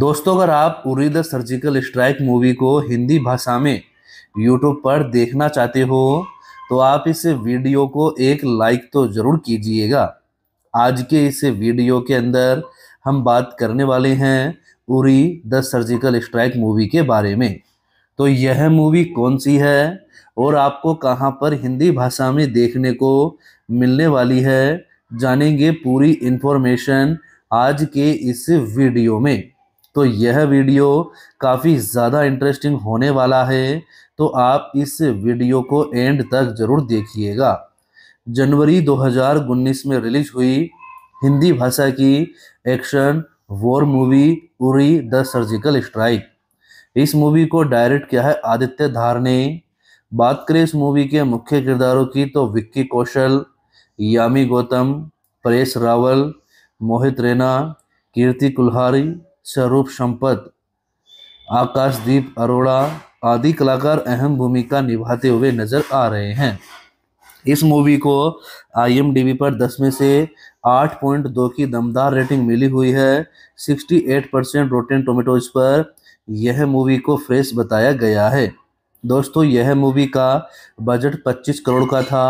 दोस्तों अगर आप Uri the surgical strike movie को हिंदी भाषा में यूट्यूब पर देखना चाहते हो तो आप इस वीडियो को एक लाइक तो ज़रूर कीजिएगा आज के इस वीडियो के अंदर हम बात करने वाले हैं Uri the surgical strike movie के बारे में तो यह मूवी कौन सी है और आपको कहाँ पर हिंदी भाषा में देखने को मिलने वाली है जानेंगे पूरी इन्फॉर्मेशन आज के इस वीडियो में तो यह वीडियो काफ़ी ज़्यादा इंटरेस्टिंग होने वाला है तो आप इस वीडियो को एंड तक ज़रूर देखिएगा जनवरी 2019 में रिलीज हुई हिंदी भाषा की action war movie Uri the surgical strike इस मूवी को डायरेक्ट किया है आदित्य धार ने बात करें इस मूवी के मुख्य किरदारों की तो विक्की कौशल यामी गौतम परेश रावल मोहित रैना कीर्ति कुल्हारी स्वरूप संपत आकाशदीप अरोड़ा आदि कलाकार अहम भूमिका निभाते हुए नजर आ रहे हैं इस मूवी को आईएमडीबी पर 10 में से 8.2 की दमदार रेटिंग मिली हुई है 68 परसेंट रोटेन टोमेटोज पर यह मूवी को फ्रेश बताया गया है दोस्तों यह मूवी का बजट 25 करोड़ का था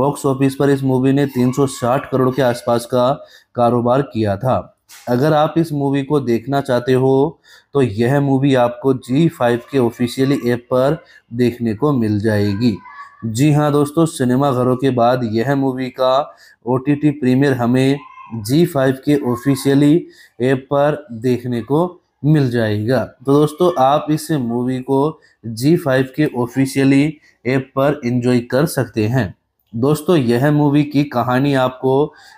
बॉक्स ऑफिस पर इस मूवी ने 360 करोड़ के आसपास का कारोबार किया था अगर आप इस मूवी को देखना चाहते हो तो यह मूवी आपको जी फाइव के ऑफिशियली ऐप पर देखने को मिल जाएगी जी हाँ दोस्तों सिनेमा घरों के बाद यह मूवी का ओ टी प्रीमियर हमें जी फाइव के ऑफिशियली ऐप पर देखने को मिल जाएगा तो दोस्तों आप इस मूवी को जी फाइव के ऑफिशियली ऐप पर इंजॉय कर सकते हैं दोस्तों यह मूवी की कहानी आपको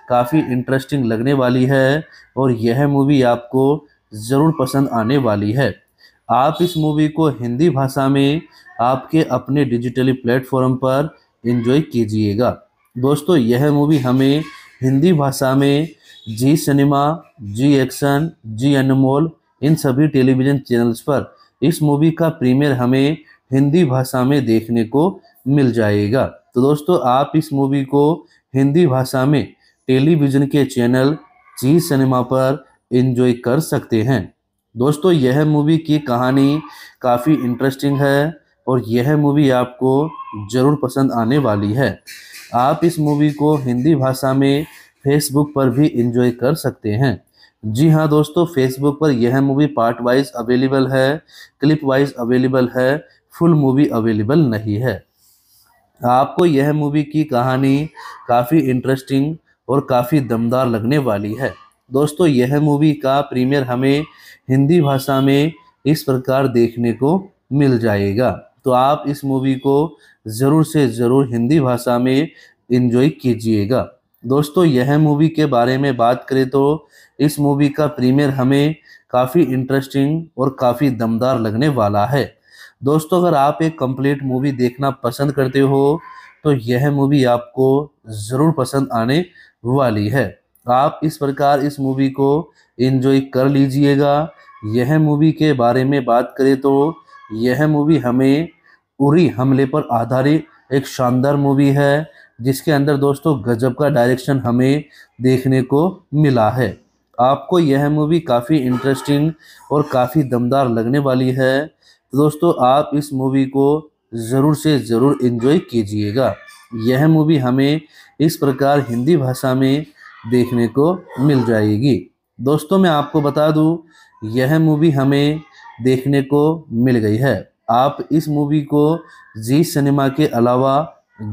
काफ़ी इंटरेस्टिंग लगने वाली है और यह मूवी आपको ज़रूर पसंद आने वाली है आप इस मूवी को हिंदी भाषा में आपके अपने डिजिटली प्लेटफॉर्म पर इंजॉय कीजिएगा दोस्तों यह मूवी हमें हिंदी भाषा में जी सिनेमा जी एक्शन जी अनमोल इन सभी टेलीविजन चैनल्स पर इस मूवी का प्रीमियर हमें हिंदी भाषा में देखने को मिल जाएगा तो दोस्तों आप इस मूवी को हिंदी भाषा में टेलीविज़न के चैनल जी सिनेमा पर इन्जॉय कर सकते हैं दोस्तों यह मूवी की कहानी काफ़ी इंटरेस्टिंग है और यह मूवी आपको ज़रूर पसंद आने वाली है आप इस मूवी को हिंदी भाषा में फेसबुक पर भी इंजॉय कर सकते हैं जी हाँ दोस्तों फेसबुक पर यह मूवी पार्ट वाइज अवेलेबल है क्लिप वाइज अवेलेबल है फुल मूवी अवेलेबल नहीं है आपको यह मूवी की कहानी काफ़ी इंटरेस्टिंग और काफ़ी दमदार लगने वाली है दोस्तों यह मूवी का प्रीमियर हमें हिंदी भाषा में इस प्रकार देखने को मिल जाएगा तो आप इस मूवी को ज़रूर से ज़रूर हिंदी भाषा में इन्जॉय कीजिएगा दोस्तों यह मूवी के बारे में बात करें तो इस मूवी का प्रीमियर हमें काफ़ी इंटरेस्टिंग और काफ़ी दमदार लगने वाला है दोस्तों अगर आप एक कंप्लीट मूवी देखना पसंद करते हो तो यह मूवी आपको ज़रूर पसंद आने वाली है आप इस प्रकार इस मूवी को इन्जॉय कर लीजिएगा यह मूवी के बारे में बात करें तो यह मूवी हमें उरी हमले पर आधारित एक शानदार मूवी है जिसके अंदर दोस्तों गजब का डायरेक्शन हमें देखने को मिला है आपको यह मूवी काफ़ी इंटरेस्टिंग और काफ़ी दमदार लगने वाली है तो दोस्तों आप इस मूवी को ज़रूर से ज़रूर इन्जॉय कीजिएगा यह मूवी हमें इस प्रकार हिंदी भाषा में देखने को मिल जाएगी दोस्तों मैं आपको बता दूं यह मूवी हमें देखने को मिल गई है आप इस मूवी को जी सिनेमा के अलावा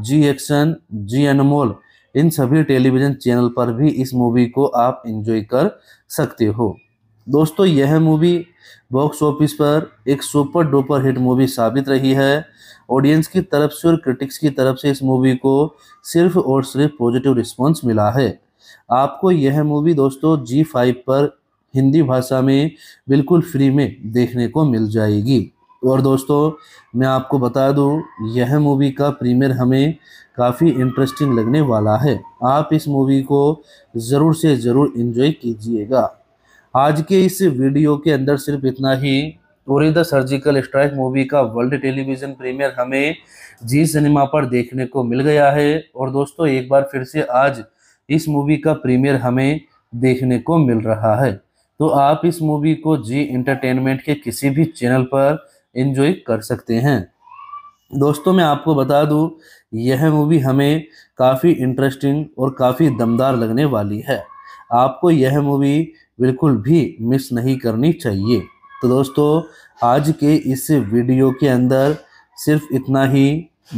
जी एक्शन जी अनमोल इन सभी टेलीविज़न चैनल पर भी इस मूवी को आप इन्जॉय कर सकते हो दोस्तों यह मूवी बॉक्स ऑफिस पर एक सुपर डुपर हिट मूवी साबित रही है ऑडियंस की तरफ से और क्रिटिक्स की तरफ से इस मूवी को सिर्फ और सिर्फ पॉजिटिव रिस्पांस मिला है आपको यह मूवी दोस्तों जी फाइव पर हिंदी भाषा में बिल्कुल फ्री में देखने को मिल जाएगी और दोस्तों मैं आपको बता दूं यह मूवी का प्रीमियर हमें काफ़ी इंटरेस्टिंग लगने वाला है आप इस मूवी को ज़रूर से ज़रूर इन्जॉय कीजिएगा आज के इस वीडियो के अंदर सिर्फ इतना ही Uri the surgical strike movie का वर्ल्ड टेलीविज़न प्रीमियर हमें जी सिनेमा पर देखने को मिल गया है और दोस्तों एक बार फिर से आज इस मूवी का प्रीमियर हमें देखने को मिल रहा है तो आप इस मूवी को जी इंटरटेनमेंट के किसी भी चैनल पर इन्जॉय कर सकते हैं दोस्तों मैं आपको बता दूं यह मूवी हमें काफ़ी इंटरेस्टिंग और काफ़ी दमदार लगने वाली है आपको यह मूवी बिल्कुल भी मिस नहीं करनी चाहिए तो दोस्तों आज के इस वीडियो के अंदर सिर्फ इतना ही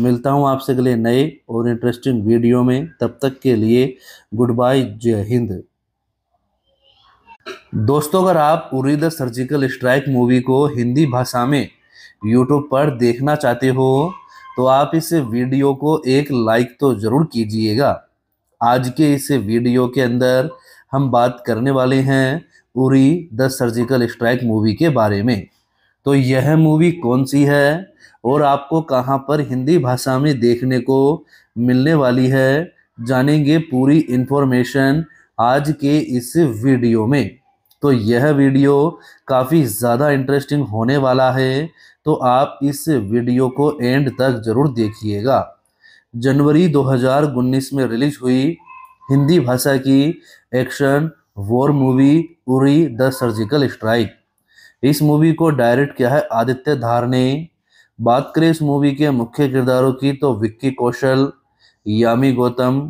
मिलता हूँ आपसे अगले नए और इंटरेस्टिंग वीडियो में तब तक के लिए गुड बाय जय हिंद दोस्तों अगर आप Uri the surgical strike movie को हिंदी भाषा में यूट्यूब पर देखना चाहते हो तो आप इस वीडियो को एक लाइक तो ज़रूर कीजिएगा आज के इस वीडियो के अंदर हम बात करने वाले हैं Uri the surgical strike movie के बारे में तो यह मूवी कौन सी है और आपको कहाँ पर हिंदी भाषा में देखने को मिलने वाली है जानेंगे पूरी इन्फॉर्मेशन आज के इस वीडियो में तो यह वीडियो काफ़ी ज़्यादा इंटरेस्टिंग होने वाला है तो आप इस वीडियो को एंड तक जरूर देखिएगा जनवरी 2019 में रिलीज हुई हिंदी भाषा की action war movie Uri the surgical strike इस मूवी को डायरेक्ट किया है आदित्य धार ने बात करें इस मूवी के मुख्य किरदारों की तो विक्की कौशल यामी गौतम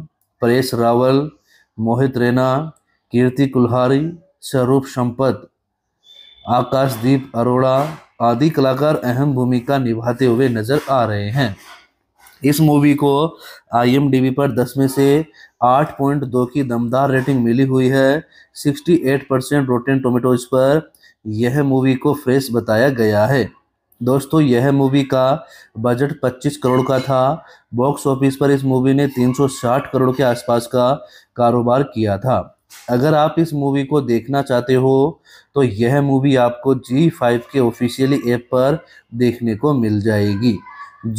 परेश रावल मोहित रैना कीर्ति कुल्हारी स्वरूप संपत आकाशदीप अरोड़ा आदि कलाकार अहम भूमिका निभाते हुए नजर आ रहे हैं इस मूवी को आई पर 10 में से 8.2 की दमदार रेटिंग मिली हुई है 68 परसेंट रोटेन टोमेटोज पर यह मूवी को फ्रेश बताया गया है दोस्तों यह मूवी का बजट 25 करोड़ का था बॉक्स ऑफिस पर इस मूवी ने 360 करोड़ के आसपास का कारोबार किया था अगर आप इस मूवी को देखना चाहते हो तो यह मूवी आपको जी फाइव के ऑफिशियली ऐप पर देखने को मिल जाएगी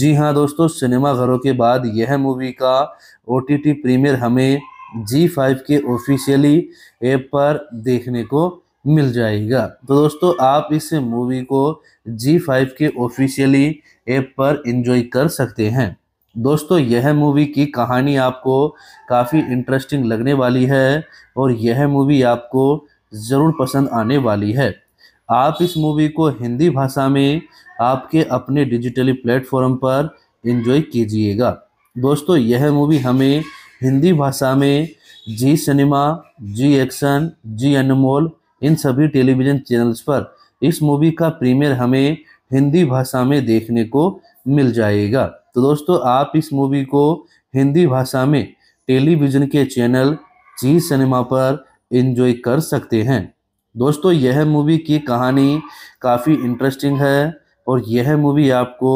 जी हाँ दोस्तों सिनेमा घरों के बाद यह मूवी का ओ टी टी प्रीमियर हमें जी फाइव के ऑफिशियली ऐप पर देखने को मिल जाएगा तो दोस्तों आप इस मूवी को जी फाइव के ऑफिशियली ऐप पर इंजॉय कर सकते हैं दोस्तों यह मूवी की कहानी आपको काफ़ी इंटरेस्टिंग लगने वाली है और यह मूवी आपको ज़रूर पसंद आने वाली है आप इस मूवी को हिंदी भाषा में आपके अपने डिजिटली प्लेटफॉर्म पर इंजॉय कीजिएगा दोस्तों यह मूवी हमें हिंदी भाषा में जी सिनेमा जी एक्शन जी अनमोल इन सभी टेलीविज़न चैनल्स पर इस मूवी का प्रीमियर हमें हिंदी भाषा में देखने को मिल जाएगा तो दोस्तों आप इस मूवी को हिंदी भाषा में टेलीविज़न के चैनल जी सिनेमा पर इन्जॉय कर सकते हैं दोस्तों यह मूवी की कहानी काफ़ी इंटरेस्टिंग है और यह मूवी आपको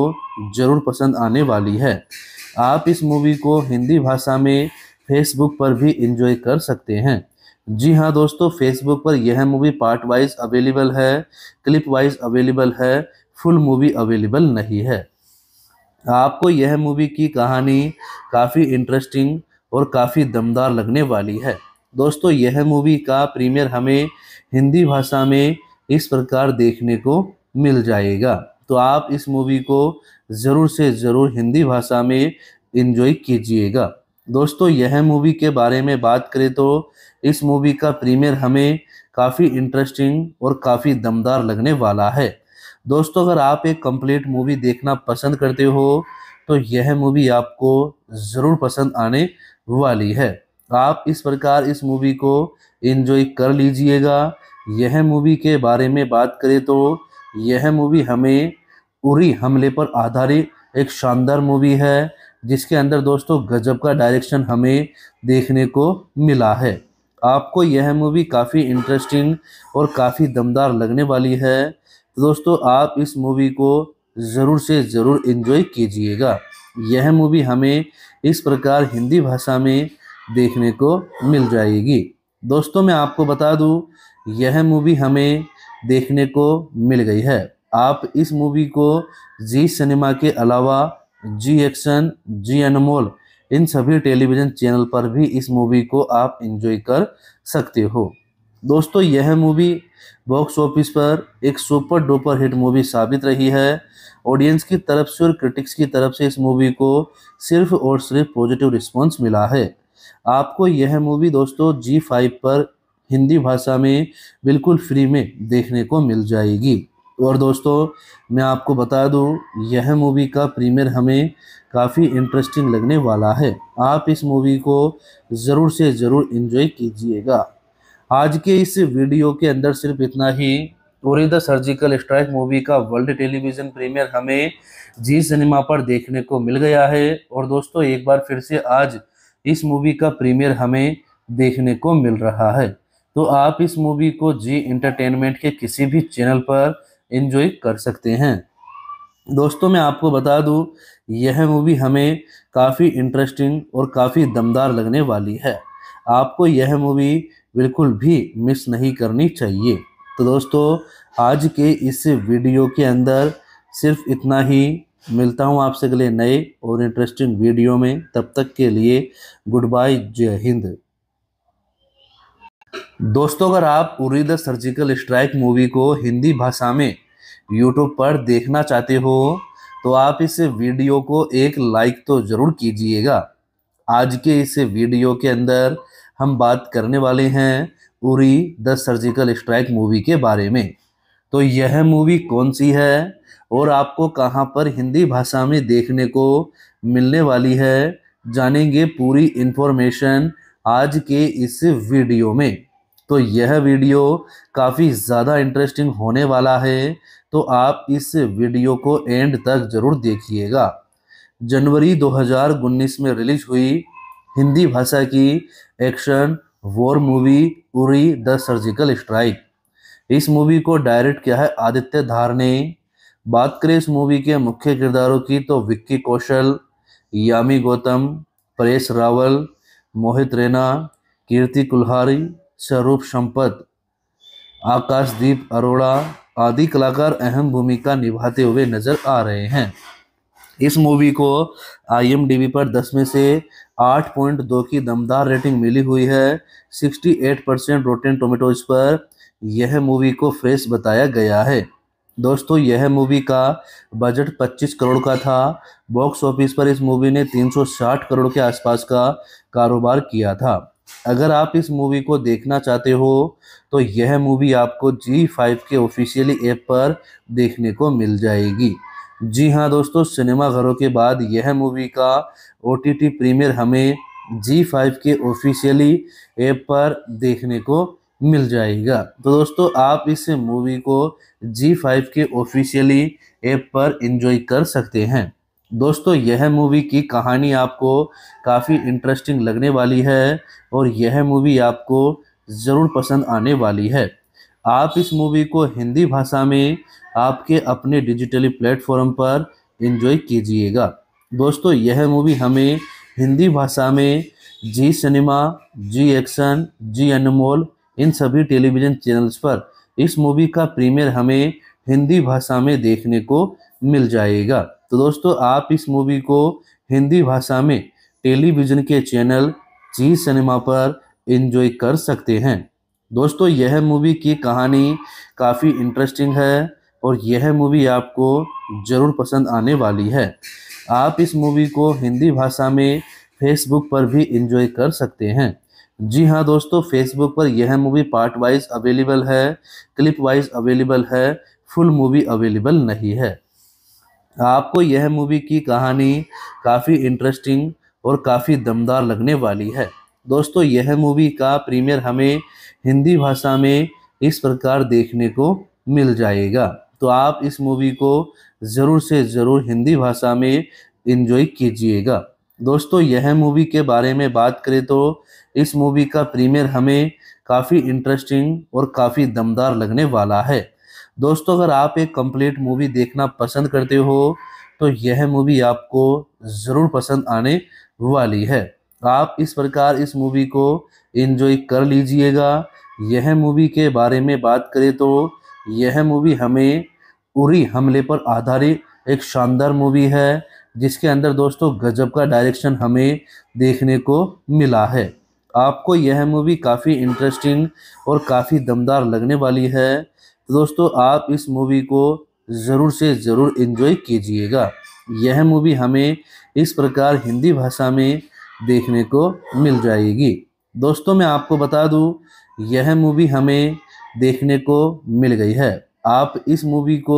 ज़रूर पसंद आने वाली है आप इस मूवी को हिंदी भाषा में फेसबुक पर भी इंजॉय कर सकते हैं जी हाँ दोस्तों फेसबुक पर यह मूवी पार्ट वाइज अवेलेबल है क्लिप वाइज अवेलेबल है फुल मूवी अवेलेबल नहीं है आपको यह मूवी की कहानी काफ़ी इंटरेस्टिंग और काफ़ी दमदार लगने वाली है दोस्तों यह मूवी का प्रीमियर हमें हिंदी भाषा में इस प्रकार देखने को मिल जाएगा तो आप इस मूवी को ज़रूर से ज़रूर हिंदी भाषा में इन्जॉय कीजिएगा दोस्तों यह मूवी के बारे में बात करें तो इस मूवी का प्रीमियर हमें काफ़ी इंटरेस्टिंग और काफ़ी दमदार लगने वाला है दोस्तों अगर आप एक कंप्लीट मूवी देखना पसंद करते हो तो यह मूवी आपको ज़रूर पसंद आने वाली है आप इस प्रकार इस मूवी को इन्जॉय कर लीजिएगा यह मूवी के बारे में बात करें तो यह मूवी हमें उरी हमले पर आधारित एक शानदार मूवी है जिसके अंदर दोस्तों गजब का डायरेक्शन हमें देखने को मिला है आपको यह मूवी काफ़ी इंटरेस्टिंग और काफ़ी दमदार लगने वाली है तो दोस्तों आप इस मूवी को ज़रूर से ज़रूर इन्जॉय कीजिएगा यह मूवी हमें इस प्रकार हिंदी भाषा में देखने को मिल जाएगी दोस्तों मैं आपको बता दूं यह मूवी हमें देखने को मिल गई है आप इस मूवी को जी सिनेमा के अलावा जी एक्शन जी अनमोल इन सभी टेलीविज़न चैनल पर भी इस मूवी को आप इन्जॉय कर सकते हो दोस्तों यह मूवी बॉक्स ऑफिस पर एक सुपर डुपर हिट मूवी साबित रही है ऑडियंस की तरफ से और क्रिटिक्स की तरफ से इस मूवी को सिर्फ और सिर्फ पॉजिटिव रिस्पॉन्स मिला है आपको यह मूवी दोस्तों जी फाइव पर हिंदी भाषा में बिल्कुल फ्री में देखने को मिल जाएगी और दोस्तों मैं आपको बता दूं यह मूवी का प्रीमियर हमें काफ़ी इंटरेस्टिंग लगने वाला है आप इस मूवी को ज़रूर से ज़रूर इन्जॉय कीजिएगा आज के इस वीडियो के अंदर सिर्फ इतना ही Uri the surgical strike movie का वर्ल्ड टेलीविज़न प्रीमियर हमें जी सिनेमा पर देखने को मिल गया है और दोस्तों एक बार फिर से आज इस मूवी का प्रीमियर हमें देखने को मिल रहा है तो आप इस मूवी को जी इंटरटेनमेंट के किसी भी चैनल पर इन्जॉय कर सकते हैं दोस्तों मैं आपको बता दूं यह मूवी हमें काफ़ी इंटरेस्टिंग और काफ़ी दमदार लगने वाली है आपको यह मूवी बिल्कुल भी मिस नहीं करनी चाहिए तो दोस्तों आज के इस वीडियो के अंदर सिर्फ इतना ही मिलता हूँ आपसे अगले नए और इंटरेस्टिंग वीडियो में तब तक के लिए गुड बाय जय हिंद दोस्तों अगर आप Uri the surgical strike movie को हिंदी भाषा में यूट्यूब पर देखना चाहते हो तो आप इस वीडियो को एक लाइक तो ज़रूर कीजिएगा आज के इस वीडियो के अंदर हम बात करने वाले हैं Uri the surgical strike movie के बारे में तो यह मूवी कौन सी है और आपको कहाँ पर हिंदी भाषा में देखने को मिलने वाली है जानेंगे पूरी इन्फॉर्मेशन आज के इस वीडियो में तो यह वीडियो काफ़ी ज़्यादा इंटरेस्टिंग होने वाला है तो आप इस वीडियो को एंड तक ज़रूर देखिएगा जनवरी 2019 में रिलीज हुई हिंदी भाषा की action war movie Uri the surgical strike इस मूवी को डायरेक्ट किया है आदित्य धार ने बात करें इस मूवी के मुख्य किरदारों की तो विक्की कौशल यामी गौतम परेश रावल मोहित रैना कीर्ति कुल्हारी स्वरूप संपत आकाशदीप अरोड़ा आदि कलाकार अहम भूमिका निभाते हुए नजर आ रहे हैं इस मूवी को आईएमडीबी पर 10 में से आठ पॉइंट दो की दमदार रेटिंग मिली हुई है sixty eight percent rotten tomatoes पर यह मूवी को फ्रेश बताया गया है दोस्तों यह मूवी का बजट 25 करोड़ का था बॉक्स ऑफिस पर इस मूवी ने 360 करोड़ के आसपास का कारोबार किया था अगर आप इस मूवी को देखना चाहते हो तो यह मूवी आपको जी फाइव के ऑफिशियली ऐप पर देखने को मिल जाएगी जी हाँ दोस्तों सिनेमा घरों के बाद यह मूवी का ओ टी टी प्रीमियर हमें जी फाइव के ऑफिशियली ऐप पर देखने को मिल जाएगा तो दोस्तों आप इस मूवी को जी फाइव के ऑफिशियली ऐप पर इंजॉय कर सकते हैं दोस्तों यह मूवी की कहानी आपको काफ़ी इंटरेस्टिंग लगने वाली है और यह मूवी आपको ज़रूर पसंद आने वाली है आप इस मूवी को हिंदी भाषा में आपके अपने डिजिटली प्लेटफॉर्म पर इंजॉय कीजिएगा दोस्तों यह मूवी हमें हिंदी भाषा में जी सिनेमा जी एक्शन जी अनमोल इन सभी टेलीविज़न चैनल्स पर इस मूवी का प्रीमियर हमें हिंदी भाषा में देखने को मिल जाएगा तो दोस्तों आप इस मूवी को हिंदी भाषा में टेलीविज़न के चैनल जी सिनेमा पर इन्जॉय कर सकते हैं दोस्तों यह मूवी की कहानी काफ़ी इंटरेस्टिंग है और यह मूवी आपको ज़रूर पसंद आने वाली है आप इस मूवी को हिंदी भाषा में फेसबुक पर भी इंजॉय कर सकते हैं जी हाँ दोस्तों फेसबुक पर यह मूवी पार्ट वाइज अवेलेबल है क्लिप वाइज अवेलेबल है फुल मूवी अवेलेबल नहीं है आपको यह मूवी की कहानी काफ़ी इंटरेस्टिंग और काफ़ी दमदार लगने वाली है दोस्तों यह मूवी का प्रीमियर हमें हिंदी भाषा में इस प्रकार देखने को मिल जाएगा तो आप इस मूवी को ज़रूर से ज़रूर हिंदी भाषा में इन्जॉय कीजिएगा दोस्तों यह मूवी के बारे में बात करें तो इस मूवी का प्रीमियर हमें काफ़ी इंटरेस्टिंग और काफ़ी दमदार लगने वाला है दोस्तों अगर आप एक कंप्लीट मूवी देखना पसंद करते हो तो यह मूवी आपको ज़रूर पसंद आने वाली है आप इस प्रकार इस मूवी को इन्जॉय कर लीजिएगा यह मूवी के बारे में बात करें तो यह मूवी हमें उरी हमले पर आधारित एक शानदार मूवी है जिसके अंदर दोस्तों गजब का डायरेक्शन हमें देखने को मिला है आपको यह मूवी काफ़ी इंटरेस्टिंग और काफ़ी दमदार लगने वाली है तो दोस्तों आप इस मूवी को ज़रूर से ज़रूर इन्जॉय कीजिएगा यह मूवी हमें इस प्रकार हिंदी भाषा में देखने को मिल जाएगी दोस्तों मैं आपको बता दूं यह मूवी हमें देखने को मिल गई है आप इस मूवी को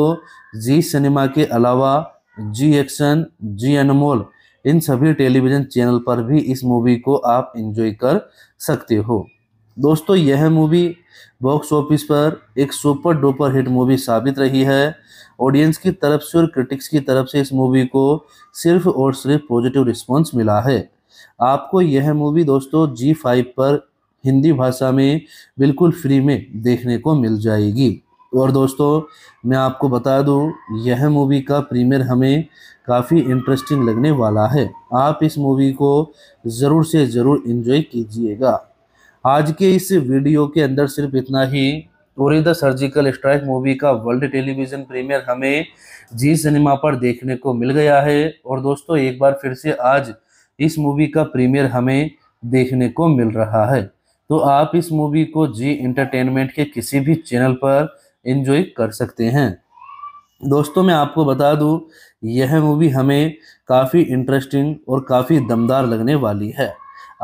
जी सिनेमा के अलावा जी एक्शन जी अनमोल इन सभी टेलीविज़न चैनल पर भी इस मूवी को आप इन्जॉय कर सकते हो दोस्तों यह मूवी बॉक्स ऑफिस पर एक सुपर डुपर हिट मूवी साबित रही है ऑडियंस की तरफ से और क्रिटिक्स की तरफ से इस मूवी को सिर्फ और सिर्फ पॉजिटिव रिस्पांस मिला है आपको यह मूवी दोस्तों जी फाइव पर हिंदी भाषा में बिल्कुल फ्री में देखने को मिल जाएगी और दोस्तों मैं आपको बता दूं यह मूवी का प्रीमियर हमें काफ़ी इंटरेस्टिंग लगने वाला है आप इस मूवी को ज़रूर से ज़रूर इन्जॉय कीजिएगा आज के इस वीडियो के अंदर सिर्फ इतना ही टोरी द सर्जिकल स्ट्राइक मूवी का वर्ल्ड टेलीविज़न प्रीमियर हमें जी सिनेमा पर देखने को मिल गया है और दोस्तों एक बार फिर से आज इस मूवी का प्रीमियर हमें देखने को मिल रहा है तो आप इस मूवी को जी इंटरटेनमेंट के किसी भी चैनल पर इन्जॉय कर सकते हैं दोस्तों मैं आपको बता दूं यह मूवी हमें काफ़ी इंटरेस्टिंग और काफ़ी दमदार लगने वाली है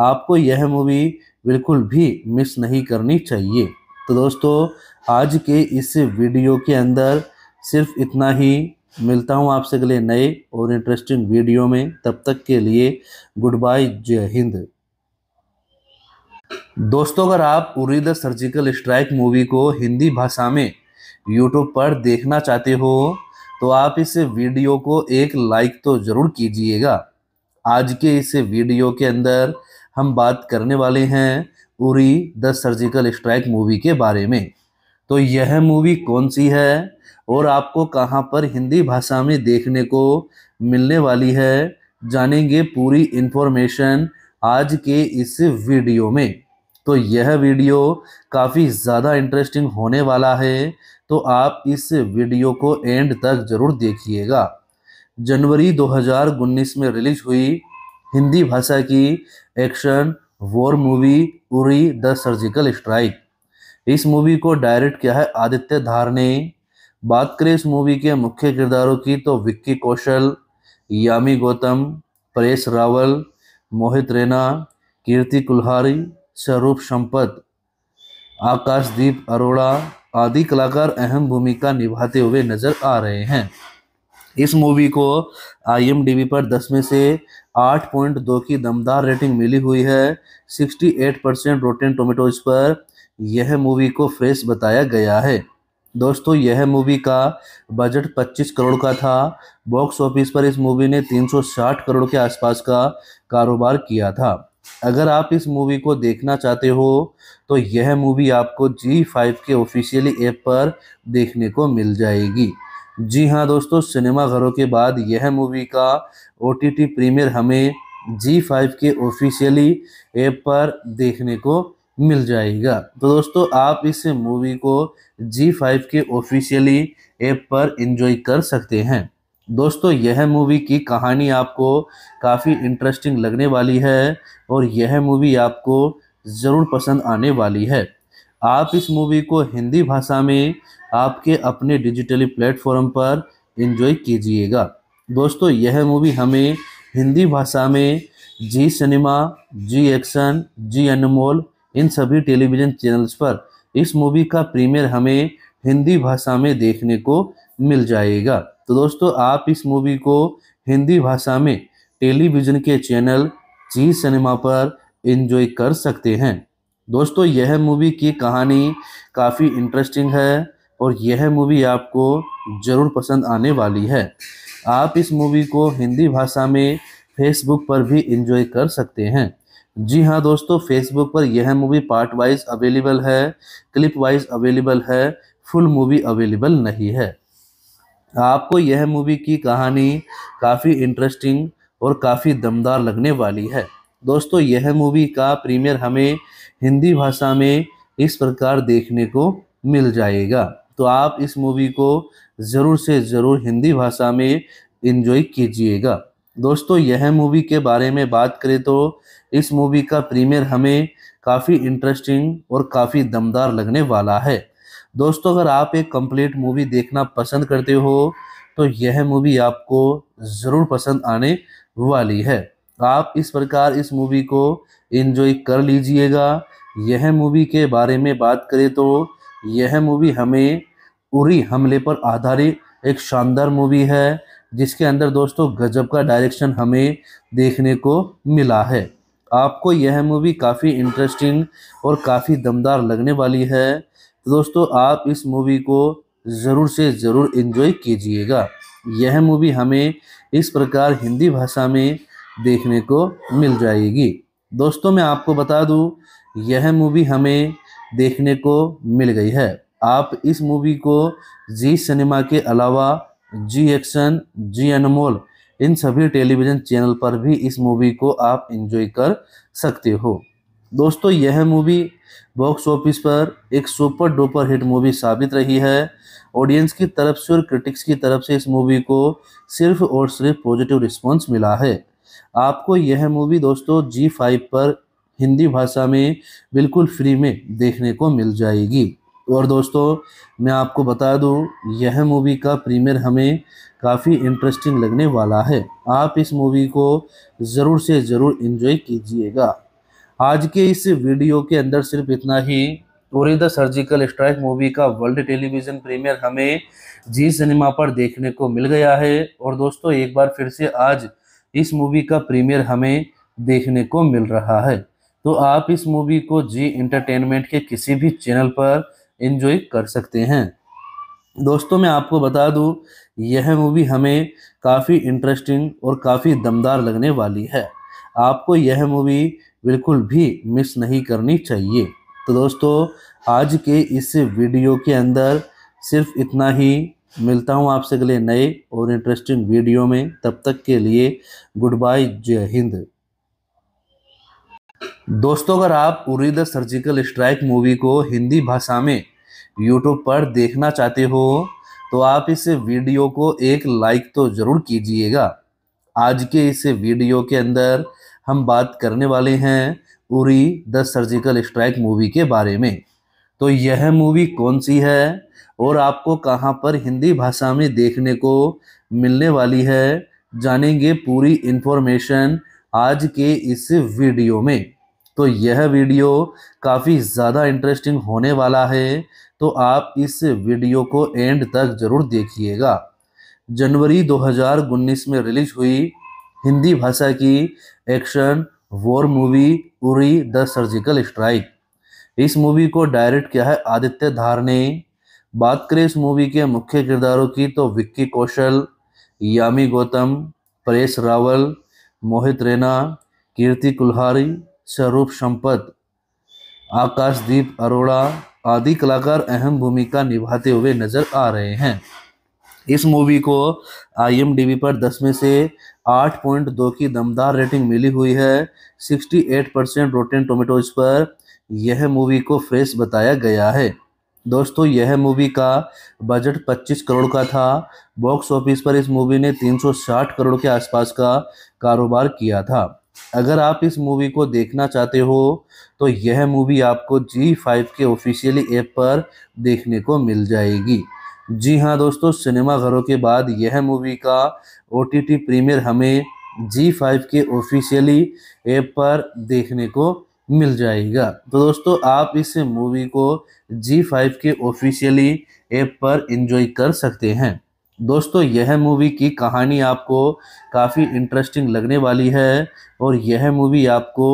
आपको यह मूवी बिल्कुल भी मिस नहीं करनी चाहिए तो दोस्तों आज के इस वीडियो के अंदर सिर्फ इतना ही मिलता हूँ आपसे अगले नए और इंटरेस्टिंग वीडियो में तब तक के लिए गुड बाय जय हिंद दोस्तों अगर आप Uri the surgical strike movie को हिंदी भाषा में यूट्यूब पर देखना चाहते हो तो आप इस वीडियो को एक लाइक तो ज़रूर कीजिएगा आज के इस वीडियो के अंदर हम बात करने वाले हैं Uri the surgical strike movie के बारे में तो यह मूवी कौन सी है और आपको कहाँ पर हिंदी भाषा में देखने को मिलने वाली है जानेंगे पूरी इन्फॉर्मेशन आज के इस वीडियो में तो यह वीडियो काफ़ी ज़्यादा इंटरेस्टिंग होने वाला है तो आप इस वीडियो को एंड तक ज़रूर देखिएगा जनवरी 2019 में रिलीज हुई हिंदी भाषा की action war movie Uri the surgical strike इस मूवी को डायरेक्ट किया है आदित्य धार ने बात करें इस मूवी के मुख्य किरदारों की तो विक्की कौशल यामी गौतम परेश रावल मोहित रैना कीर्ति कुल्हारी स्वरूप संपत आकाशदीप अरोड़ा आदि कलाकार अहम भूमिका निभाते हुए नजर आ रहे हैं इस मूवी को आईएमडीबी पर 10 में से 8.2 की दमदार रेटिंग मिली हुई है 68 परसेंट रोटेन टोमेटोज पर यह मूवी को फ्रेश बताया गया है दोस्तों यह मूवी का बजट 25 करोड़ का था बॉक्स ऑफिस पर इस मूवी ने 360 करोड़ के आसपास का कारोबार किया था अगर आप इस मूवी को देखना चाहते हो तो यह मूवी आपको जी फाइव के ऑफिशियली ऐप पर देखने को मिल जाएगी जी हाँ दोस्तों सिनेमा घरों के बाद यह मूवी का ओ टी प्रीमियर हमें जी फाइव के ऑफिशियली ऐप पर देखने को मिल जाएगा तो दोस्तों आप इस मूवी को जी फाइव के ऑफिशियली ऐप पर इंजॉय कर सकते हैं दोस्तों यह मूवी की कहानी आपको काफ़ी इंटरेस्टिंग लगने वाली है और यह मूवी आपको ज़रूर पसंद आने वाली है आप इस मूवी को हिंदी भाषा में आपके अपने डिजिटली प्लेटफॉर्म पर इंजॉय कीजिएगा दोस्तों यह मूवी हमें हिंदी भाषा में जी सिनेमा जी एक्शन जी अनमोल इन सभी टेलीविजन चैनल्स पर इस मूवी का प्रीमियर हमें हिंदी भाषा में देखने को मिल जाएगा तो दोस्तों आप इस मूवी को हिंदी भाषा में टेलीविज़न के चैनल जी सिनेमा पर इन्जॉय कर सकते हैं दोस्तों यह मूवी की कहानी काफ़ी इंटरेस्टिंग है और यह मूवी आपको ज़रूर पसंद आने वाली है आप इस मूवी को हिंदी भाषा में फेसबुक पर भी इंजॉय कर सकते हैं जी हाँ दोस्तों फेसबुक पर यह मूवी पार्ट वाइज अवेलेबल है क्लिप वाइज अवेलेबल है फुल मूवी अवेलेबल नहीं है आपको यह मूवी की कहानी काफ़ी इंटरेस्टिंग और काफ़ी दमदार लगने वाली है दोस्तों यह मूवी का प्रीमियर हमें हिंदी भाषा में इस प्रकार देखने को मिल जाएगा तो आप इस मूवी को ज़रूर से ज़रूर हिंदी भाषा में इन्जॉय कीजिएगा दोस्तों यह मूवी के बारे में बात करें तो इस मूवी का प्रीमियर हमें काफ़ी इंटरेस्टिंग और काफ़ी दमदार लगने वाला है दोस्तों अगर आप एक कंप्लीट मूवी देखना पसंद करते हो तो यह मूवी आपको ज़रूर पसंद आने वाली है आप इस प्रकार इस मूवी को इन्जॉय कर लीजिएगा यह मूवी के बारे में बात करें तो यह मूवी हमें उरी हमले पर आधारित एक शानदार मूवी है जिसके अंदर दोस्तों गजब का डायरेक्शन हमें देखने को मिला है आपको यह मूवी काफ़ी इंटरेस्टिंग और काफ़ी दमदार लगने वाली है तो दोस्तों आप इस मूवी को ज़रूर से ज़रूर इन्जॉय कीजिएगा यह मूवी हमें इस प्रकार हिंदी भाषा में देखने को मिल जाएगी दोस्तों मैं आपको बता दूं यह मूवी हमें देखने को मिल गई है आप इस मूवी को जी सिनेमा के अलावा जी एक्शन जी अनमोल इन सभी टेलीविज़न चैनल पर भी इस मूवी को आप इन्जॉय कर सकते हो दोस्तों यह मूवी बॉक्स ऑफिस पर एक सुपर डुपर हिट मूवी साबित रही है ऑडियंस की तरफ से और क्रिटिक्स की तरफ से इस मूवी को सिर्फ और सिर्फ पॉजिटिव रिस्पांस मिला है आपको यह मूवी दोस्तों जी फाइव पर हिंदी भाषा में बिल्कुल फ्री में देखने को मिल जाएगी और दोस्तों मैं आपको बता दूं यह मूवी का प्रीमियर हमें काफ़ी इंटरेस्टिंग लगने वाला है आप इस मूवी को ज़रूर से ज़रूर इन्जॉय कीजिएगा आज के इस वीडियो के अंदर सिर्फ इतना ही और द सर्जिकल स्ट्राइक मूवी का वर्ल्ड टेलीविज़न प्रीमियर हमें जी सिनेमा पर देखने को मिल गया है और दोस्तों एक बार फिर से आज इस मूवी का प्रीमियर हमें देखने को मिल रहा है तो आप इस मूवी को जी इंटरटेनमेंट के किसी भी चैनल पर इन्जॉय कर सकते हैं दोस्तों मैं आपको बता दूं यह मूवी हमें काफ़ी इंटरेस्टिंग और काफ़ी दमदार लगने वाली है आपको यह मूवी बिल्कुल भी मिस नहीं करनी चाहिए तो दोस्तों आज के इस वीडियो के अंदर सिर्फ इतना ही मिलता हूँ आपसे अगले नए और इंटरेस्टिंग वीडियो में तब तक के लिए गुड बाय जय हिंद दोस्तों अगर आप Uri the surgical strike movie को हिंदी भाषा में यूट्यूब पर देखना चाहते हो तो आप इस वीडियो को एक लाइक तो ज़रूर कीजिएगा आज के इस वीडियो के अंदर हम बात करने वाले हैं Uri the surgical strike movie के बारे में तो यह मूवी कौन सी है और आपको कहाँ पर हिंदी भाषा में देखने को मिलने वाली है जानेंगे पूरी इन्फॉर्मेशन आज के इस वीडियो में तो यह वीडियो काफ़ी ज़्यादा इंटरेस्टिंग होने वाला है तो आप इस वीडियो को एंड तक ज़रूर देखिएगा जनवरी 2019 में रिलीज हुई हिंदी भाषा की action war movie Uri the surgical strike इस मूवी को डायरेक्ट किया है आदित्य धार ने बात करें इस मूवी के मुख्य किरदारों की तो विक्की कौशल यामी गौतम परेश रावल मोहित रैना कीर्ति कुल्हारी स्वरूप संपत आकाशदीप अरोड़ा आदि कलाकार अहम भूमिका निभाते हुए नजर आ रहे हैं इस मूवी को आईएमडीबी पर 10 में से 8.2 की दमदार रेटिंग मिली हुई है 68 परसेंट रोटेन टोमेटोज पर यह मूवी को फ्रेश बताया गया है दोस्तों यह मूवी का बजट 25 करोड़ का था बॉक्स ऑफिस पर इस मूवी ने 360 करोड़ के आसपास का कारोबार किया था अगर आप इस मूवी को देखना चाहते हो तो यह मूवी आपको जी फाइव के ऑफिशियली ऐप पर देखने को मिल जाएगी जी हाँ दोस्तों सिनेमा घरों के बाद यह मूवी का ओ टी टी प्रीमियर हमें जी फाइव के ऑफिशियली ऐप पर देखने को मिल जाएगा तो दोस्तों आप इस मूवी को जी फाइव के ऑफिशियली ऐप पर इंजॉय कर सकते हैं दोस्तों यह मूवी की कहानी आपको काफ़ी इंटरेस्टिंग लगने वाली है और यह मूवी आपको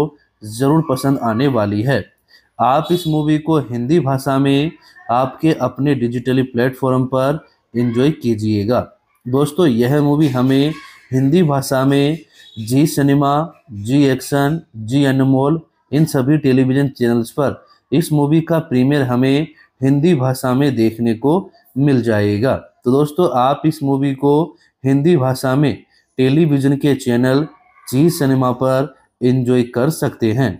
ज़रूर पसंद आने वाली है आप इस मूवी को हिंदी भाषा में आपके अपने डिजिटली प्लेटफॉर्म पर इंजॉय कीजिएगा दोस्तों यह मूवी हमें हिंदी भाषा में जी सिनेमा जी एक्शन जी अनमोल इन सभी टेलीविज़न चैनल्स पर इस मूवी का प्रीमियर हमें हिंदी भाषा में देखने को मिल जाएगा तो दोस्तों आप इस मूवी को हिंदी भाषा में टेलीविज़न के चैनल जी सिनेमा पर इन्जॉय कर सकते हैं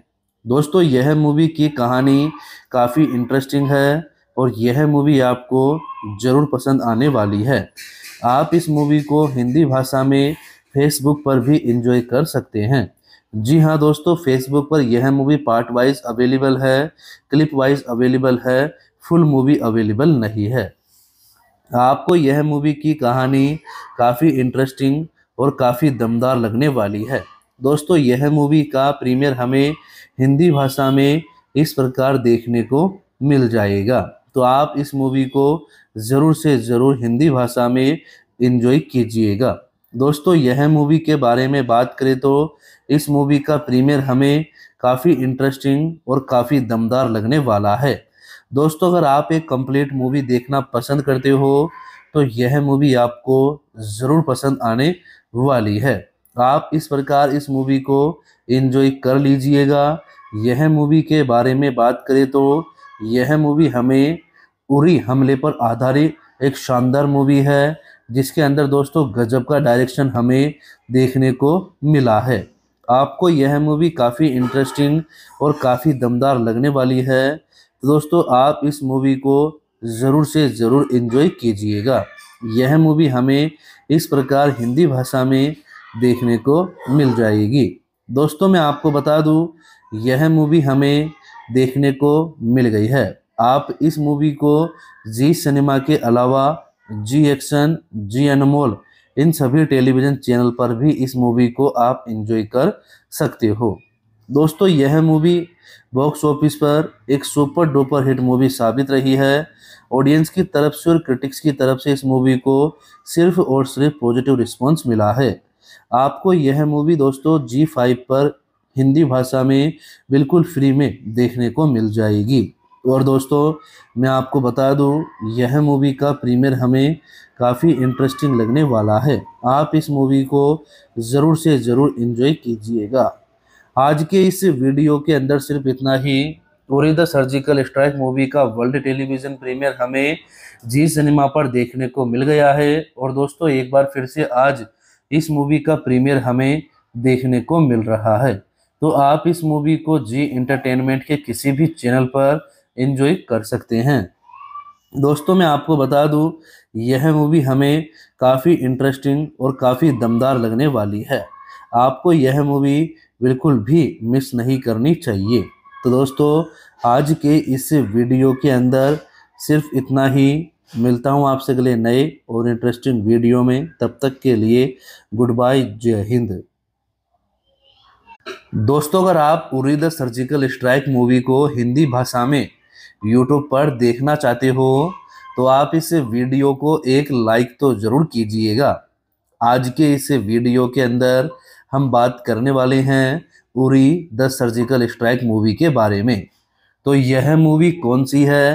दोस्तों यह मूवी की कहानी काफ़ी इंटरेस्टिंग है और यह मूवी आपको ज़रूर पसंद आने वाली है आप इस मूवी को हिंदी भाषा में फेसबुक पर भी इंजॉय कर सकते हैं जी हाँ दोस्तों फेसबुक पर यह मूवी पार्ट वाइज अवेलेबल है क्लिप वाइज अवेलेबल है फुल मूवी अवेलेबल नहीं है आपको यह मूवी की कहानी काफ़ी इंटरेस्टिंग और काफ़ी दमदार लगने वाली है दोस्तों यह मूवी का प्रीमियर हमें हिंदी भाषा में इस प्रकार देखने को मिल जाएगा तो आप इस मूवी को ज़रूर से ज़रूर हिंदी भाषा में इन्जॉय कीजिएगा दोस्तों यह मूवी के बारे में बात करें तो इस मूवी का प्रीमियर हमें काफ़ी इंटरेस्टिंग और काफ़ी दमदार लगने वाला है दोस्तों अगर आप एक कंप्लीट मूवी देखना पसंद करते हो तो यह मूवी आपको ज़रूर पसंद आने वाली है आप इस प्रकार इस मूवी को इन्जॉय कर लीजिएगा यह मूवी के बारे में बात करें तो यह मूवी हमें उरी हमले पर आधारित एक शानदार मूवी है जिसके अंदर दोस्तों गजब का डायरेक्शन हमें देखने को मिला है आपको यह मूवी काफ़ी इंटरेस्टिंग और काफ़ी दमदार लगने वाली है तो दोस्तों आप इस मूवी को ज़रूर से ज़रूर इन्जॉय कीजिएगा यह मूवी हमें इस प्रकार हिंदी भाषा में देखने को मिल जाएगी दोस्तों मैं आपको बता दूं यह मूवी हमें देखने को मिल गई है आप इस मूवी को जी सिनेमा के अलावा जी एक्शन जी अनमोल इन सभी टेलीविज़न चैनल पर भी इस मूवी को आप इन्जॉय कर सकते हो दोस्तों यह मूवी बॉक्स ऑफिस पर एक सुपर डुपर हिट मूवी साबित रही है ऑडियंस की तरफ से और क्रिटिक्स की तरफ से इस मूवी को सिर्फ और सिर्फ पॉजिटिव रिस्पांस मिला है आपको यह मूवी दोस्तों जी फाइव पर हिंदी भाषा में बिल्कुल फ्री में देखने को मिल जाएगी और दोस्तों मैं आपको बता दूं यह मूवी का प्रीमियर हमें काफ़ी इंटरेस्टिंग लगने वाला है आप इस मूवी को ज़रूर से ज़रूर इन्जॉय कीजिएगा आज के इस वीडियो के अंदर सिर्फ इतना ही Uri the surgical strike movie का वर्ल्ड टेलीविज़न प्रीमियर हमें जी सिनेमा पर देखने को मिल गया है और दोस्तों एक बार फिर से आज इस मूवी का प्रीमियर हमें देखने को मिल रहा है तो आप इस मूवी को जी इंटरटेनमेंट के किसी भी चैनल पर इन्जॉय कर सकते हैं दोस्तों मैं आपको बता दूं यह मूवी हमें काफ़ी इंटरेस्टिंग और काफ़ी दमदार लगने वाली है आपको यह मूवी बिल्कुल भी मिस नहीं करनी चाहिए तो दोस्तों आज के इस वीडियो के अंदर सिर्फ इतना ही मिलता हूँ आपसे अगले नए और इंटरेस्टिंग वीडियो में तब तक के लिए गुड बाय जय हिंद दोस्तों अगर आप Uri the surgical strike movie को हिंदी भाषा में यूट्यूब पर देखना चाहते हो तो आप इस वीडियो को एक लाइक तो ज़रूर कीजिएगा आज के इस वीडियो के अंदर हम बात करने वाले हैं Uri the surgical strike movie के बारे में तो यह मूवी कौन सी है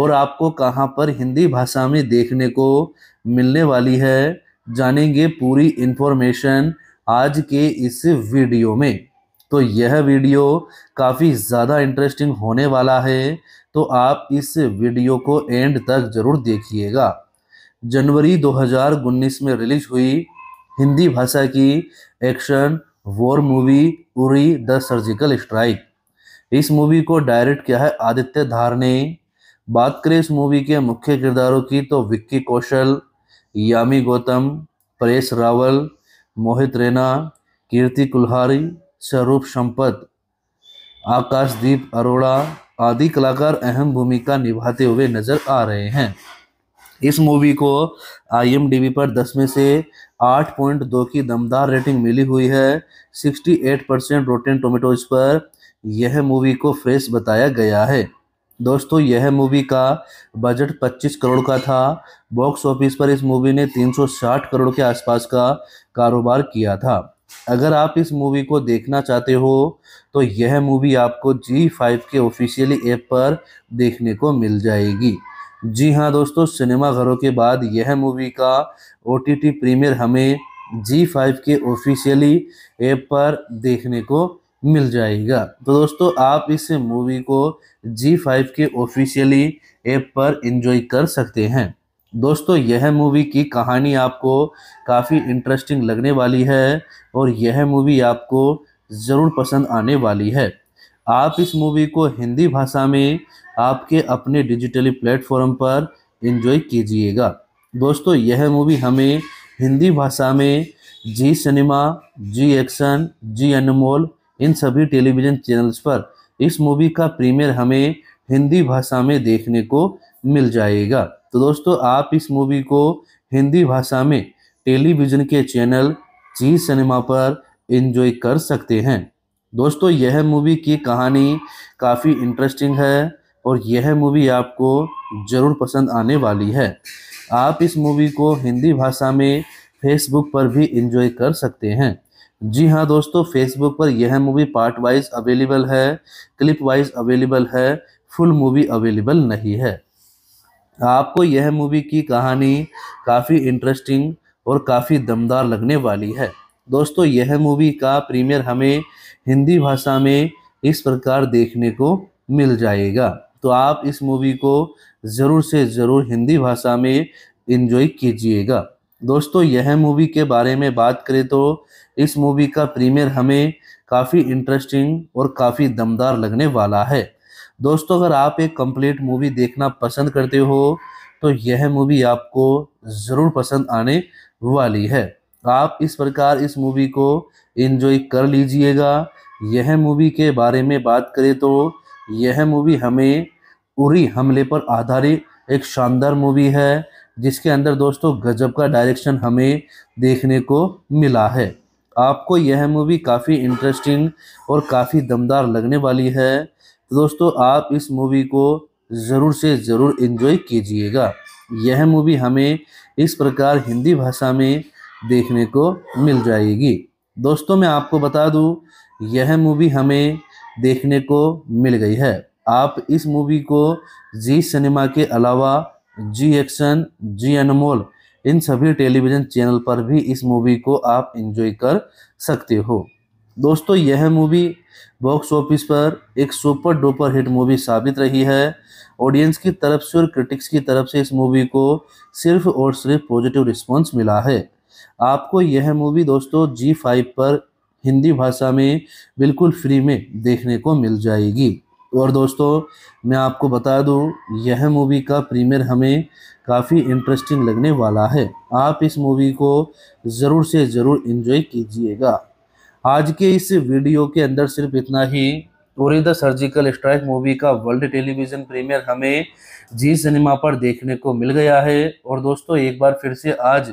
और आपको कहाँ पर हिंदी भाषा में देखने को मिलने वाली है जानेंगे पूरी इन्फॉर्मेशन आज के इस वीडियो में तो यह वीडियो काफ़ी ज़्यादा इंटरेस्टिंग होने वाला है तो आप इस वीडियो को एंड तक जरूर देखिएगा जनवरी 2019 में रिलीज हुई हिंदी भाषा की action war movie Uri the surgical strike इस मूवी को डायरेक्ट किया है आदित्य धार ने बात करें इस मूवी के मुख्य किरदारों की तो विक्की कौशल यामी गौतम परेश रावल मोहित रैना कीर्ति कुल्हारी स्वरूप संपत आकाशदीप अरोड़ा आदि कलाकार अहम भूमिका निभाते हुए नजर आ रहे हैं इस मूवी को आई पर 10 में से 8.2 की दमदार रेटिंग मिली हुई है 68 परसेंट रोटेन टोमेटोज पर यह मूवी को फ्रेश बताया गया है दोस्तों यह मूवी का बजट 25 करोड़ का था बॉक्स ऑफिस पर इस मूवी ने 360 करोड़ के आसपास का कारोबार किया था अगर आप इस मूवी को देखना चाहते हो तो यह मूवी आपको जी फाइव के ऑफिशियली ऐप पर देखने को मिल जाएगी जी हाँ दोस्तों सिनेमा घरों के बाद यह मूवी का ओ टी टी प्रीमियर हमें जी फाइव के ऑफिशियली ऐप पर देखने को मिल जाएगा तो दोस्तों आप इस मूवी को जी फाइव के ऑफिशियली ऐप पर इंजॉय कर सकते हैं दोस्तों यह मूवी की कहानी आपको काफ़ी इंटरेस्टिंग लगने वाली है और यह मूवी आपको ज़रूर पसंद आने वाली है आप इस मूवी को हिंदी भाषा में आपके अपने डिजिटली प्लेटफॉर्म पर एंजॉय कीजिएगा दोस्तों यह मूवी हमें हिंदी भाषा में जी सिनेमा जी एक्शन जी अनमोल इन सभी टेलीविज़न चैनल्स पर इस मूवी का प्रीमियर हमें हिंदी भाषा में देखने को मिल जाएगा तो दोस्तों आप इस मूवी को हिंदी भाषा में टेलीविज़न के चैनल जी सिनेमा पर इन्जॉय कर सकते हैं दोस्तों यह मूवी की कहानी काफ़ी इंटरेस्टिंग है और यह मूवी आपको ज़रूर पसंद आने वाली है आप इस मूवी को हिंदी भाषा में फेसबुक पर भी इंजॉय कर सकते हैं जी हाँ दोस्तों फेसबुक पर यह मूवी पार्ट वाइज अवेलेबल है क्लिप वाइज अवेलेबल है फुल मूवी अवेलेबल नहीं है आपको यह मूवी की कहानी काफ़ी इंटरेस्टिंग और काफ़ी दमदार लगने वाली है दोस्तों यह मूवी का प्रीमियर हमें हिंदी भाषा में इस प्रकार देखने को मिल जाएगा तो आप इस मूवी को ज़रूर से ज़रूर हिंदी भाषा में इन्जॉय कीजिएगा दोस्तों यह मूवी के बारे में बात करें तो इस मूवी का प्रीमियर हमें काफ़ी इंटरेस्टिंग और काफ़ी दमदार लगने वाला है दोस्तों अगर आप एक कंप्लीट मूवी देखना पसंद करते हो तो यह मूवी आपको ज़रूर पसंद आने वाली है आप इस प्रकार इस मूवी को इन्जॉय कर लीजिएगा यह मूवी के बारे में बात करें तो यह मूवी हमें उरी हमले पर आधारित एक शानदार मूवी है जिसके अंदर दोस्तों गजब का डायरेक्शन हमें देखने को मिला है आपको यह मूवी काफ़ी इंटरेस्टिंग और काफ़ी दमदार लगने वाली है तो दोस्तों आप इस मूवी को ज़रूर से ज़रूर इन्जॉय कीजिएगा यह मूवी हमें इस प्रकार हिंदी भाषा में देखने को मिल जाएगी दोस्तों मैं आपको बता दूं यह मूवी हमें देखने को मिल गई है आप इस मूवी को जी सिनेमा के अलावा जी एक्शन जी अनमोल इन सभी टेलीविज़न चैनल पर भी इस मूवी को आप इन्जॉय कर सकते हो दोस्तों यह मूवी बॉक्स ऑफिस पर एक सुपर डुपर हिट मूवी साबित रही है ऑडियंस की तरफ से और क्रिटिक्स की तरफ से इस मूवी को सिर्फ और सिर्फ पॉजिटिव रिस्पांस मिला है आपको यह मूवी दोस्तों जी फाइव पर हिंदी भाषा में बिल्कुल फ्री में देखने को मिल जाएगी और दोस्तों मैं आपको बता दूं यह मूवी का प्रीमियर हमें काफ़ी इंटरेस्टिंग लगने वाला है आप इस मूवी को ज़रूर से ज़रूर इन्जॉय कीजिएगा आज के इस वीडियो के अंदर सिर्फ इतना ही Uri the surgical strike movie का वर्ल्ड टेलीविज़न प्रीमियर हमें जी सिनेमा पर देखने को मिल गया है और दोस्तों एक बार फिर से आज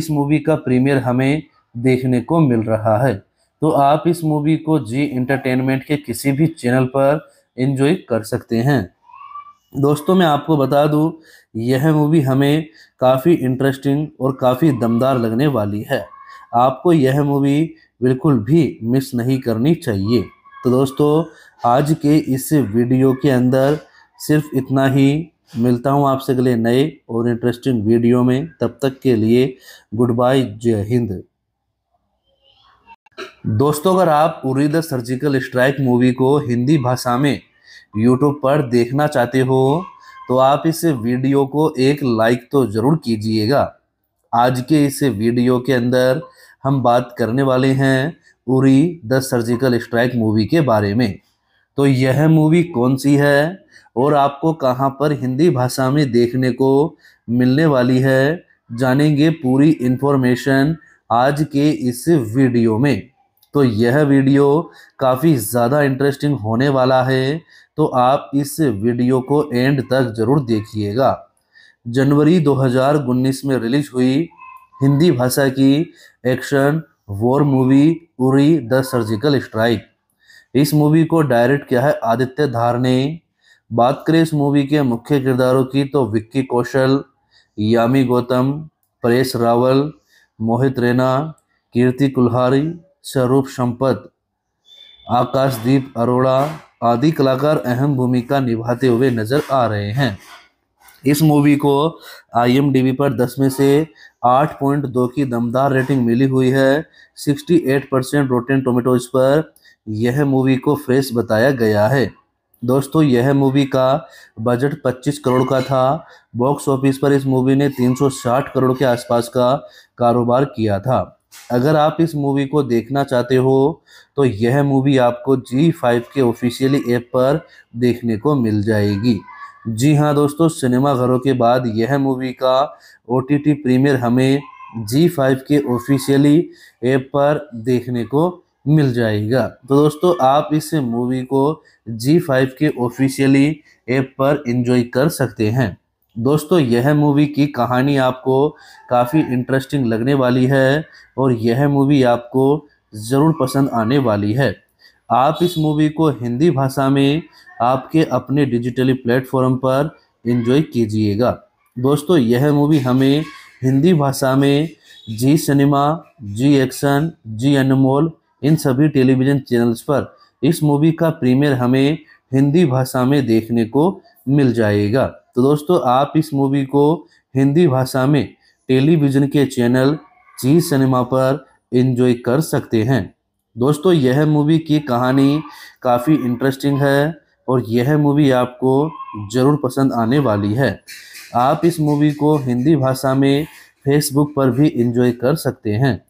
इस मूवी का प्रीमियर हमें देखने को मिल रहा है तो आप इस मूवी को जी इंटरटेनमेंट के किसी भी चैनल पर इन्जॉय कर सकते हैं दोस्तों मैं आपको बता दूं यह मूवी हमें काफ़ी इंटरेस्टिंग और काफ़ी दमदार लगने वाली है आपको यह मूवी बिल्कुल भी मिस नहीं करनी चाहिए तो दोस्तों आज के इस वीडियो के अंदर सिर्फ इतना ही मिलता हूँ आपसे अगले नए और इंटरेस्टिंग वीडियो में तब तक के लिए गुड बाय जय हिंद दोस्तों अगर आप Uri the surgical strike movie को हिंदी भाषा में यूट्यूब पर देखना चाहते हो तो आप इस वीडियो को एक लाइक तो ज़रूर कीजिएगा आज के इस वीडियो के अंदर हम बात करने वाले हैं Uri the surgical strike movie के बारे में तो यह मूवी कौन सी है और आपको कहाँ पर हिंदी भाषा में देखने को मिलने वाली है जानेंगे पूरी इन्फॉर्मेशन आज के इस वीडियो में तो यह वीडियो काफ़ी ज़्यादा इंटरेस्टिंग होने वाला है तो आप इस वीडियो को एंड तक ज़रूर देखिएगा जनवरी दो में रिलीज हुई हिंदी भाषा की action war movie Uri the surgical strike इस मूवी को डायरेक्ट किया है आदित्य धार ने बात करें इस मूवी के मुख्य किरदारों की तो विक्की कौशल यामी गौतम परेश रावल मोहित रैना कीर्ति कुल्हारी स्वरूप संपत आकाशदीप अरोड़ा आदि कलाकार अहम भूमिका निभाते हुए नजर आ रहे हैं इस मूवी को आई पर दस में से आठ पॉइंट दो की दमदार रेटिंग मिली हुई है sixty eight percent rotten tomatoes पर यह मूवी को फ्रेश बताया गया है दोस्तों यह मूवी का बजट 25 करोड़ का था बॉक्स ऑफिस पर इस मूवी ने 360 करोड़ के आसपास का कारोबार किया था अगर आप इस मूवी को देखना चाहते हो तो यह मूवी आपको जी फाइव के ऑफिशियली ऐप पर देखने को मिल जाएगी जी हाँ दोस्तों सिनेमा घरों के बाद यह मूवी का ओ टी टी प्रीमियर हमें जी फाइव के ऑफिशियली ऐप पर देखने को मिल जाएगा तो दोस्तों आप इस मूवी को जी फाइव के ऑफिशियली ऐप पर इंजॉय कर सकते हैं दोस्तों यह मूवी की कहानी आपको काफ़ी इंटरेस्टिंग लगने वाली है और यह मूवी आपको ज़रूर पसंद आने वाली है आप इस मूवी को हिंदी भाषा में आपके अपने डिजिटली प्लेटफॉर्म पर इन्जॉय कीजिएगा दोस्तों यह मूवी हमें हिंदी भाषा में जी सिनेमा जी एक्शन जी अनमोल इन सभी टेलीविज़न चैनल्स पर इस मूवी का प्रीमियर हमें हिंदी भाषा में देखने को मिल जाएगा तो दोस्तों आप इस मूवी को हिंदी भाषा में टेलीविज़न के चैनल जी सिनेमा पर इन्जॉय कर सकते हैं दोस्तों यह मूवी की कहानी काफ़ी इंटरेस्टिंग है और यह मूवी आपको ज़रूर पसंद आने वाली है आप इस मूवी को हिंदी भाषा में फेसबुक पर भी इंजॉय कर सकते हैं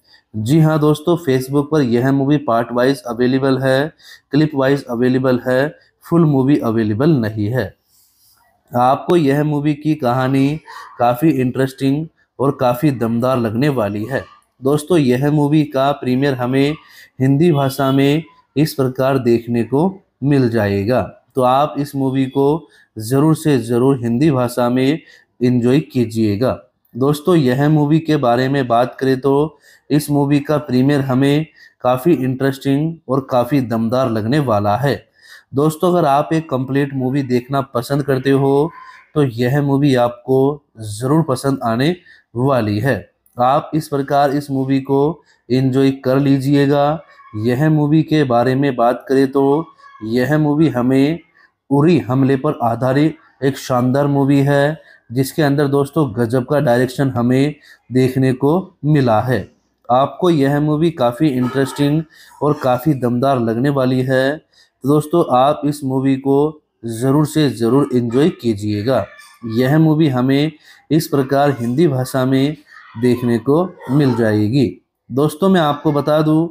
जी हाँ दोस्तों फेसबुक पर यह मूवी पार्ट वाइज अवेलेबल है क्लिप वाइज अवेलेबल है फुल मूवी अवेलेबल नहीं है आपको यह मूवी की कहानी काफ़ी इंटरेस्टिंग और काफ़ी दमदार लगने वाली है दोस्तों यह मूवी का प्रीमियर हमें हिंदी भाषा में इस प्रकार देखने को मिल जाएगा तो आप इस मूवी को ज़रूर से ज़रूर हिंदी भाषा में इन्जॉय कीजिएगा दोस्तों यह मूवी के बारे में बात करें तो इस मूवी का प्रीमियर हमें काफ़ी इंटरेस्टिंग और काफ़ी दमदार लगने वाला है दोस्तों अगर आप एक कंप्लीट मूवी देखना पसंद करते हो तो यह मूवी आपको ज़रूर पसंद आने वाली है आप इस प्रकार इस मूवी को इन्जॉय कर लीजिएगा यह मूवी के बारे में बात करें तो यह मूवी हमें उरी हमले पर आधारित एक शानदार मूवी है जिसके अंदर दोस्तों गजब का डायरेक्शन हमें देखने को मिला है आपको यह मूवी काफ़ी इंटरेस्टिंग और काफ़ी दमदार लगने वाली है तो दोस्तों आप इस मूवी को ज़रूर से ज़रूर इन्जॉय कीजिएगा यह मूवी हमें इस प्रकार हिंदी भाषा में देखने को मिल जाएगी दोस्तों मैं आपको बता दूं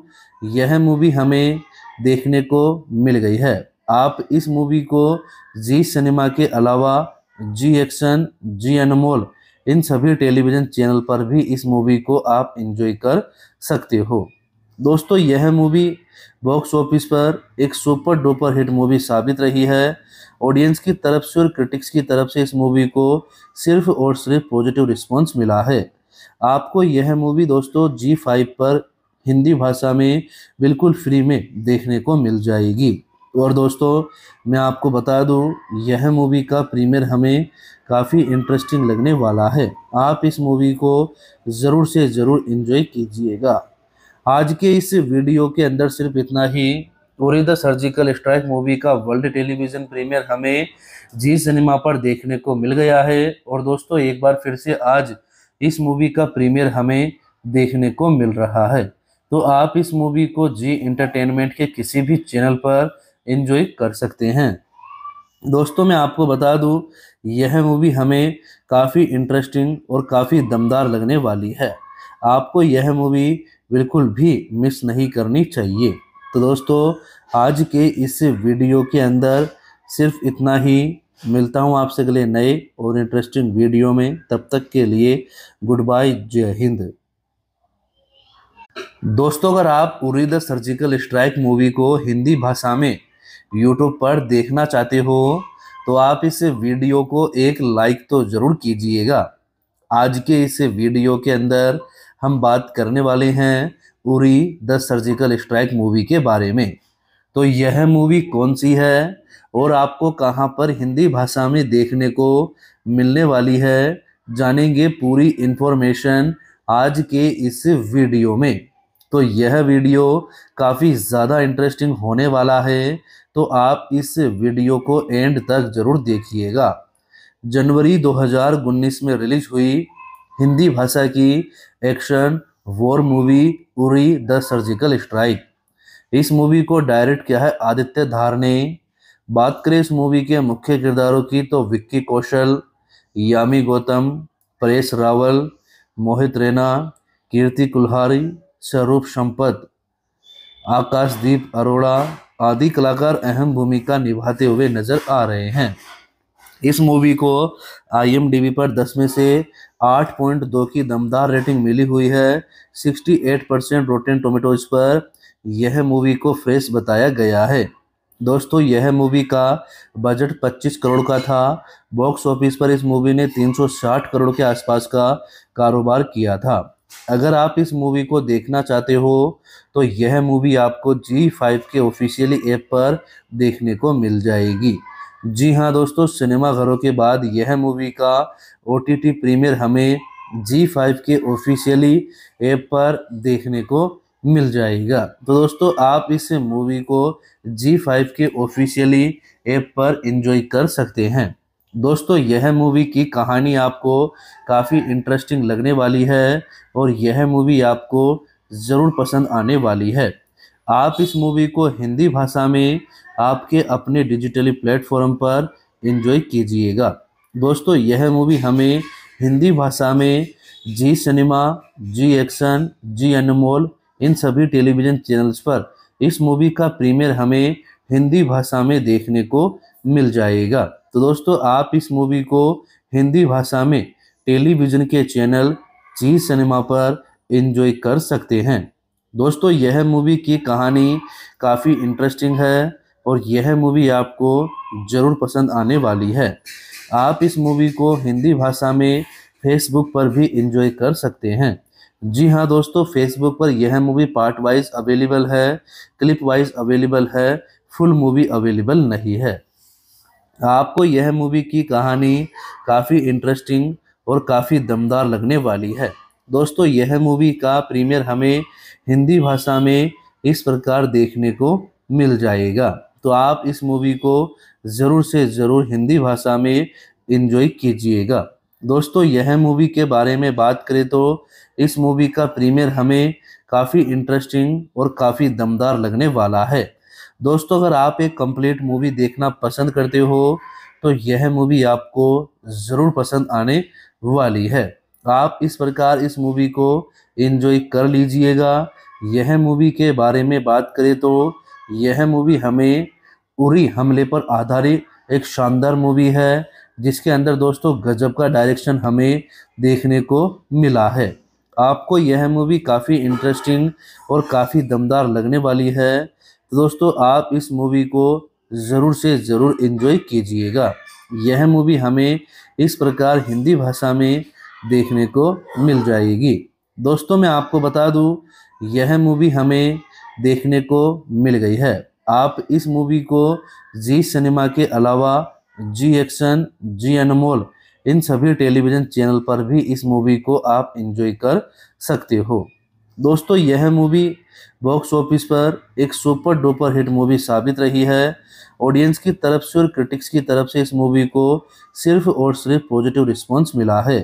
यह मूवी हमें देखने को मिल गई है आप इस मूवी को जी सिनेमा के अलावा जी एक्शन जी अनमोल इन सभी टेलीविज़न चैनल पर भी इस मूवी को आप इंजॉय कर सकते हो दोस्तों यह मूवी बॉक्स ऑफिस पर एक सुपर डुपर हिट मूवी साबित रही है ऑडियंस की तरफ से और क्रिटिक्स की तरफ से इस मूवी को सिर्फ और सिर्फ पॉजिटिव रिस्पांस मिला है आपको यह मूवी दोस्तों जी फाइव पर हिंदी भाषा में बिल्कुल फ्री में देखने को मिल जाएगी और दोस्तों मैं आपको बता दूं यह मूवी का प्रीमियर हमें काफ़ी इंटरेस्टिंग लगने वाला है आप इस मूवी को ज़रूर से ज़रूर इन्जॉय कीजिएगा आज के इस वीडियो के अंदर सिर्फ इतना ही और द सर्जिकल स्ट्राइक मूवी का वर्ल्ड टेलीविज़न प्रीमियर हमें जी सिनेमा पर देखने को मिल गया है और दोस्तों एक बार फिर से आज इस मूवी का प्रीमियर हमें देखने को मिल रहा है तो आप इस मूवी को जी इंटरटेनमेंट के किसी भी चैनल पर इन्जॉय कर सकते हैं दोस्तों मैं आपको बता दूं यह मूवी हमें काफ़ी इंटरेस्टिंग और काफ़ी दमदार लगने वाली है आपको यह मूवी बिल्कुल भी मिस नहीं करनी चाहिए तो दोस्तों आज के इस वीडियो के अंदर सिर्फ इतना ही मिलता हूँ आपसे अगले नए और इंटरेस्टिंग वीडियो में तब तक के लिए गुड बाय जय हिंद दोस्तों अगर आप Uri the surgical strike movie को हिंदी भाषा में यूट्यूब पर देखना चाहते हो तो आप इस वीडियो को एक लाइक तो ज़रूर कीजिएगा आज के इस वीडियो के अंदर हम बात करने वाले हैं Uri the surgical strike movie के बारे में तो यह मूवी कौन सी है और आपको कहाँ पर हिंदी भाषा में देखने को मिलने वाली है जानेंगे पूरी इन्फॉर्मेशन आज के इस वीडियो में तो यह वीडियो काफ़ी ज़्यादा इंटरेस्टिंग होने वाला है तो आप इस वीडियो को एंड तक ज़रूर देखिएगा जनवरी 2019 में रिलीज हुई हिंदी भाषा की action war movie Uri the surgical strike इस मूवी को डायरेक्ट किया है आदित्य धार ने बात करें इस मूवी के मुख्य किरदारों की तो विक्की कौशल यामी गौतम परेश रावल मोहित रैना कीर्ति कुल्हारी स्वरूप संपत आकाशदीप अरोड़ा आदि कलाकार अहम भूमिका निभाते हुए नजर आ रहे हैं इस मूवी को आईएमडीबी पर 10 में से 8.2 की दमदार रेटिंग मिली हुई है 68 परसेंट रोटेन टोमेटोज पर यह मूवी को फ्रेश बताया गया है दोस्तों यह मूवी का बजट 25 करोड़ का था बॉक्स ऑफिस पर इस मूवी ने 360 करोड़ के आसपास का कारोबार किया था अगर आप इस मूवी को देखना चाहते हो तो यह मूवी आपको जी फाइव के ऑफिशियली ऐप पर देखने को मिल जाएगी जी हाँ दोस्तों सिनेमा घरों के बाद यह मूवी का ओ टी टी प्रीमियर हमें जी फाइव के ऑफिशियली ऐप पर देखने को मिल जाएगा तो दोस्तों आप इस मूवी को जी फाइव के ऑफिशियली ऐप पर इंजॉय कर सकते हैं दोस्तों यह मूवी की कहानी आपको काफ़ी इंटरेस्टिंग लगने वाली है और यह मूवी आपको ज़रूर पसंद आने वाली है आप इस मूवी को हिंदी भाषा में आपके अपने डिजिटली प्लेटफॉर्म पर इंजॉय कीजिएगा दोस्तों यह मूवी हमें हिंदी भाषा में जी सिनेमा जी एक्शन जी अनमोल इन सभी टेलीविज़न चैनल्स पर इस मूवी का प्रीमियर हमें हिंदी भाषा में देखने को मिल जाएगा तो दोस्तों आप इस मूवी को हिंदी भाषा में टेलीविज़न के चैनल जी सिनेमा पर इन्जॉय कर सकते हैं दोस्तों यह मूवी की कहानी काफ़ी इंटरेस्टिंग है और यह मूवी आपको ज़रूर पसंद आने वाली है आप इस मूवी को हिंदी भाषा में फेसबुक पर भी इंजॉय कर सकते हैं जी हाँ दोस्तों फेसबुक पर यह मूवी पार्ट वाइज अवेलेबल है क्लिप वाइज अवेलेबल है फुल मूवी अवेलेबल नहीं है आपको यह मूवी की कहानी काफ़ी इंटरेस्टिंग और काफ़ी दमदार लगने वाली है दोस्तों यह मूवी का प्रीमियर हमें हिंदी भाषा में इस प्रकार देखने को मिल जाएगा तो आप इस मूवी को ज़रूर से ज़रूर हिंदी भाषा में इन्जॉय कीजिएगा दोस्तों यह मूवी के बारे में बात करें तो इस मूवी का प्रीमियर हमें काफ़ी इंटरेस्टिंग और काफ़ी दमदार लगने वाला है दोस्तों अगर आप एक कंप्लीट मूवी देखना पसंद करते हो तो यह मूवी आपको ज़रूर पसंद आने वाली है आप इस प्रकार इस मूवी को इन्जॉय कर लीजिएगा यह मूवी के बारे में बात करें तो यह मूवी हमें उरी हमले पर आधारित एक शानदार मूवी है जिसके अंदर दोस्तों गजब का डायरेक्शन हमें देखने को मिला है आपको यह मूवी काफ़ी इंटरेस्टिंग और काफ़ी दमदार लगने वाली है तो दोस्तों आप इस मूवी को ज़रूर से ज़रूर इन्जॉय कीजिएगा यह मूवी हमें इस प्रकार हिंदी भाषा में देखने को मिल जाएगी दोस्तों मैं आपको बता दूं यह मूवी हमें देखने को मिल गई है आप इस मूवी को जी सिनेमा के अलावा जी एक्शन जी अनमोल इन सभी टेलीविज़न चैनल पर भी इस मूवी को आप इन्जॉय कर सकते हो दोस्तों यह मूवी बॉक्स ऑफिस पर एक सुपर डुपर हिट मूवी साबित रही है ऑडियंस की तरफ से और क्रिटिक्स की तरफ से इस मूवी को सिर्फ और सिर्फ पॉजिटिव रिस्पांस मिला है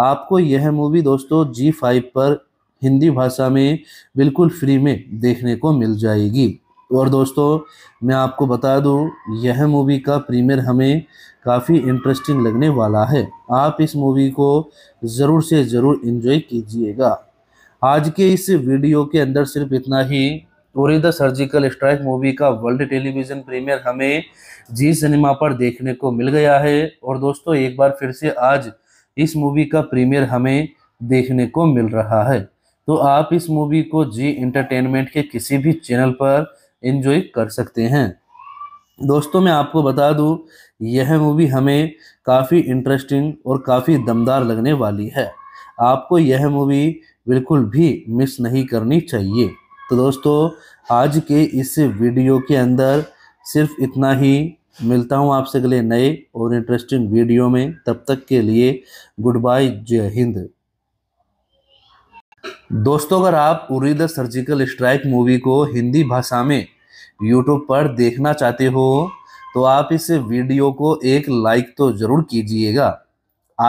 आपको यह मूवी दोस्तों जी फाइव पर हिंदी भाषा में बिल्कुल फ्री में देखने को मिल जाएगी और दोस्तों मैं आपको बता दूं यह मूवी का प्रीमियर हमें काफ़ी इंटरेस्टिंग लगने वाला है आप इस मूवी को ज़रूर से ज़रूर इन्जॉय कीजिएगा आज के इस वीडियो के अंदर सिर्फ इतना ही Uri the surgical strike movie का वर्ल्ड टेलीविज़न प्रीमियर हमें जी सिनेमा पर देखने को मिल गया है और दोस्तों एक बार फिर से आज इस मूवी का प्रीमियर हमें देखने को मिल रहा है तो आप इस मूवी को जी इंटरटेनमेंट के किसी भी चैनल पर इन्जॉय कर सकते हैं दोस्तों मैं आपको बता दूं यह मूवी हमें काफ़ी इंटरेस्टिंग और काफ़ी दमदार लगने वाली है आपको यह मूवी बिल्कुल भी मिस नहीं करनी चाहिए तो दोस्तों आज के इस वीडियो के अंदर सिर्फ इतना ही मिलता हूँ आपसे अगले नए और इंटरेस्टिंग वीडियो में तब तक के लिए गुड बाय जय हिंद दोस्तों अगर आप Uri the surgical strike movie को हिंदी भाषा में यूट्यूब पर देखना चाहते हो तो आप इस वीडियो को एक लाइक तो ज़रूर कीजिएगा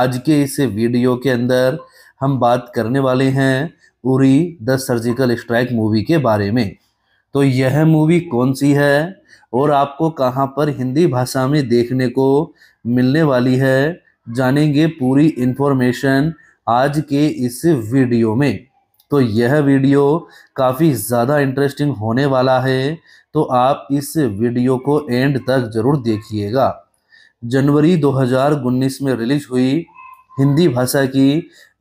आज के इस वीडियो के अंदर हम बात करने वाले हैं Uri the surgical strike movie के बारे में तो यह मूवी कौन सी है और आपको कहाँ पर हिंदी भाषा में देखने को मिलने वाली है जानेंगे पूरी इन्फॉर्मेशन आज के इस वीडियो में तो यह वीडियो काफ़ी ज़्यादा इंटरेस्टिंग होने वाला है तो आप इस वीडियो को एंड तक ज़रूर देखिएगा जनवरी दो में रिलीज हुई हिंदी भाषा की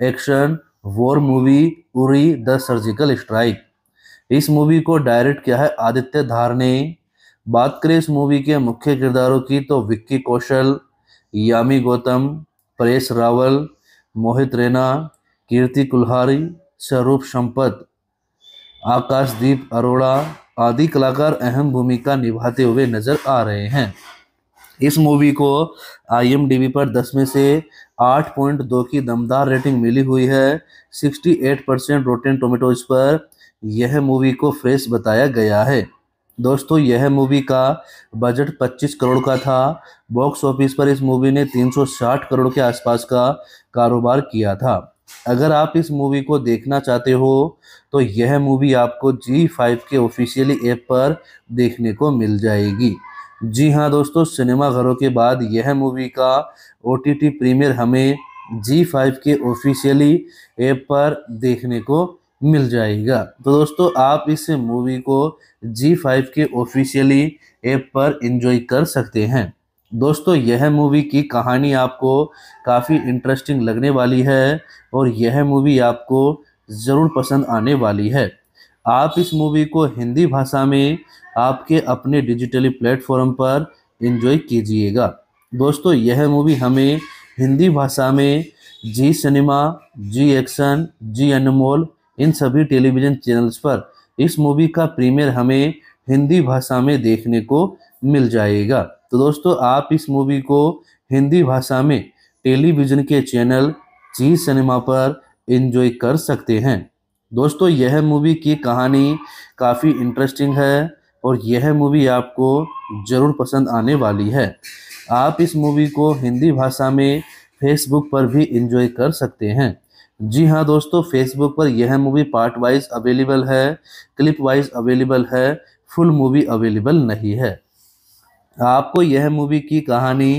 action war movie Uri the surgical strike इस मूवी को डायरेक्ट किया है आदित्य धार ने बात करें इस मूवी के मुख्य किरदारों की तो विक्की कौशल यामी गौतम परेश रावल मोहित रैना कीर्ति कुल्हारी स्वरूप संपत आकाशदीप अरोड़ा आदि कलाकार अहम भूमिका निभाते हुए नजर आ रहे हैं इस मूवी को आईएमडीबी पर 10 में से आठ पॉइंट दो की दमदार रेटिंग मिली हुई है sixty eight percent rotten tomatoes पर यह मूवी को फ्रेश बताया गया है दोस्तों यह मूवी का बजट 25 करोड़ का था बॉक्स ऑफिस पर इस मूवी ने 360 करोड़ के आसपास का कारोबार किया था अगर आप इस मूवी को देखना चाहते हो तो यह मूवी आपको जी फाइव के ऑफिशियली ऐप पर देखने को मिल जाएगी जी हाँ दोस्तों सिनेमा घरों के बाद यह मूवी का ओ टी टी प्रीमियर हमें जी फाइव के ऑफिशियली ऐप पर देखने को मिल जाएगा तो दोस्तों आप इस मूवी को जी फाइव के ऑफिशियली ऐप पर इंजॉय कर सकते हैं दोस्तों यह मूवी की कहानी आपको काफ़ी इंटरेस्टिंग लगने वाली है और यह मूवी आपको ज़रूर पसंद आने वाली है आप इस मूवी को हिंदी भाषा में आपके अपने डिजिटली प्लेटफॉर्म पर इन्जॉय कीजिएगा दोस्तों यह मूवी हमें हिंदी भाषा में जी सिनेमा जी एक्शन जी अनमोल इन सभी टेलीविज़न चैनल्स पर इस मूवी का प्रीमियर हमें हिंदी भाषा में देखने को मिल जाएगा तो दोस्तों आप इस मूवी को हिंदी भाषा में टेलीविज़न के चैनल जी सिनेमा पर इन्जॉय कर सकते हैं दोस्तों यह मूवी की कहानी काफ़ी इंटरेस्टिंग है और यह मूवी आपको ज़रूर पसंद आने वाली है आप इस मूवी को हिंदी भाषा में फेसबुक पर भी इंजॉय कर सकते हैं जी हाँ दोस्तों फेसबुक पर यह मूवी पार्ट वाइज अवेलेबल है क्लिप वाइज अवेलेबल है फुल मूवी अवेलेबल नहीं है आपको यह मूवी की कहानी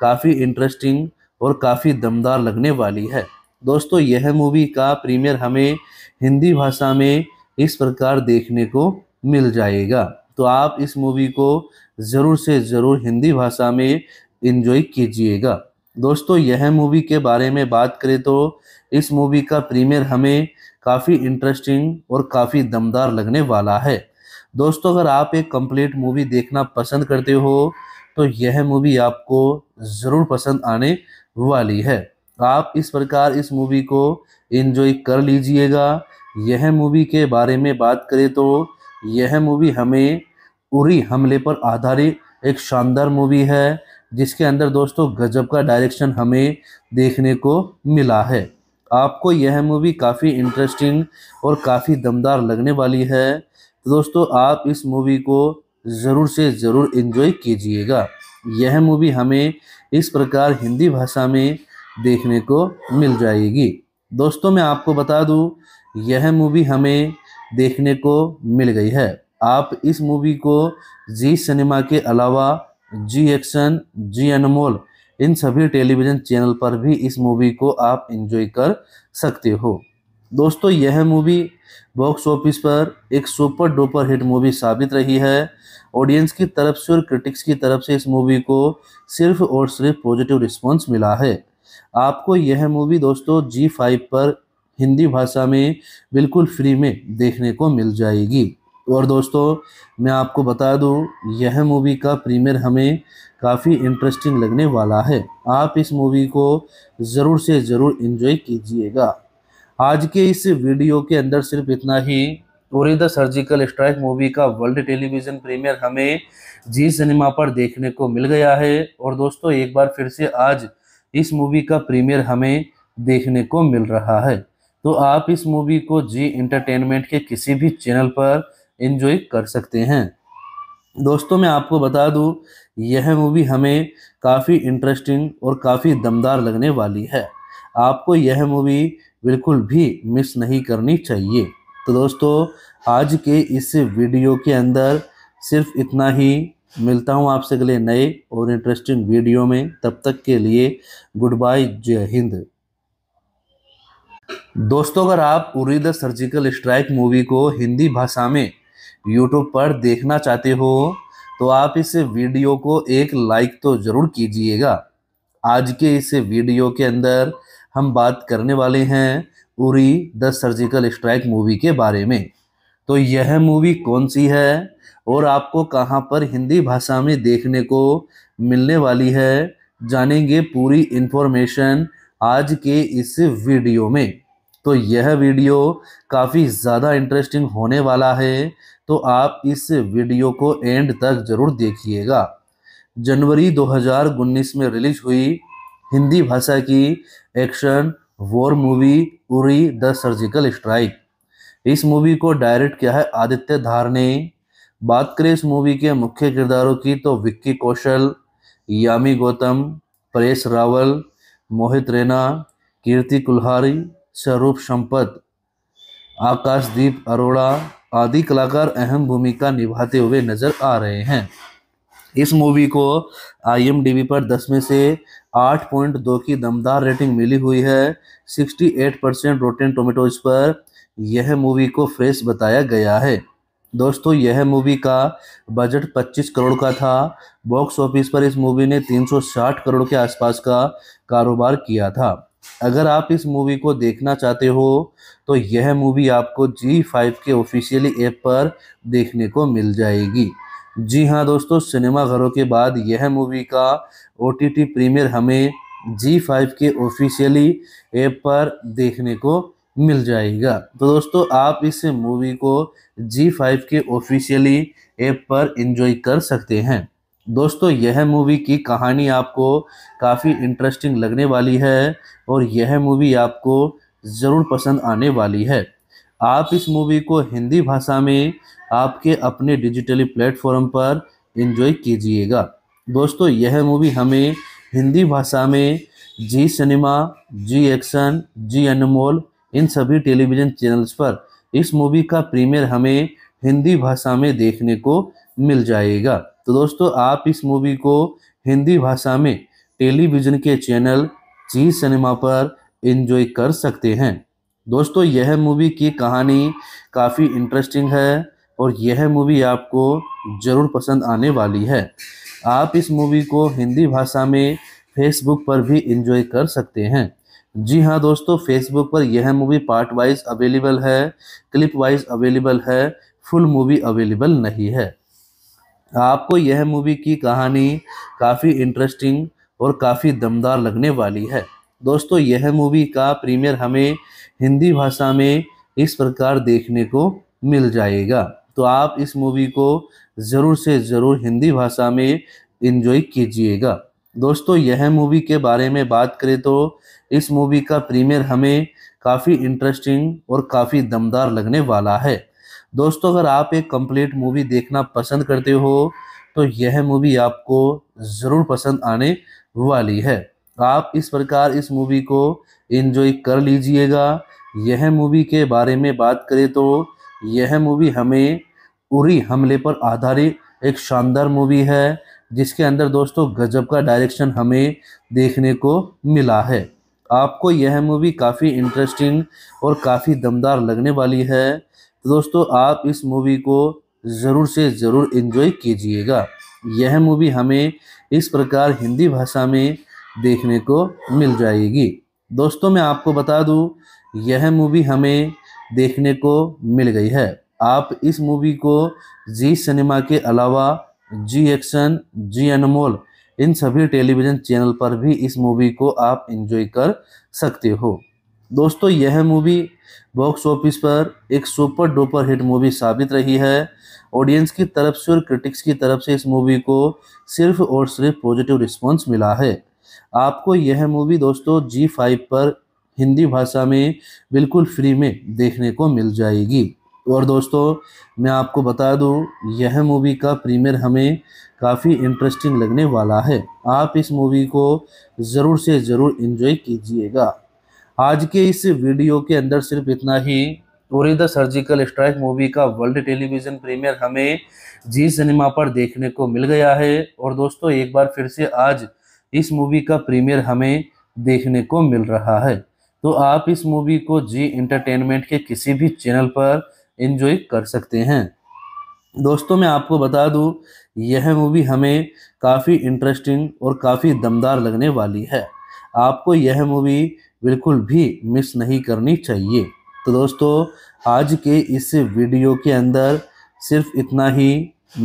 काफ़ी इंटरेस्टिंग और काफ़ी दमदार लगने वाली है दोस्तों यह मूवी का प्रीमियर हमें हिंदी भाषा में इस प्रकार देखने को मिल जाएगा तो आप इस मूवी को ज़रूर से ज़रूर हिंदी भाषा में इन्जॉय कीजिएगा दोस्तों यह मूवी के बारे में बात करें तो इस मूवी का प्रीमियर हमें काफ़ी इंटरेस्टिंग और काफ़ी दमदार लगने वाला है दोस्तों अगर आप एक कंप्लीट मूवी देखना पसंद करते हो तो यह मूवी आपको ज़रूर पसंद आने वाली है आप इस प्रकार इस मूवी को इन्जॉय कर लीजिएगा यह मूवी के बारे में बात करें तो यह मूवी हमें उरी हमले पर आधारित एक शानदार मूवी है जिसके अंदर दोस्तों गजब का डायरेक्शन हमें देखने को मिला है आपको यह मूवी काफ़ी इंटरेस्टिंग और काफ़ी दमदार लगने वाली है तो दोस्तों आप इस मूवी को ज़रूर से ज़रूर इन्जॉय कीजिएगा यह मूवी हमें इस प्रकार हिंदी भाषा में देखने को मिल जाएगी दोस्तों मैं आपको बता दूं यह मूवी हमें देखने को मिल गई है आप इस मूवी को जी सिनेमा के अलावा जी एक्शन जी अनमोल इन सभी टेलीविज़न चैनल पर भी इस मूवी को आप इंजॉय कर सकते हो दोस्तों यह मूवी बॉक्स ऑफिस पर एक सुपर डुपर हिट मूवी साबित रही है ऑडियंस की तरफ से और क्रिटिक्स की तरफ से इस मूवी को सिर्फ और सिर्फ पॉजिटिव रिस्पांस मिला है आपको यह मूवी दोस्तों जी फाइव पर हिंदी भाषा में बिल्कुल फ्री में देखने को मिल जाएगी और दोस्तों मैं आपको बता दूं यह मूवी का प्रीमियर हमें काफ़ी इंटरेस्टिंग लगने वाला है आप इस मूवी को ज़रूर से ज़रूर इन्जॉय कीजिएगा आज के इस वीडियो के अंदर सिर्फ इतना ही Uri the surgical strike movie का वर्ल्ड टेलीविज़न प्रीमियर हमें जी सिनेमा पर देखने को मिल गया है और दोस्तों एक बार फिर से आज इस मूवी का प्रीमियर हमें देखने को मिल रहा है तो आप इस मूवी को जी इंटरटेनमेंट के किसी भी चैनल पर इन्जॉय कर सकते हैं दोस्तों मैं आपको बता दूं यह मूवी हमें काफ़ी इंटरेस्टिंग और काफ़ी दमदार लगने वाली है आपको यह मूवी बिल्कुल भी मिस नहीं करनी चाहिए तो दोस्तों आज के इस वीडियो के अंदर सिर्फ इतना ही मिलता हूँ आपसे अगले नए और इंटरेस्टिंग वीडियो में तब तक के लिए गुड बाय जय हिंद दोस्तों अगर आप Uri the surgical strike movie को हिंदी भाषा में यूट्यूब पर देखना चाहते हो तो आप इस वीडियो को एक लाइक तो ज़रूर कीजिएगा आज के इस वीडियो के अंदर हम बात करने वाले हैं Uri the surgical strike movie के बारे में तो यह मूवी कौन सी है और आपको कहाँ पर हिंदी भाषा में देखने को मिलने वाली है जानेंगे पूरी इन्फॉर्मेशन आज के इस वीडियो में तो यह वीडियो काफ़ी ज़्यादा इंटरेस्टिंग होने वाला है तो आप इस वीडियो को एंड तक ज़रूर देखिएगा जनवरी 2019 में रिलीज हुई हिंदी भाषा की action war movie Uri the surgical strike इस मूवी को डायरेक्ट किया है आदित्य धार ने बात करें इस मूवी के मुख्य किरदारों की तो विक्की कौशल यामी गौतम परेश रावल मोहित रैना कीर्ति कुल्हारी स्वरूप संपत आकाशदीप अरोड़ा आदि कलाकार अहम भूमिका निभाते हुए नजर आ रहे हैं इस मूवी को आईएमडीबी पर 10 में से 8.2 की दमदार रेटिंग मिली हुई है 68 परसेंट रोटेन टोमेटोज पर यह मूवी को फ्रेश बताया गया है दोस्तों यह मूवी का बजट 25 करोड़ का था बॉक्स ऑफिस पर इस मूवी ने 360 करोड़ के आसपास का कारोबार किया था अगर आप इस मूवी को देखना चाहते हो तो यह मूवी आपको जी फाइव के ऑफिशियली ऐप पर देखने को मिल जाएगी जी हाँ दोस्तों सिनेमा घरों के बाद यह मूवी का ओ टी प्रीमियर हमें जी फाइव के ऑफिशियली ऐप पर देखने को मिल जाएगा तो दोस्तों आप इस मूवी को जी फाइव के ऑफिशियली ऐप पर इंजॉय कर सकते हैं दोस्तों यह मूवी की कहानी आपको काफ़ी इंटरेस्टिंग लगने वाली है और यह मूवी आपको ज़रूर पसंद आने वाली है आप इस मूवी को हिंदी भाषा में आपके अपने डिजिटली प्लेटफॉर्म पर इंजॉय कीजिएगा दोस्तों यह मूवी हमें हिंदी भाषा में जी सिनेमा जी एक्शन जी अनमोल इन सभी टेलीविजन चैनल्स पर इस मूवी का प्रीमियर हमें हिंदी भाषा में देखने को मिल जाएगा तो दोस्तों आप इस मूवी को हिंदी भाषा में टेलीविज़न के चैनल जी सिनेमा पर इन्जॉय कर सकते हैं दोस्तों यह मूवी की कहानी काफ़ी इंटरेस्टिंग है और यह मूवी आपको ज़रूर पसंद आने वाली है आप इस मूवी को हिंदी भाषा में फेसबुक पर भी इंजॉय कर सकते हैं जी हाँ दोस्तों फेसबुक पर यह मूवी पार्ट वाइज अवेलेबल है क्लिप वाइज अवेलेबल है फुल मूवी अवेलेबल नहीं है आपको यह मूवी की कहानी काफ़ी इंटरेस्टिंग और काफ़ी दमदार लगने वाली है दोस्तों यह मूवी का प्रीमियर हमें हिंदी भाषा में इस प्रकार देखने को मिल जाएगा तो आप इस मूवी को ज़रूर से ज़रूर हिंदी भाषा में इन्जॉय कीजिएगा दोस्तों यह मूवी के बारे में बात करें तो इस मूवी का प्रीमियर हमें काफ़ी इंटरेस्टिंग और काफ़ी दमदार लगने वाला है दोस्तों अगर आप एक कंप्लीट मूवी देखना पसंद करते हो तो यह मूवी आपको ज़रूर पसंद आने वाली है आप इस प्रकार इस मूवी को इन्जॉय कर लीजिएगा यह मूवी के बारे में बात करें तो यह मूवी हमें उरी हमले पर आधारित एक शानदार मूवी है जिसके अंदर दोस्तों गजब का डायरेक्शन हमें देखने को मिला है आपको यह मूवी काफ़ी इंटरेस्टिंग और काफ़ी दमदार लगने वाली है तो दोस्तों आप इस मूवी को ज़रूर से ज़रूर इन्जॉय कीजिएगा यह मूवी हमें इस प्रकार हिंदी भाषा में देखने को मिल जाएगी दोस्तों मैं आपको बता दूं यह मूवी हमें देखने को मिल गई है आप इस मूवी को जी सिनेमा के अलावा जी एक्शन जी अनमोल इन सभी टेलीविज़न चैनल पर भी इस मूवी को आप इन्जॉय कर सकते हो दोस्तों यह मूवी बॉक्स ऑफिस पर एक सुपर डुपर हिट मूवी साबित रही है ऑडियंस की तरफ से और क्रिटिक्स की तरफ से इस मूवी को सिर्फ और सिर्फ पॉजिटिव रिस्पांस मिला है आपको यह मूवी दोस्तों जी फाइव पर हिंदी भाषा में बिल्कुल फ्री में देखने को मिल जाएगी और दोस्तों मैं आपको बता दूं यह मूवी का प्रीमियर हमें काफ़ी इंटरेस्टिंग लगने वाला है आप इस मूवी को ज़रूर से ज़रूर इन्जॉय कीजिएगा आज के इस वीडियो के अंदर सिर्फ इतना ही Uri the surgical strike movie का वर्ल्ड टेलीविज़न प्रीमियर हमें जी सिनेमा पर देखने को मिल गया है और दोस्तों एक बार फिर से आज इस मूवी का प्रीमियर हमें देखने को मिल रहा है तो आप इस मूवी को जी इंटरटेनमेंट के किसी भी चैनल पर इन्जॉय कर सकते हैं दोस्तों मैं आपको बता दूं यह मूवी हमें काफ़ी इंटरेस्टिंग और काफ़ी दमदार लगने वाली है आपको यह मूवी बिल्कुल भी मिस नहीं करनी चाहिए तो दोस्तों आज के इस वीडियो के अंदर सिर्फ इतना ही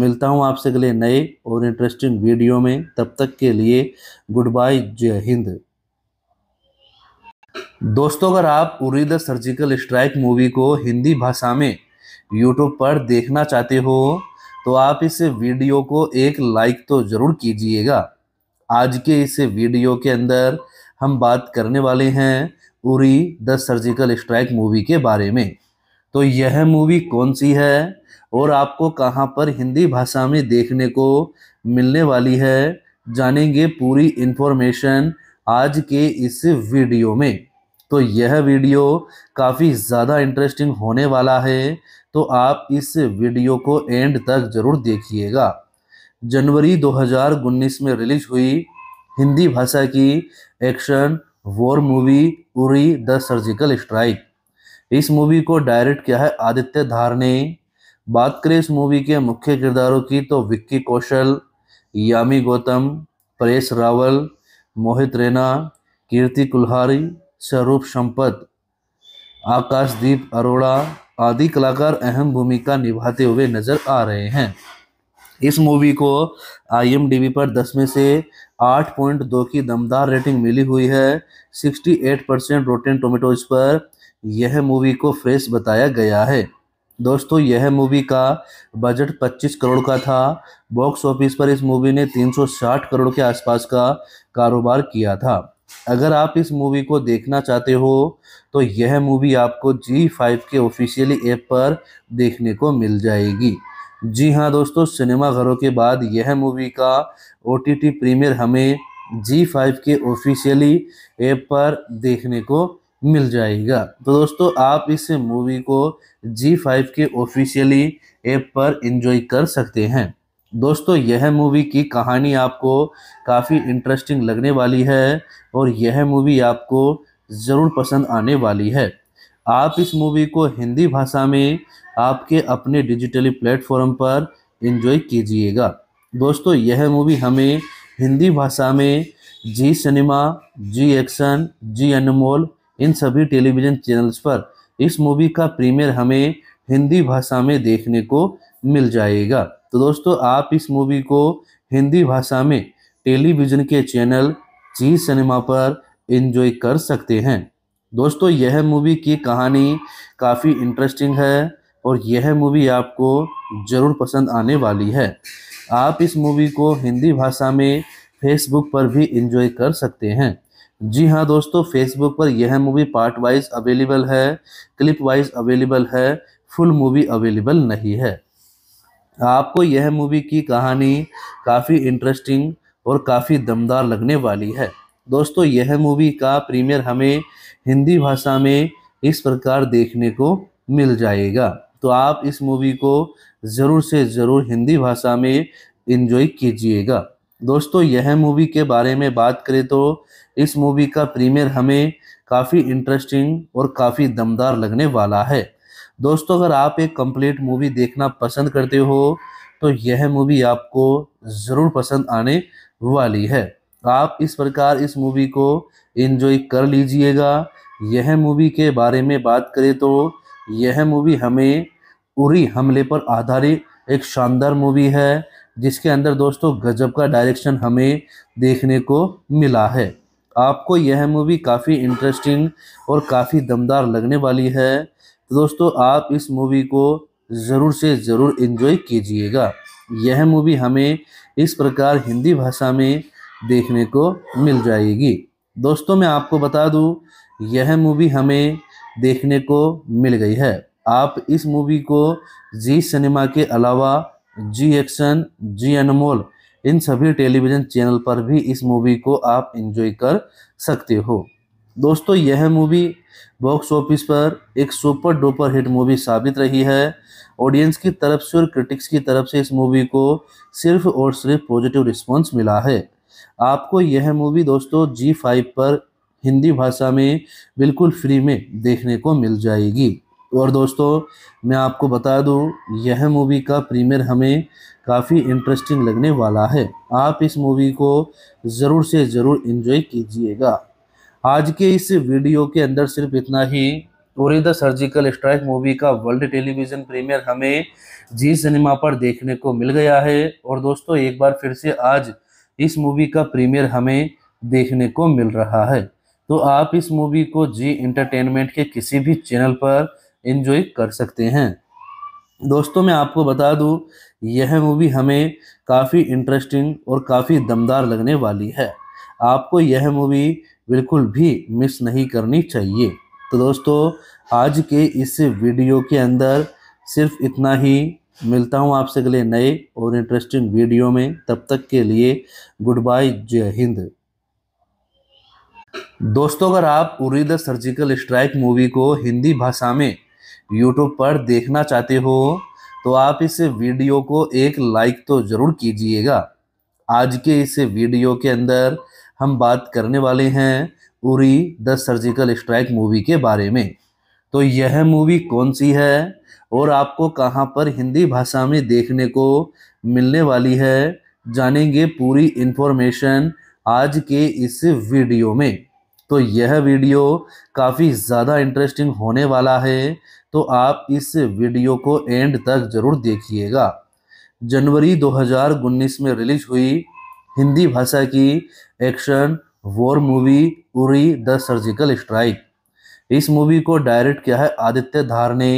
मिलता हूँ आपसे अगले नए और इंटरेस्टिंग वीडियो में तब तक के लिए गुड बाय जय हिंद दोस्तों अगर आप Uri the surgical strike movie को हिंदी भाषा में यूट्यूब पर देखना चाहते हो तो आप इस वीडियो को एक लाइक तो ज़रूर कीजिएगा आज के इस वीडियो के अंदर हम बात करने वाले हैं Uri the surgical strike movie के बारे में तो यह मूवी कौन सी है और आपको कहाँ पर हिंदी भाषा में देखने को मिलने वाली है जानेंगे पूरी इन्फॉर्मेशन आज के इस वीडियो में तो यह वीडियो काफ़ी ज़्यादा इंटरेस्टिंग होने वाला है तो आप इस वीडियो को एंड तक ज़रूर देखिएगा जनवरी 2019 में रिलीज हुई हिंदी भाषा की action war movie Uri the surgical strike इस मूवी को डायरेक्ट किया है आदित्य धार ने बात करें इस मूवी के मुख्य किरदारों की तो विक्की कौशल यामी गौतम परेश रावल मोहित रैना कीर्ति कुल्हारी स्वरूप संपत आकाशदीप अरोड़ा आदि कलाकार अहम भूमिका निभाते हुए नजर आ रहे हैं इस मूवी को आईएमडीबी पर 10 में से 8.2 की दमदार रेटिंग मिली हुई है 68 परसेंट रोटेन टोमेटोज पर यह मूवी को फ्रेश बताया गया है दोस्तों यह मूवी का बजट 25 करोड़ का था बॉक्स ऑफिस पर इस मूवी ने 360 करोड़ के आसपास का कारोबार किया था अगर आप इस मूवी को देखना चाहते हो तो यह मूवी आपको जी फाइव के ऑफिशियली ऐप पर देखने को मिल जाएगी जी हाँ दोस्तों सिनेमा घरों के बाद यह मूवी का ओ टी टी प्रीमियर हमें जी फाइव के ऑफिशियली ऐप पर देखने को मिल जाएगा तो दोस्तों आप इस मूवी को जी फाइव के ऑफिशियली ऐप पर इंजॉय कर सकते हैं दोस्तों यह मूवी की कहानी आपको काफ़ी इंटरेस्टिंग लगने वाली है और यह मूवी आपको ज़रूर पसंद आने वाली है आप इस मूवी को हिंदी भाषा में आपके अपने डिजिटली प्लेटफॉर्म पर इंजॉय कीजिएगा दोस्तों यह मूवी हमें हिंदी भाषा में जी सिनेमा जी एक्शन जी अनमोल इन सभी टेलीविज़न चैनल्स पर इस मूवी का प्रीमियर हमें हिंदी भाषा में देखने को मिल जाएगा तो दोस्तों आप इस मूवी को हिंदी भाषा में टेलीविज़न के चैनल जी सिनेमा पर इन्जॉय कर सकते हैं दोस्तों यह मूवी की कहानी काफ़ी इंटरेस्टिंग है और यह मूवी आपको ज़रूर पसंद आने वाली है आप इस मूवी को हिंदी भाषा में फेसबुक पर भी इंजॉय कर सकते हैं जी हाँ दोस्तों फेसबुक पर यह मूवी पार्ट वाइज अवेलेबल है क्लिप वाइज अवेलेबल है फुल मूवी अवेलेबल नहीं है आपको यह मूवी की कहानी काफ़ी इंटरेस्टिंग और काफ़ी दमदार लगने वाली है दोस्तों यह मूवी का प्रीमियर हमें हिंदी भाषा में इस प्रकार देखने को मिल जाएगा तो आप इस मूवी को ज़रूर से ज़रूर हिंदी भाषा में इन्जॉय कीजिएगा दोस्तों यह मूवी के बारे में बात करें तो इस मूवी का प्रीमियर हमें काफ़ी इंटरेस्टिंग और काफ़ी दमदार लगने वाला है दोस्तों अगर आप एक कंप्लीट मूवी देखना पसंद करते हो तो यह मूवी आपको ज़रूर पसंद आने वाली है आप इस प्रकार इस मूवी को इन्जॉय कर लीजिएगा यह मूवी के बारे में बात करें तो यह मूवी हमें उरी हमले पर आधारित एक शानदार मूवी है जिसके अंदर दोस्तों गजब का डायरेक्शन हमें देखने को मिला है आपको यह मूवी काफ़ी इंटरेस्टिंग और काफ़ी दमदार लगने वाली है तो दोस्तों आप इस मूवी को ज़रूर से ज़रूर इन्जॉय कीजिएगा यह मूवी हमें इस प्रकार हिंदी भाषा में देखने को मिल जाएगी दोस्तों मैं आपको बता दूं यह मूवी हमें देखने को मिल गई है आप इस मूवी को जी सिनेमा के अलावा जी एक्शन जी अनमोल इन सभी टेलीविज़न चैनल पर भी इस मूवी को आप इन्जॉय कर सकते हो दोस्तों यह मूवी बॉक्स ऑफिस पर एक सुपर डुपर हिट मूवी साबित रही है ऑडियंस की तरफ से और क्रिटिक्स की तरफ से इस मूवी को सिर्फ और सिर्फ पॉजिटिव रिस्पॉन्स मिला है आपको यह मूवी दोस्तों जी फाइव पर हिंदी भाषा में बिल्कुल फ्री में देखने को मिल जाएगी और दोस्तों मैं आपको बता दूं यह मूवी का प्रीमियर हमें काफ़ी इंटरेस्टिंग लगने वाला है आप इस मूवी को ज़रूर से ज़रूर इन्जॉय कीजिएगा आज के इस वीडियो के अंदर सिर्फ इतना ही Uri the surgical strike movie का वर्ल्ड टेलीविज़न प्रीमियर हमें जी सिनेमा पर देखने को मिल गया है और दोस्तों एक बार फिर से आज इस मूवी का प्रीमियर हमें देखने को मिल रहा है तो आप इस मूवी को जी इंटरटेनमेंट के किसी भी चैनल पर इंजॉय कर सकते हैं दोस्तों मैं आपको बता दूं यह मूवी हमें काफ़ी इंटरेस्टिंग और काफ़ी दमदार लगने वाली है आपको यह मूवी बिल्कुल भी मिस नहीं करनी चाहिए तो दोस्तों आज के इस वीडियो के अंदर सिर्फ इतना ही मिलता हूँ आपसे अगले नए और इंटरेस्टिंग वीडियो में तब तक के लिए गुड बाय जय हिंद दोस्तों अगर आप Uri the surgical strike movie को हिंदी भाषा में यूट्यूब पर देखना चाहते हो तो आप इस वीडियो को एक लाइक तो ज़रूर कीजिएगा आज के इस वीडियो के अंदर हम बात करने वाले हैं Uri the surgical strike movie के बारे में तो यह मूवी कौन सी है और आपको कहाँ पर हिंदी भाषा में देखने को मिलने वाली है जानेंगे पूरी इन्फॉर्मेशन आज के इस वीडियो में तो यह वीडियो काफ़ी ज़्यादा इंटरेस्टिंग होने वाला है तो आप इस वीडियो को एंड तक ज़रूर देखिएगा जनवरी दो में रिलीज हुई हिंदी भाषा की action war movie Uri the surgical strike इस मूवी को डायरेक्ट किया है आदित्य धार ने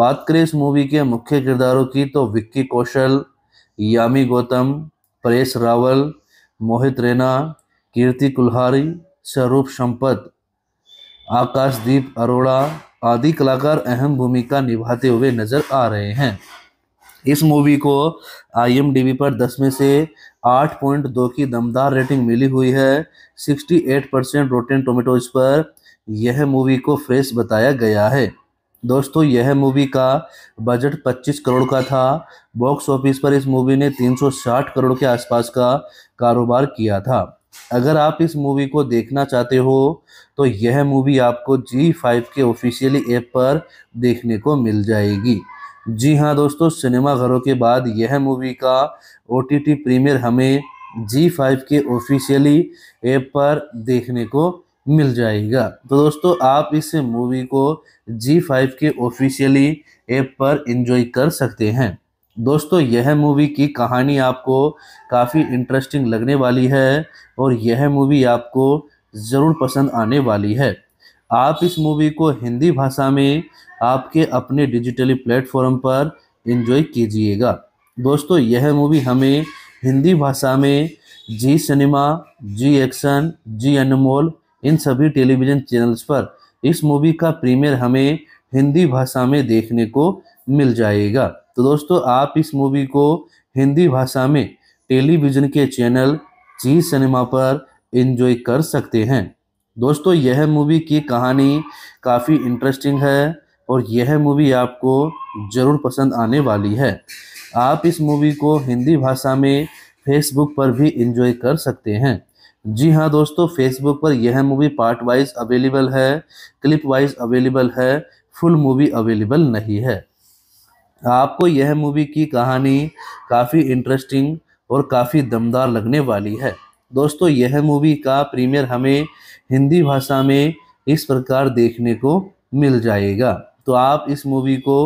बात करें इस मूवी के मुख्य किरदारों की तो विक्की कौशल यामी गौतम परेश रावल मोहित रैना कीर्ति कुल्हारी स्वरूप संपत आकाशदीप अरोड़ा आदि कलाकार अहम भूमिका निभाते हुए नजर आ रहे हैं इस मूवी को आईएमडीबी पर 10 में से आठ पॉइंट दो की दमदार रेटिंग मिली हुई है sixty eight percent rotten tomatoes पर यह मूवी को फ्रेश बताया गया है दोस्तों यह मूवी का बजट 25 करोड़ का था बॉक्स ऑफिस पर इस मूवी ने 360 करोड़ के आसपास का कारोबार किया था अगर आप इस मूवी को देखना चाहते हो तो यह मूवी आपको जी फाइव के ऑफिशियली ऐप पर देखने को मिल जाएगी जी हाँ दोस्तों सिनेमा घरों के बाद यह मूवी का ओ टी टी प्रीमियर हमें जी फाइव के ऑफिशियली ऐप पर देखने को मिल जाएगा तो दोस्तों आप इस मूवी को जी फाइव के ऑफिशियली ऐप पर इंजॉय कर सकते हैं दोस्तों यह मूवी की कहानी आपको काफ़ी इंटरेस्टिंग लगने वाली है और यह मूवी आपको ज़रूर पसंद आने वाली है आप इस मूवी को हिंदी भाषा में आपके अपने डिजिटली प्लेटफॉर्म पर इंजॉय कीजिएगा दोस्तों यह मूवी हमें हिंदी भाषा में जी सिनेमा जी एक्शन जी अनमोल इन सभी टेलीविज़न चैनल्स पर इस मूवी का प्रीमियर हमें हिंदी भाषा में देखने को मिल जाएगा तो दोस्तों आप इस मूवी को हिंदी भाषा में टेलीविज़न के चैनल जी सिनेमा पर इन्जॉय कर सकते हैं दोस्तों यह मूवी की कहानी काफ़ी इंटरेस्टिंग है और यह मूवी आपको ज़रूर पसंद आने वाली है आप इस मूवी को हिंदी भाषा में फेसबुक पर भी इंजॉय कर सकते हैं जी हाँ दोस्तों फेसबुक पर यह मूवी पार्ट वाइज अवेलेबल है क्लिप वाइज अवेलेबल है फुल मूवी अवेलेबल नहीं है आपको यह मूवी की कहानी काफ़ी इंटरेस्टिंग और काफ़ी दमदार लगने वाली है दोस्तों यह मूवी का प्रीमियर हमें हिंदी भाषा में इस प्रकार देखने को मिल जाएगा तो आप इस मूवी को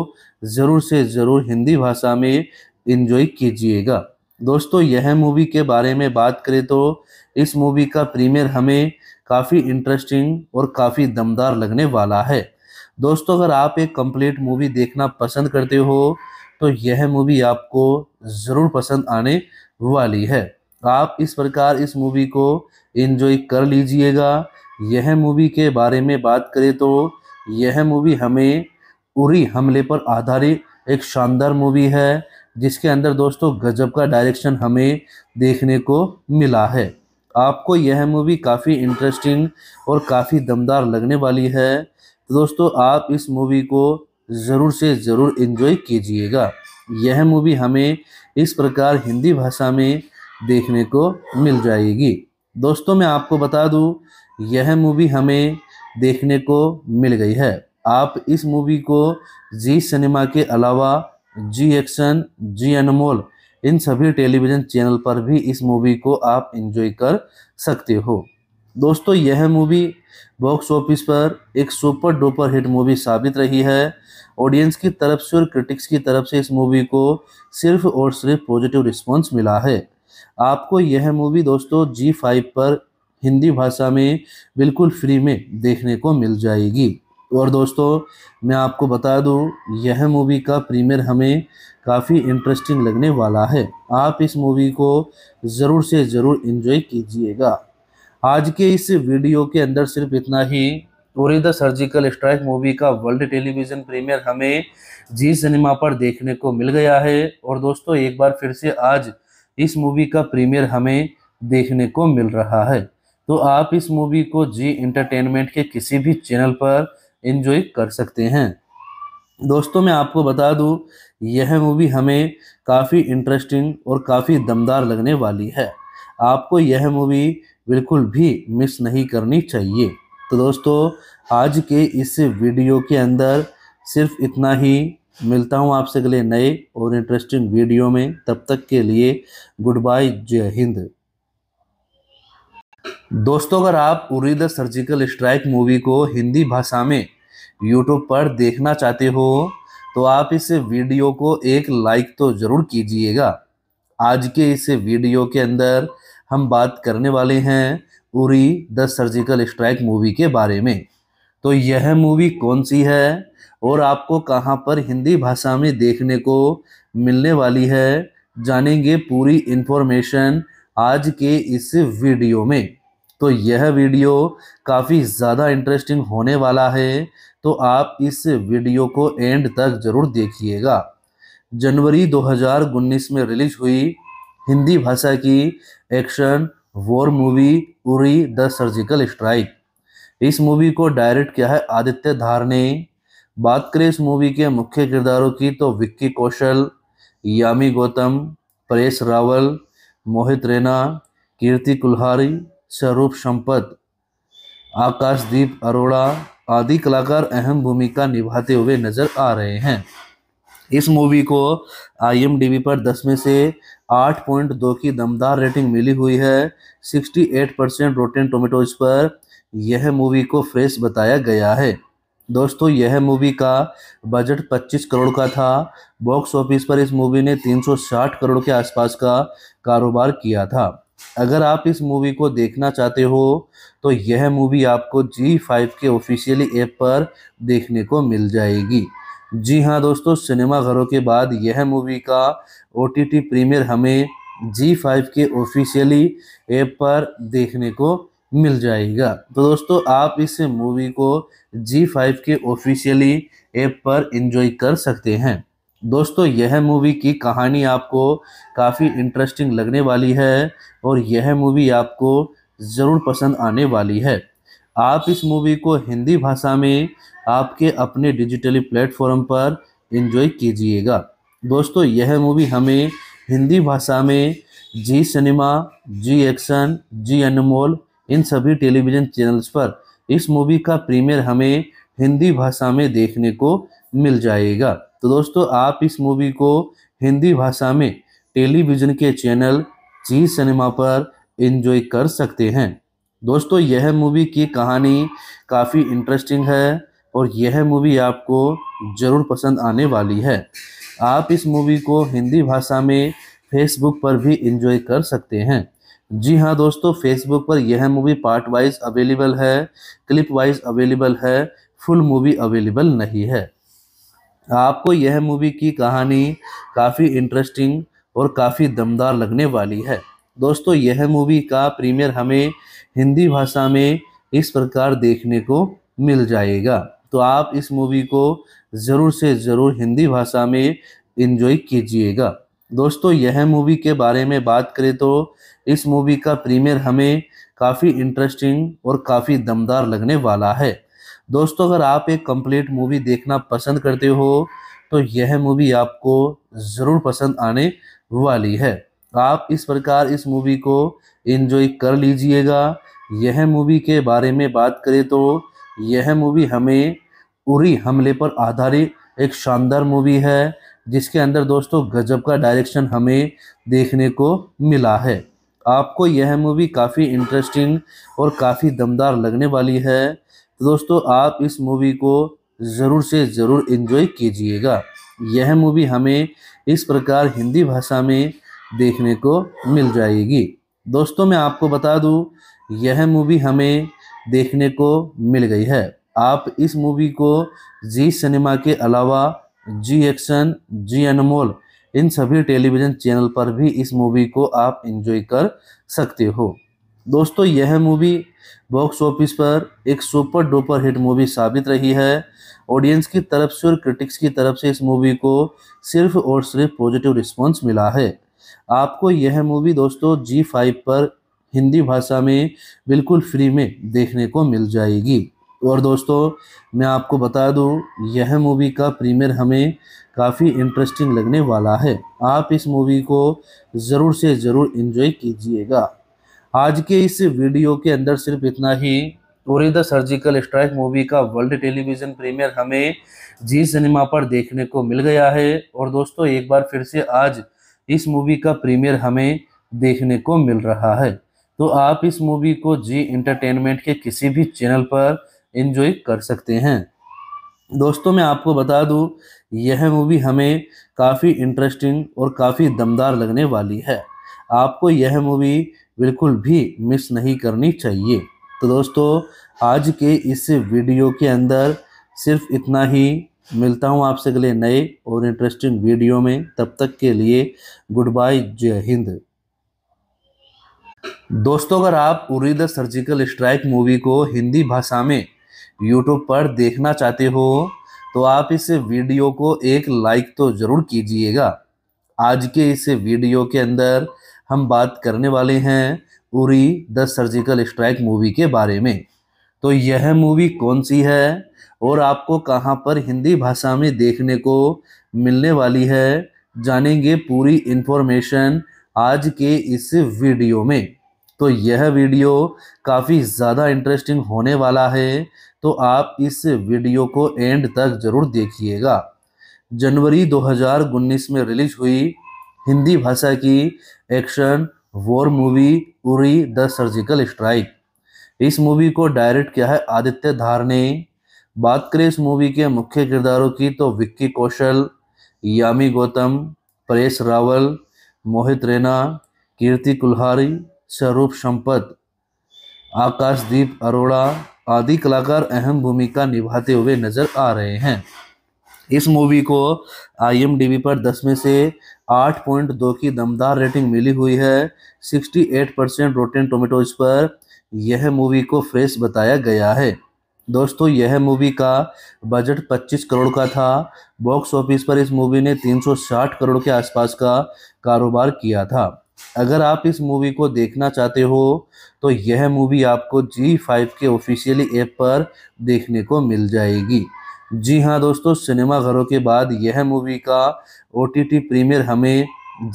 ज़रूर से ज़रूर हिंदी भाषा में इन्जॉय कीजिएगा दोस्तों यह मूवी के बारे में बात करें तो इस मूवी का प्रीमियर हमें काफ़ी इंटरेस्टिंग और काफ़ी दमदार लगने वाला है दोस्तों अगर आप एक कंप्लीट मूवी देखना पसंद करते हो तो यह मूवी आपको ज़रूर पसंद आने वाली है आप इस प्रकार इस मूवी को इन्जॉय कर लीजिएगा यह मूवी के बारे में बात करें तो यह मूवी हमें उरी हमले पर आधारित एक शानदार मूवी है जिसके अंदर दोस्तों गजब का डायरेक्शन हमें देखने को मिला है आपको यह मूवी काफ़ी इंटरेस्टिंग और काफ़ी दमदार लगने वाली है तो दोस्तों आप इस मूवी को ज़रूर से ज़रूर इन्जॉय कीजिएगा यह मूवी हमें इस प्रकार हिंदी भाषा में देखने को मिल जाएगी दोस्तों मैं आपको बता दूं यह मूवी हमें देखने को मिल गई है आप इस मूवी को जी सिनेमा के अलावा जी एक्शन जी अनमोल इन सभी टेलीविज़न चैनल पर भी इस मूवी को आप इन्जॉय कर सकते हो दोस्तों यह मूवी बॉक्स ऑफिस पर एक सुपर डुपर हिट मूवी साबित रही है ऑडियंस की तरफ से और क्रिटिक्स की तरफ से इस मूवी को सिर्फ और सिर्फ पॉजिटिव रिस्पांस मिला है आपको यह मूवी दोस्तों जी फाइव पर हिंदी भाषा में बिल्कुल फ्री में देखने को मिल जाएगी और दोस्तों मैं आपको बता दूं यह मूवी का प्रीमियर हमें काफ़ी इंटरेस्टिंग लगने वाला है आप इस मूवी को ज़रूर से ज़रूर इन्जॉय कीजिएगा आज के इस वीडियो के अंदर सिर्फ इतना ही Uri the surgical strike movie का वर्ल्ड टेलीविज़न प्रीमियर हमें जी सिनेमा पर देखने को मिल गया है और दोस्तों एक बार फिर से आज इस मूवी का प्रीमियर हमें देखने को मिल रहा है तो आप इस मूवी को जी इंटरटेनमेंट के किसी भी चैनल पर इन्जॉय कर सकते हैं दोस्तों मैं आपको बता दूं यह मूवी हमें काफ़ी इंटरेस्टिंग और काफ़ी दमदार लगने वाली है आपको यह मूवी बिल्कुल भी मिस नहीं करनी चाहिए तो दोस्तों आज के इस वीडियो के अंदर सिर्फ इतना ही मिलता हूँ आपसे अगले नए और इंटरेस्टिंग वीडियो में तब तक के लिए गुड बाय जय हिंद दोस्तों अगर आप Uri the surgical strike movie को हिंदी भाषा में यूट्यूब पर देखना चाहते हो तो आप इस वीडियो को एक लाइक तो ज़रूर कीजिएगा आज के इस वीडियो के अंदर हम बात करने वाले हैं Uri the surgical strike movie के बारे में तो यह मूवी कौन सी है और आपको कहाँ पर हिंदी भाषा में देखने को मिलने वाली है जानेंगे पूरी इन्फॉर्मेशन आज के इस वीडियो में तो यह वीडियो काफ़ी ज़्यादा इंटरेस्टिंग होने वाला है तो आप इस वीडियो को एंड तक ज़रूर देखिएगा जनवरी 2019 में रिलीज हुई हिंदी भाषा की action war movie Uri the surgical strike इस मूवी को डायरेक्ट किया है आदित्य धार ने बात करें इस मूवी के मुख्य किरदारों की तो विक्की कौशल यामी गौतम परेश रावल मोहित रैना कीर्ति कुल्हारी स्वरूप संपत आकाशदीप अरोड़ा आदि कलाकार अहम भूमिका निभाते हुए नजर आ रहे हैं इस मूवी को आईएमडीबी पर 10 में से 8.2 की दमदार रेटिंग मिली हुई है 68 परसेंट रोटेन टोमेटोज पर यह मूवी को फ्रेश बताया गया है दोस्तों यह मूवी का बजट 25 करोड़ का था बॉक्स ऑफिस पर इस मूवी ने 360 करोड़ के आसपास का कारोबार किया था अगर आप इस मूवी को देखना चाहते हो तो यह मूवी आपको जी फाइव के ऑफिशियली ऐप पर देखने को मिल जाएगी जी हाँ दोस्तों सिनेमा घरों के बाद यह मूवी का ओ टी प्रीमियर हमें जी फाइव के ऑफिशियली ऐप पर देखने को मिल जाएगा तो दोस्तों आप इस मूवी को जी फाइव के ऑफिशियली ऐप पर इंजॉय कर सकते हैं दोस्तों यह मूवी की कहानी आपको काफ़ी इंटरेस्टिंग लगने वाली है और यह मूवी आपको ज़रूर पसंद आने वाली है आप इस मूवी को हिंदी भाषा में आपके अपने डिजिटली प्लेटफॉर्म पर इंजॉय कीजिएगा दोस्तों यह मूवी हमें हिंदी भाषा में जी सिनेमा जी एक्शन जी अनमोल इन सभी टेलीविजन चैनल्स पर इस मूवी का प्रीमियर हमें हिंदी भाषा में देखने को मिल जाएगा तो दोस्तों आप इस मूवी को हिंदी भाषा में टेलीविज़न के चैनल जी सिनेमा पर इन्जॉय कर सकते हैं दोस्तों यह मूवी की कहानी काफ़ी इंटरेस्टिंग है और यह मूवी आपको ज़रूर पसंद आने वाली है आप इस मूवी को हिंदी भाषा में फेसबुक पर भी इंजॉय कर सकते हैं जी हाँ दोस्तों फेसबुक पर यह मूवी पार्ट वाइज अवेलेबल है क्लिप वाइज अवेलेबल है फुल मूवी अवेलेबल नहीं है आपको यह मूवी की कहानी काफ़ी इंटरेस्टिंग और काफ़ी दमदार लगने वाली है दोस्तों यह मूवी का प्रीमियर हमें हिंदी भाषा में इस प्रकार देखने को मिल जाएगा तो आप इस मूवी को ज़रूर से ज़रूर हिंदी भाषा में इन्जॉय कीजिएगा दोस्तों यह मूवी के बारे में बात करें तो इस मूवी का प्रीमियर हमें काफ़ी इंटरेस्टिंग और काफ़ी दमदार लगने वाला है दोस्तों अगर आप एक कंप्लीट मूवी देखना पसंद करते हो तो यह मूवी आपको ज़रूर पसंद आने वाली है आप इस प्रकार इस मूवी को इन्जॉय कर लीजिएगा यह मूवी के बारे में बात करें तो यह मूवी हमें उरी हमले पर आधारित एक शानदार मूवी है जिसके अंदर दोस्तों गजब का डायरेक्शन हमें देखने को मिला है आपको यह मूवी काफ़ी इंटरेस्टिंग और काफ़ी दमदार लगने वाली है तो दोस्तों आप इस मूवी को ज़रूर से ज़रूर इन्जॉय कीजिएगा यह मूवी हमें इस प्रकार हिंदी भाषा में देखने को मिल जाएगी दोस्तों मैं आपको बता दूं यह मूवी हमें देखने को मिल गई है आप इस मूवी को जी सिनेमा के अलावा जी एक्शन जी अनमोल इन सभी टेलीविज़न चैनल पर भी इस मूवी को आप इन्जॉय कर सकते हो दोस्तों यह मूवी बॉक्स ऑफिस पर एक सुपर डुपर हिट मूवी साबित रही है ऑडियंस की तरफ से और क्रिटिक्स की तरफ से इस मूवी को सिर्फ और सिर्फ पॉजिटिव रिस्पांस मिला है आपको यह मूवी दोस्तों जी फाइव पर हिंदी भाषा में बिल्कुल फ्री में देखने को मिल जाएगी और दोस्तों मैं आपको बता दूं यह मूवी का प्रीमियर हमें काफ़ी इंटरेस्टिंग लगने वाला है आप इस मूवी को ज़रूर से ज़रूर इन्जॉय कीजिएगा आज के इस वीडियो के अंदर सिर्फ इतना ही और द सर्जिकल स्ट्राइक मूवी का वर्ल्ड टेलीविज़न प्रीमियर हमें जी सिनेमा पर देखने को मिल गया है और दोस्तों एक बार फिर से आज इस मूवी का प्रीमियर हमें देखने को मिल रहा है तो आप इस मूवी को जी इंटरटेनमेंट के किसी भी चैनल पर इन्जॉय कर सकते हैं दोस्तों मैं आपको बता दूं यह मूवी हमें काफ़ी इंटरेस्टिंग और काफ़ी दमदार लगने वाली है आपको यह मूवी बिल्कुल भी मिस नहीं करनी चाहिए तो दोस्तों आज के इस वीडियो के अंदर सिर्फ इतना ही मिलता हूँ आपसे अगले नए और इंटरेस्टिंग वीडियो में तब तक के लिए गुड बाय जय हिंद दोस्तों अगर आप Uri the surgical strike movie को हिंदी भाषा में यूट्यूब पर देखना चाहते हो तो आप इस वीडियो को एक लाइक तो ज़रूर कीजिएगा आज के इस वीडियो के अंदर हम बात करने वाले हैं Uri the surgical strike movie के बारे में तो यह मूवी कौन सी है और आपको कहाँ पर हिंदी भाषा में देखने को मिलने वाली है जानेंगे पूरी इन्फॉर्मेशन आज के इस वीडियो में तो यह वीडियो काफ़ी ज़्यादा इंटरेस्टिंग होने वाला है तो आप इस वीडियो को एंड तक जरूर देखिएगा जनवरी 2019 में रिलीज हुई हिंदी भाषा की action war movie Uri the surgical strike इस मूवी को डायरेक्ट किया है आदित्य धार ने बात करें इस मूवी के मुख्य किरदारों की तो विक्की कौशल यामी गौतम परेश रावल मोहित रैना कीर्ति कुल्हारी स्वरूप संपत आकाशदीप अरोड़ा आदि कलाकार अहम भूमिका निभाते हुए नजर आ रहे हैं इस मूवी को आई पर 10 में से 8.2 की दमदार रेटिंग मिली हुई है 68 परसेंट रोटेन टोमेटोज पर यह मूवी को फ्रेश बताया गया है दोस्तों यह मूवी का बजट 25 करोड़ का था बॉक्स ऑफिस पर इस मूवी ने 360 करोड़ के आसपास का कारोबार किया था अगर आप इस मूवी को देखना चाहते हो तो यह मूवी आपको जी फाइव के ऑफिशियली ऐप पर देखने को मिल जाएगी जी हाँ दोस्तों सिनेमा घरों के बाद यह मूवी का ओ टी टी प्रीमियर हमें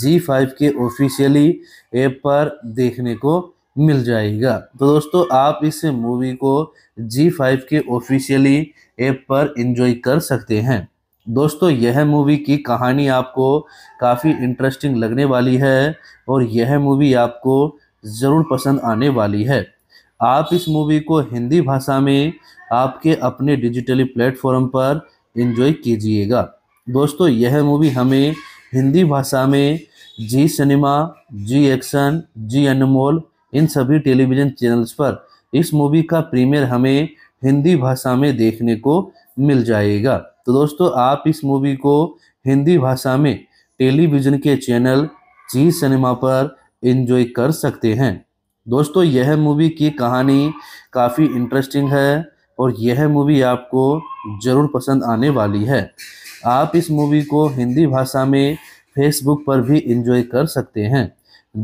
जी फाइव के ऑफिशियली ऐप पर देखने को मिल जाएगा तो दोस्तों आप इस मूवी को जी फाइव के ऑफिशियली ऐप पर इंजॉय कर सकते हैं दोस्तों यह मूवी की कहानी आपको काफ़ी इंटरेस्टिंग लगने वाली है और यह मूवी आपको ज़रूर पसंद आने वाली है आप इस मूवी को हिंदी भाषा में आपके अपने डिजिटली प्लेटफॉर्म पर इंजॉय कीजिएगा दोस्तों यह मूवी हमें हिंदी भाषा में जी सिनेमा जी एक्शन जी अनमोल इन सभी टेलीविज़न चैनल्स पर इस मूवी का प्रीमियर हमें हिंदी भाषा में देखने को मिल जाएगा तो दोस्तों आप इस मूवी को हिंदी भाषा में टेलीविज़न के चैनल जी सिनेमा पर इन्जॉय कर सकते हैं दोस्तों यह मूवी की कहानी काफ़ी इंटरेस्टिंग है और यह मूवी आपको ज़रूर पसंद आने वाली है आप इस मूवी को हिंदी भाषा में फेसबुक पर भी इंजॉय कर सकते हैं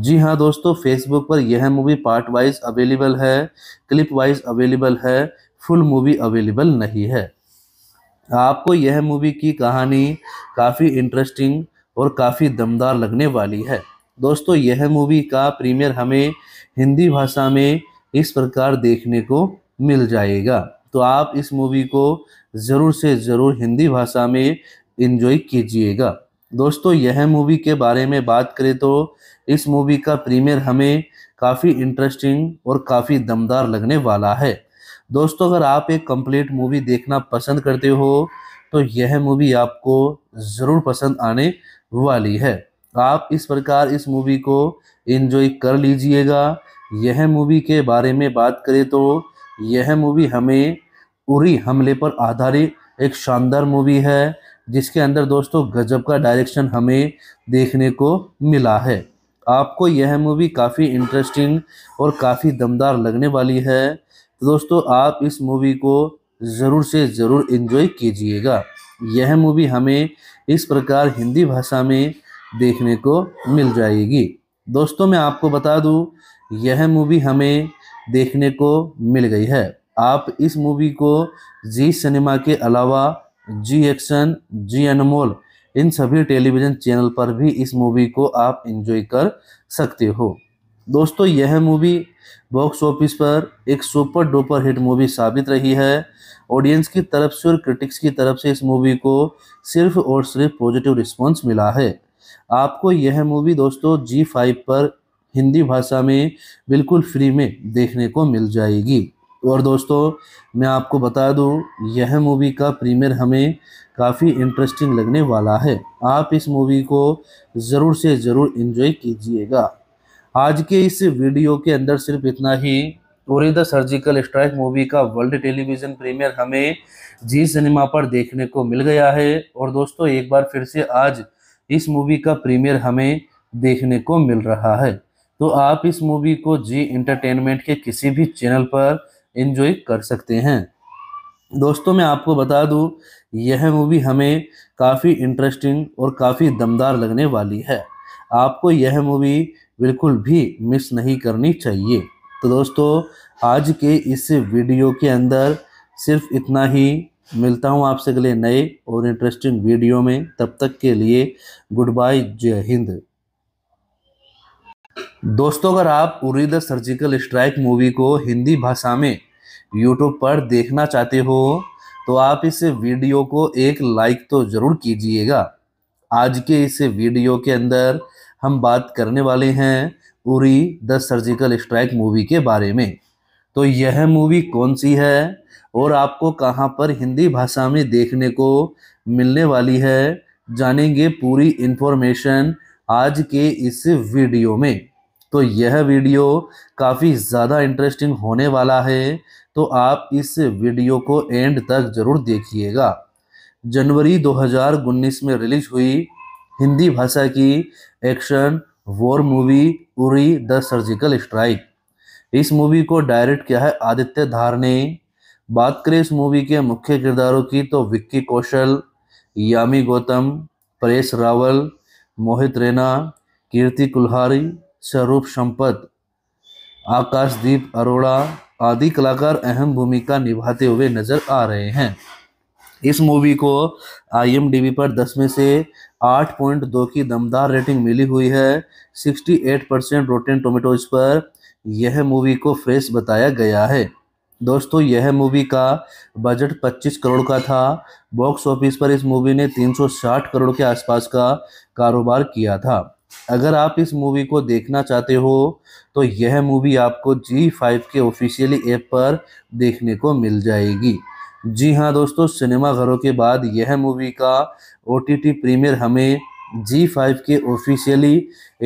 जी हाँ दोस्तों फेसबुक पर यह मूवी पार्ट वाइज अवेलेबल है क्लिप वाइज अवेलेबल है फुल मूवी अवेलेबल नहीं है आपको यह मूवी की कहानी काफ़ी इंटरेस्टिंग और काफ़ी दमदार लगने वाली है दोस्तों यह मूवी का प्रीमियर हमें हिंदी भाषा में इस प्रकार देखने को मिल जाएगा तो आप इस मूवी को ज़रूर से ज़रूर हिंदी भाषा में इन्जॉय कीजिएगा दोस्तों यह मूवी के बारे में बात करें तो इस मूवी का प्रीमियर हमें काफ़ी इंटरेस्टिंग और काफ़ी दमदार लगने वाला है दोस्तों अगर आप एक कंप्लीट मूवी देखना पसंद करते हो तो यह मूवी आपको ज़रूर पसंद आने वाली है आप इस प्रकार इस मूवी को इन्जॉय कर लीजिएगा यह मूवी के बारे में बात करें तो यह मूवी हमें उरी हमले पर आधारित एक शानदार मूवी है जिसके अंदर दोस्तों गजब का डायरेक्शन हमें देखने को मिला है आपको यह मूवी काफ़ी इंटरेस्टिंग और काफ़ी दमदार लगने वाली है तो दोस्तों आप इस मूवी को ज़रूर से ज़रूर इन्जॉय कीजिएगा यह मूवी हमें इस प्रकार हिंदी भाषा में देखने को मिल जाएगी दोस्तों मैं आपको बता दूं यह मूवी हमें देखने को मिल गई है आप इस मूवी को जी सिनेमा के अलावा जी एक्शन जी अनमोल इन सभी टेलीविज़न चैनल पर भी इस मूवी को आप इन्जॉय कर सकते हो दोस्तों यह मूवी बॉक्स ऑफिस पर एक सुपर डुपर हिट मूवी साबित रही है ऑडियंस की तरफ से और क्रिटिक्स की तरफ से इस मूवी को सिर्फ और सिर्फ पॉजिटिव रिस्पांस मिला है आपको यह मूवी दोस्तों जी फाइव पर हिंदी भाषा में बिल्कुल फ्री में देखने को मिल जाएगी और दोस्तों मैं आपको बता दूं यह मूवी का प्रीमियर हमें काफ़ी इंटरेस्टिंग लगने वाला है आप इस मूवी को ज़रूर से ज़रूर इन्जॉय कीजिएगा आज के इस वीडियो के अंदर सिर्फ इतना ही Uri the surgical strike movie का वर्ल्ड टेलीविज़न प्रीमियर हमें जी सिनेमा पर देखने को मिल गया है और दोस्तों एक बार फिर से आज इस मूवी का प्रीमियर हमें देखने को मिल रहा है तो आप इस मूवी को जी इंटरटेनमेंट के किसी भी चैनल पर इंजॉय कर सकते हैं दोस्तों मैं आपको बता दूं यह मूवी हमें काफ़ी इंटरेस्टिंग और काफ़ी दमदार लगने वाली है आपको यह मूवी बिल्कुल भी मिस नहीं करनी चाहिए तो दोस्तों आज के इस वीडियो के अंदर सिर्फ इतना ही मिलता हूँ आपसे अगले नए और इंटरेस्टिंग वीडियो में तब तक के लिए गुड बाय जय हिंद दोस्तों अगर आप Uri the surgical strike movie को हिंदी भाषा में यूट्यूब पर देखना चाहते हो तो आप इस वीडियो को एक लाइक तो ज़रूर कीजिएगा आज के इस वीडियो के अंदर हम बात करने वाले हैं Uri the surgical strike movie के बारे में तो यह मूवी कौन सी है और आपको कहाँ पर हिंदी भाषा में देखने को मिलने वाली है जानेंगे पूरी इन्फॉर्मेशन आज के इस वीडियो में तो यह वीडियो काफ़ी ज़्यादा इंटरेस्टिंग होने वाला है तो आप इस वीडियो को एंड तक ज़रूर देखिएगा जनवरी 2019 में रिलीज हुई हिंदी भाषा की action war movie Uri the surgical strike इस मूवी को डायरेक्ट किया है आदित्य धार ने बात करें इस मूवी के मुख्य किरदारों की तो विक्की कौशल यामी गौतम परेश रावल मोहित रैना कीर्ति कुल्हारी स्वरूप संपत आकाशदीप अरोड़ा आदि कलाकार अहम भूमिका निभाते हुए नजर आ रहे हैं इस मूवी को आईएमडीबी पर 10 में से 8.2 की दमदार रेटिंग मिली हुई है 68 परसेंट रोटेन टोमेटोज पर यह मूवी को फ्रेश बताया गया है दोस्तों यह मूवी का बजट 25 करोड़ का था बॉक्स ऑफिस पर इस मूवी ने 360 करोड़ के आसपास का कारोबार किया था अगर आप इस मूवी को देखना चाहते हो तो यह मूवी आपको जी फाइव के ऑफिशियली ऐप पर देखने को मिल जाएगी जी हाँ दोस्तों सिनेमा घरों के बाद यह मूवी का ओ टी प्रीमियर हमें जी फाइव के ऑफिशियली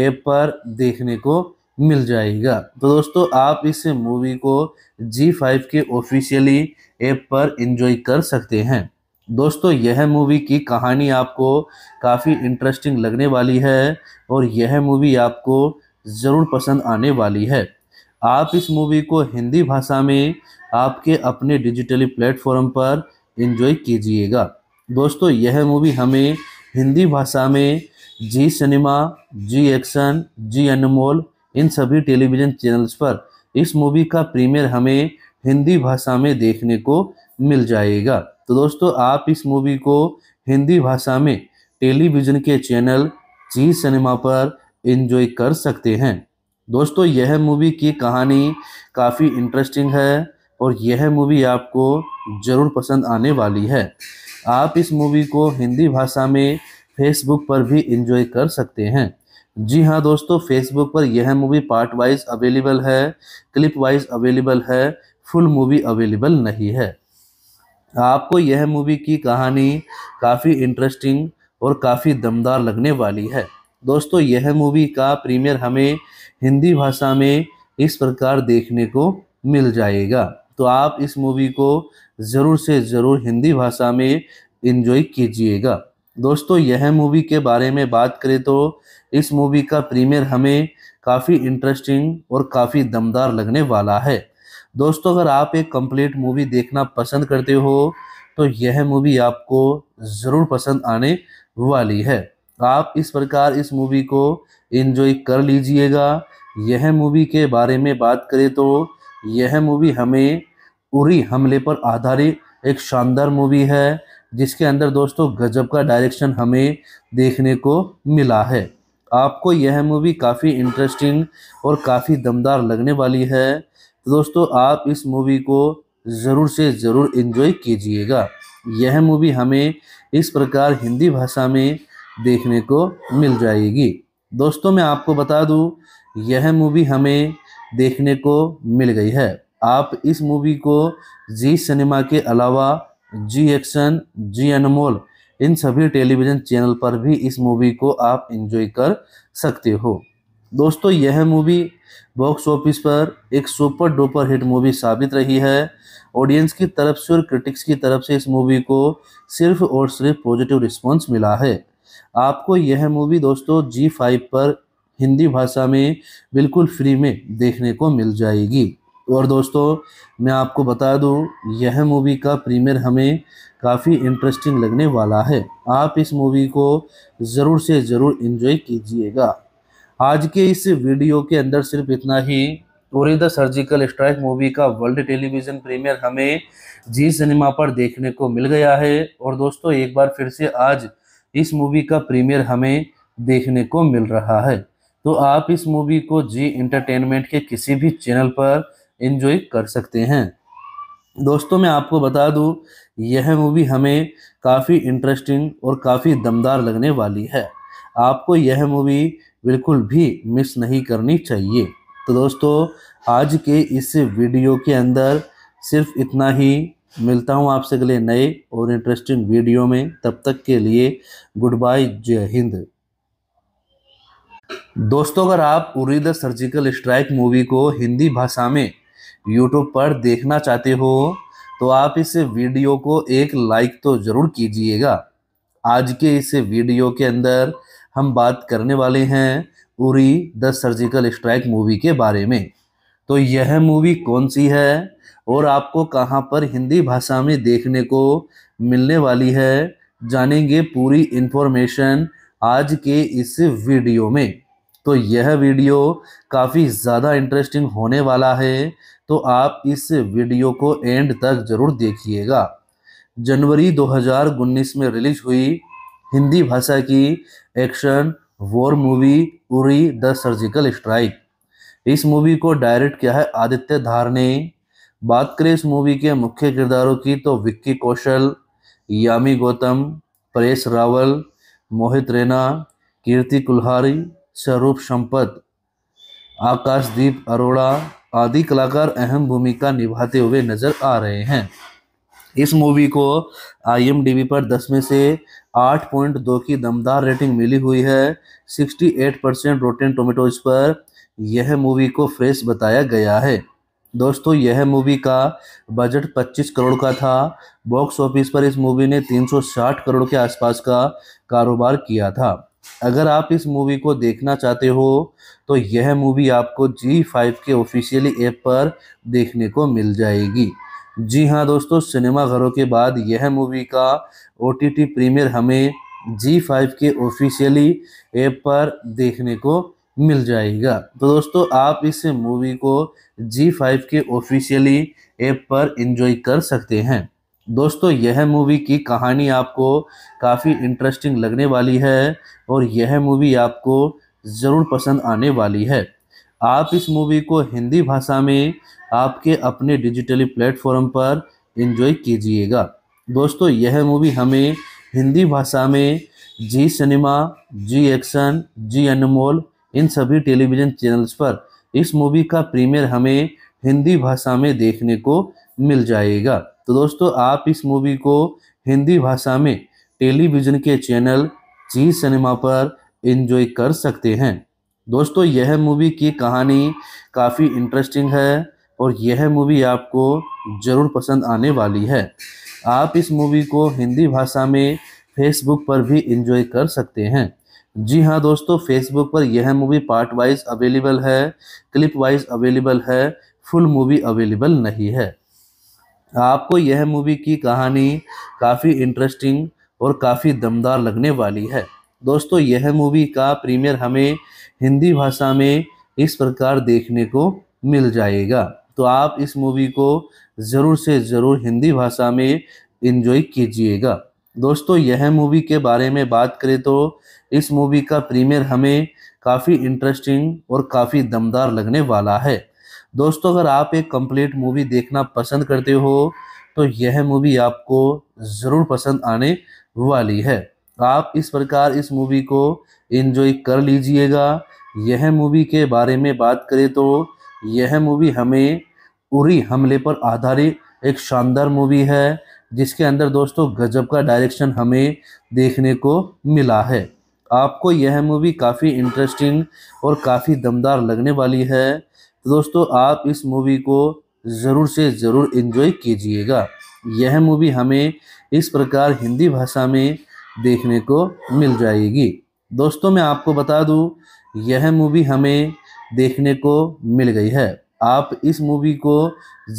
ऐप पर देखने को मिल जाएगा तो दोस्तों आप इस मूवी को जी फाइव के ऑफिशियली ऐप पर इंजॉय कर सकते हैं दोस्तों यह मूवी की कहानी आपको काफ़ी इंटरेस्टिंग लगने वाली है और यह मूवी आपको ज़रूर पसंद आने वाली है आप इस मूवी को हिंदी भाषा में आपके अपने डिजिटली प्लेटफॉर्म पर इंजॉय कीजिएगा दोस्तों यह मूवी हमें हिंदी भाषा में जी सिनेमा जी एक्शन जी अनमोल इन सभी टेलीविजन चैनल्स पर इस मूवी का प्रीमियर हमें हिंदी भाषा में देखने को मिल जाएगा तो दोस्तों आप इस मूवी को हिंदी भाषा में टेलीविज़न के चैनल जी सिनेमा पर इन्जॉय कर सकते हैं दोस्तों यह मूवी की कहानी काफ़ी इंटरेस्टिंग है और यह मूवी आपको ज़रूर पसंद आने वाली है आप इस मूवी को हिंदी भाषा में फेसबुक पर भी इंजॉय कर सकते हैं जी हाँ दोस्तों फेसबुक पर यह मूवी पार्ट वाइज अवेलेबल है क्लिप वाइज अवेलेबल है फुल मूवी अवेलेबल नहीं है आपको यह मूवी की कहानी काफ़ी इंटरेस्टिंग और काफ़ी दमदार लगने वाली है दोस्तों यह मूवी का प्रीमियर हमें हिंदी भाषा में इस प्रकार देखने को मिल जाएगा तो आप इस मूवी को ज़रूर से ज़रूर हिंदी भाषा में इन्जॉय कीजिएगा दोस्तों यह मूवी के बारे में बात करें तो इस मूवी का प्रीमियर हमें काफ़ी इंटरेस्टिंग और काफ़ी दमदार लगने वाला है दोस्तों अगर आप एक कंप्लीट मूवी देखना पसंद करते हो तो यह मूवी आपको ज़रूर पसंद आने वाली है आप इस प्रकार इस मूवी को इन्जॉय कर लीजिएगा यह मूवी के बारे में बात करें तो यह मूवी हमें उरी हमले पर आधारित एक शानदार मूवी है जिसके अंदर दोस्तों गजब का डायरेक्शन हमें देखने को मिला है आपको यह मूवी काफ़ी इंटरेस्टिंग और काफ़ी दमदार लगने वाली है तो दोस्तों आप इस मूवी को ज़रूर से ज़रूर इन्जॉय कीजिएगा यह मूवी हमें इस प्रकार हिंदी भाषा में देखने को मिल जाएगी दोस्तों मैं आपको बता दूं यह मूवी हमें देखने को मिल गई है आप इस मूवी को जी सिनेमा के अलावा जी एक्शन जी अनमोल इन सभी टेलीविज़न चैनल पर भी इस मूवी को आप इन्जॉय कर सकते हो दोस्तों यह मूवी बॉक्स ऑफिस पर एक सुपर डुपर हिट मूवी साबित रही है ऑडियंस की तरफ से और क्रिटिक्स की तरफ से इस मूवी को सिर्फ और सिर्फ पॉजिटिव रिस्पांस मिला है आपको यह मूवी दोस्तों जी फाइव पर हिंदी भाषा में बिल्कुल फ्री में देखने को मिल जाएगी और दोस्तों मैं आपको बता दूं यह मूवी का प्रीमियर हमें काफ़ी इंटरेस्टिंग लगने वाला है आप इस मूवी को ज़रूर से ज़रूर इन्जॉय कीजिएगा आज के इस वीडियो के अंदर सिर्फ इतना ही Uri the surgical strike movie का वर्ल्ड टेलीविज़न प्रीमियर हमें जी सिनेमा पर देखने को मिल गया है और दोस्तों एक बार फिर से आज इस मूवी का प्रीमियर हमें देखने को मिल रहा है तो आप इस मूवी को जी इंटरटेनमेंट के किसी भी चैनल पर इन्जॉय कर सकते हैं दोस्तों मैं आपको बता दूं यह मूवी हमें काफ़ी इंटरेस्टिंग और काफ़ी दमदार लगने वाली है आपको यह मूवी बिल्कुल भी मिस नहीं करनी चाहिए तो दोस्तों आज के इस वीडियो के अंदर सिर्फ इतना ही मिलता हूँ आपसे अगले नए और इंटरेस्टिंग वीडियो में तब तक के लिए गुड बाय जय हिंद दोस्तों अगर आप Uri the surgical strike movie को हिंदी भाषा में यूट्यूब पर देखना चाहते हो तो आप इस वीडियो को एक लाइक तो ज़रूर कीजिएगा आज के इस वीडियो के अंदर हम बात करने वाले हैं Uri the surgical strike movie के बारे में तो यह मूवी कौन सी है और आपको कहाँ पर हिंदी भाषा में देखने को मिलने वाली है जानेंगे पूरी इन्फॉर्मेशन आज के इस वीडियो में तो यह वीडियो काफ़ी ज़्यादा इंटरेस्टिंग होने वाला है तो आप इस वीडियो को एंड तक जरूर देखिएगा जनवरी 2019 में रिलीज हुई हिंदी भाषा की action war movie Uri the surgical strike इस मूवी को डायरेक्ट किया है आदित्य धार ने बात करें इस मूवी के मुख्य किरदारों की तो विक्की कौशल यामी गौतम परेश रावल मोहित रैना कीर्ति कुल्हारी स्वरूप संपत आकाशदीप अरोड़ा आदि कलाकार अहम भूमिका निभाते हुए नजर आ रहे हैं इस मूवी को आई पर 10 में से 8.2 की दमदार रेटिंग मिली हुई है 68 परसेंट रोटेन टोमेटोज पर यह मूवी को फ्रेश बताया गया है दोस्तों यह मूवी का बजट 25 करोड़ का था बॉक्स ऑफिस पर इस मूवी ने 360 करोड़ के आसपास का कारोबार किया था अगर आप इस मूवी को देखना चाहते हो तो यह मूवी आपको जी फाइव के ऑफिशियली ऐप पर देखने को मिल जाएगी जी हाँ दोस्तों सिनेमा घरों के बाद यह मूवी का ओ टी टी प्रीमियर हमें जी फाइव के ऑफिशियली ऐप पर देखने को मिल जाएगा तो दोस्तों आप इस मूवी को जी फाइव के ऑफिशियली ऐप पर इंजॉय कर सकते हैं दोस्तों यह मूवी की कहानी आपको काफ़ी इंटरेस्टिंग लगने वाली है और यह मूवी आपको ज़रूर पसंद आने वाली है आप इस मूवी को हिंदी भाषा में आपके अपने डिजिटली प्लेटफॉर्म पर इंजॉय कीजिएगा दोस्तों यह मूवी हमें हिंदी भाषा में जी सिनेमा जी एक्शन जी अनमोल इन सभी टेलीविज़न चैनल्स पर इस मूवी का प्रीमियर हमें हिंदी भाषा में देखने को मिल जाएगा तो दोस्तों आप इस मूवी को हिंदी भाषा में टेलीविज़न के चैनल जी सिनेमा पर इन्जॉय कर सकते हैं दोस्तों यह मूवी की कहानी काफ़ी इंटरेस्टिंग है और यह मूवी आपको ज़रूर पसंद आने वाली है आप इस मूवी को हिंदी भाषा में फेसबुक पर भी इंजॉय कर सकते हैं जी हाँ दोस्तों फेसबुक पर यह मूवी पार्ट वाइज अवेलेबल है क्लिप वाइज अवेलेबल है फुल मूवी अवेलेबल नहीं है आपको यह मूवी की कहानी काफ़ी इंटरेस्टिंग और काफ़ी दमदार लगने वाली है दोस्तों यह मूवी का प्रीमियर हमें हिंदी भाषा में इस प्रकार देखने को मिल जाएगा तो आप इस मूवी को ज़रूर से ज़रूर हिंदी भाषा में इन्जॉय कीजिएगा दोस्तों यह मूवी के बारे में बात करें तो इस मूवी का प्रीमियर हमें काफ़ी इंटरेस्टिंग और काफ़ी दमदार लगने वाला है दोस्तों अगर आप एक कंप्लीट मूवी देखना पसंद करते हो तो यह मूवी आपको ज़रूर पसंद आने वाली है आप इस प्रकार इस मूवी को इन्जॉय कर लीजिएगा यह मूवी के बारे में बात करें तो यह मूवी हमें उरी हमले पर आधारित एक शानदार मूवी है जिसके अंदर दोस्तों गजब का डायरेक्शन हमें देखने को मिला है आपको यह मूवी काफ़ी इंटरेस्टिंग और काफ़ी दमदार लगने वाली है तो दोस्तों आप इस मूवी को ज़रूर से ज़रूर इन्जॉय कीजिएगा यह मूवी हमें इस प्रकार हिंदी भाषा में देखने को मिल जाएगी दोस्तों मैं आपको बता दूं यह मूवी हमें देखने को मिल गई है आप इस मूवी को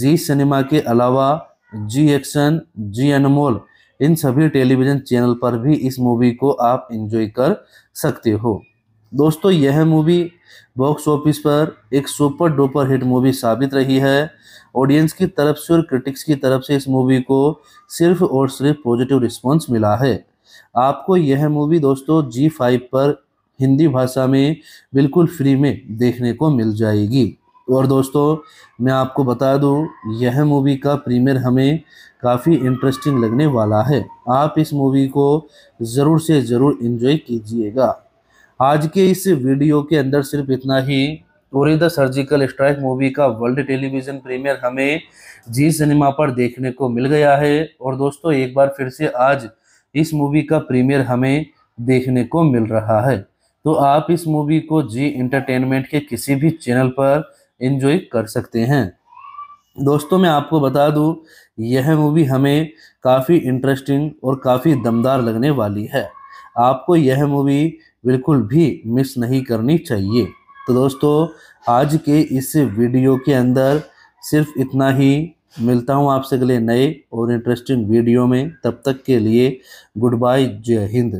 जी सिनेमा के अलावा जी एक्शन जी अनमोल इन सभी टेलीविज़न चैनल पर भी इस मूवी को आप इन्जॉय कर सकते हो दोस्तों यह मूवी बॉक्स ऑफिस पर एक सुपर डुपर हिट मूवी साबित रही है ऑडियंस की तरफ से और क्रिटिक्स की तरफ से इस मूवी को सिर्फ और सिर्फ पॉजिटिव रिस्पांस मिला है आपको यह मूवी दोस्तों जी फाइव पर हिंदी भाषा में बिल्कुल फ्री में देखने को मिल जाएगी और दोस्तों मैं आपको बता दूं यह मूवी का प्रीमियर हमें काफ़ी इंटरेस्टिंग लगने वाला है आप इस मूवी को ज़रूर से ज़रूर इन्जॉय कीजिएगा आज के इस वीडियो के अंदर सिर्फ इतना ही और द सर्जिकल स्ट्राइक मूवी का वर्ल्ड टेलीविज़न प्रीमियर हमें जी सिनेमा पर देखने को मिल गया है और दोस्तों एक बार फिर से आज इस मूवी का प्रीमियर हमें देखने को मिल रहा है तो आप इस मूवी को जी इंटरटेनमेंट के किसी भी चैनल पर इन्जॉय कर सकते हैं दोस्तों मैं आपको बता दूं यह मूवी हमें काफ़ी इंटरेस्टिंग और काफ़ी दमदार लगने वाली है आपको यह मूवी बिल्कुल भी मिस नहीं करनी चाहिए तो दोस्तों आज के इस वीडियो के अंदर सिर्फ इतना ही मिलता हूँ आपसे अगले नए और इंटरेस्टिंग वीडियो में तब तक के लिए गुड बाय जय हिंद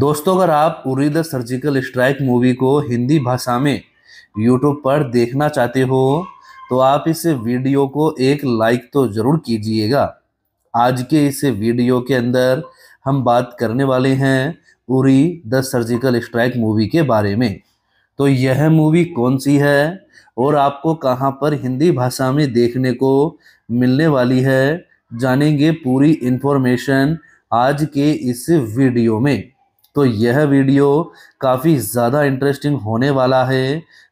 दोस्तों अगर आप Uri the surgical strike movie को हिंदी भाषा में यूट्यूब पर देखना चाहते हो तो आप इस वीडियो को एक लाइक तो ज़रूर कीजिएगा आज के इस वीडियो के अंदर हम बात करने वाले हैं Uri the surgical strike movie के बारे में तो यह मूवी कौन सी है और आपको कहाँ पर हिंदी भाषा में देखने को मिलने वाली है जानेंगे पूरी इन्फॉर्मेशन आज के इस वीडियो में तो यह वीडियो काफ़ी ज़्यादा इंटरेस्टिंग होने वाला है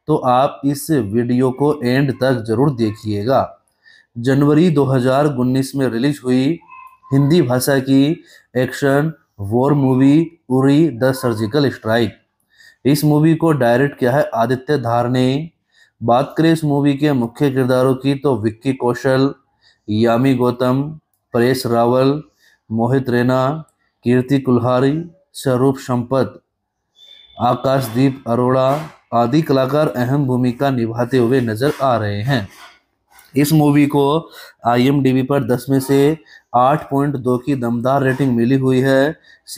तो आप इस वीडियो को एंड तक ज़रूर देखिएगा जनवरी दो में रिलीज हुई हिंदी भाषा की action war movie Uri the surgical strike इस मूवी को डायरेक्ट किया है आदित्य धार ने बात करें इस मूवी के मुख्य किरदारों की तो विक्की कौशल यामी गौतम परेश रावल मोहित रैना कीर्ति कुल्हारी स्वरूप संपत आकाशदीप अरोड़ा आदि कलाकार अहम भूमिका निभाते हुए नजर आ रहे हैं इस मूवी को आई पर दस में से 8.2 की दमदार रेटिंग मिली हुई है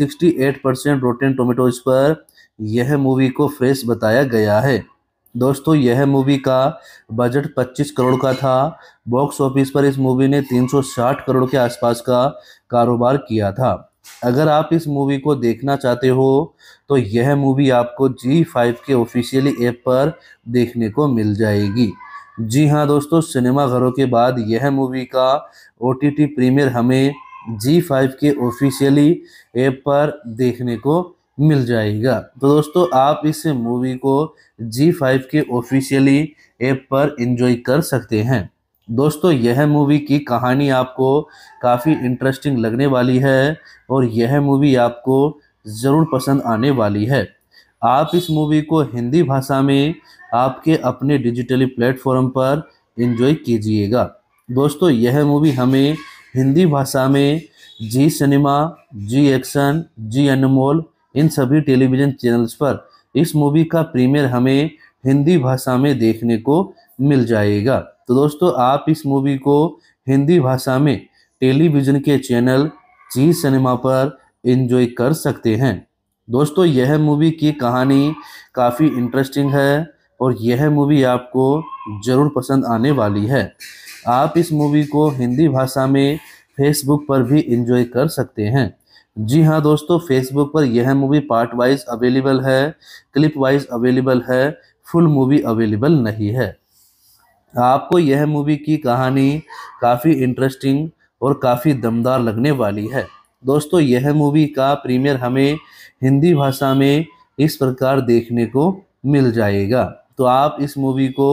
68 परसेंट रोटेन टोमेटोज पर यह मूवी को फ्रेश बताया गया है दोस्तों यह मूवी का बजट 25 करोड़ का था बॉक्स ऑफिस पर इस मूवी ने 360 करोड़ के आसपास का कारोबार किया था अगर आप इस मूवी को देखना चाहते हो तो यह मूवी आपको जी फाइव के ऑफिशियली ऐप पर देखने को मिल जाएगी जी हाँ दोस्तों सिनेमा घरों के बाद यह मूवी का ओ टी टी प्रीमियर हमें जी फाइव के ऑफिशियली ऐप पर देखने को मिल जाएगा तो दोस्तों आप इस मूवी को जी फाइव के ऑफिशियली ऐप पर इंजॉय कर सकते हैं दोस्तों यह मूवी की कहानी आपको काफ़ी इंटरेस्टिंग लगने वाली है और यह मूवी आपको ज़रूर पसंद आने वाली है आप इस मूवी को हिंदी भाषा में आपके अपने डिजिटली प्लेटफॉर्म पर इन्जॉय कीजिएगा दोस्तों यह मूवी हमें हिंदी भाषा में जी सिनेमा जी एक्शन जी अनमोल इन सभी टेलीविज़न चैनल्स पर इस मूवी का प्रीमियर हमें हिंदी भाषा में देखने को मिल जाएगा तो दोस्तों आप इस मूवी को हिंदी भाषा में टेलीविज़न के चैनल जी सिनेमा पर इन्जॉय कर सकते हैं दोस्तों यह मूवी की कहानी काफ़ी इंटरेस्टिंग है और यह मूवी आपको ज़रूर पसंद आने वाली है आप इस मूवी को हिंदी भाषा में फेसबुक पर भी इंजॉय कर सकते हैं जी हाँ दोस्तों फेसबुक पर यह मूवी पार्ट वाइज अवेलेबल है क्लिप वाइज अवेलेबल है फुल मूवी अवेलेबल नहीं है आपको यह मूवी की कहानी काफ़ी इंटरेस्टिंग और काफ़ी दमदार लगने वाली है दोस्तों यह मूवी का प्रीमियर हमें हिंदी भाषा में इस प्रकार देखने को मिल जाएगा तो आप इस मूवी को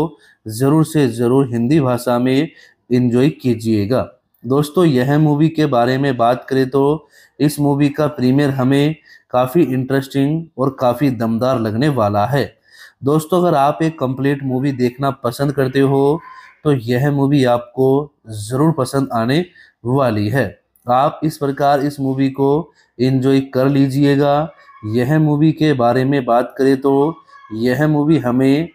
ज़रूर से ज़रूर हिंदी भाषा में इन्जॉय कीजिएगा दोस्तों यह मूवी के बारे में बात करें तो इस मूवी का प्रीमियर हमें काफ़ी इंटरेस्टिंग और काफ़ी दमदार लगने वाला है दोस्तों अगर आप एक कंप्लीट मूवी देखना पसंद करते हो तो यह मूवी आपको ज़रूर पसंद आने वाली है आप इस प्रकार इस मूवी को इन्जॉय कर लीजिएगा यह मूवी के बारे में बात करें तो यह मूवी हमें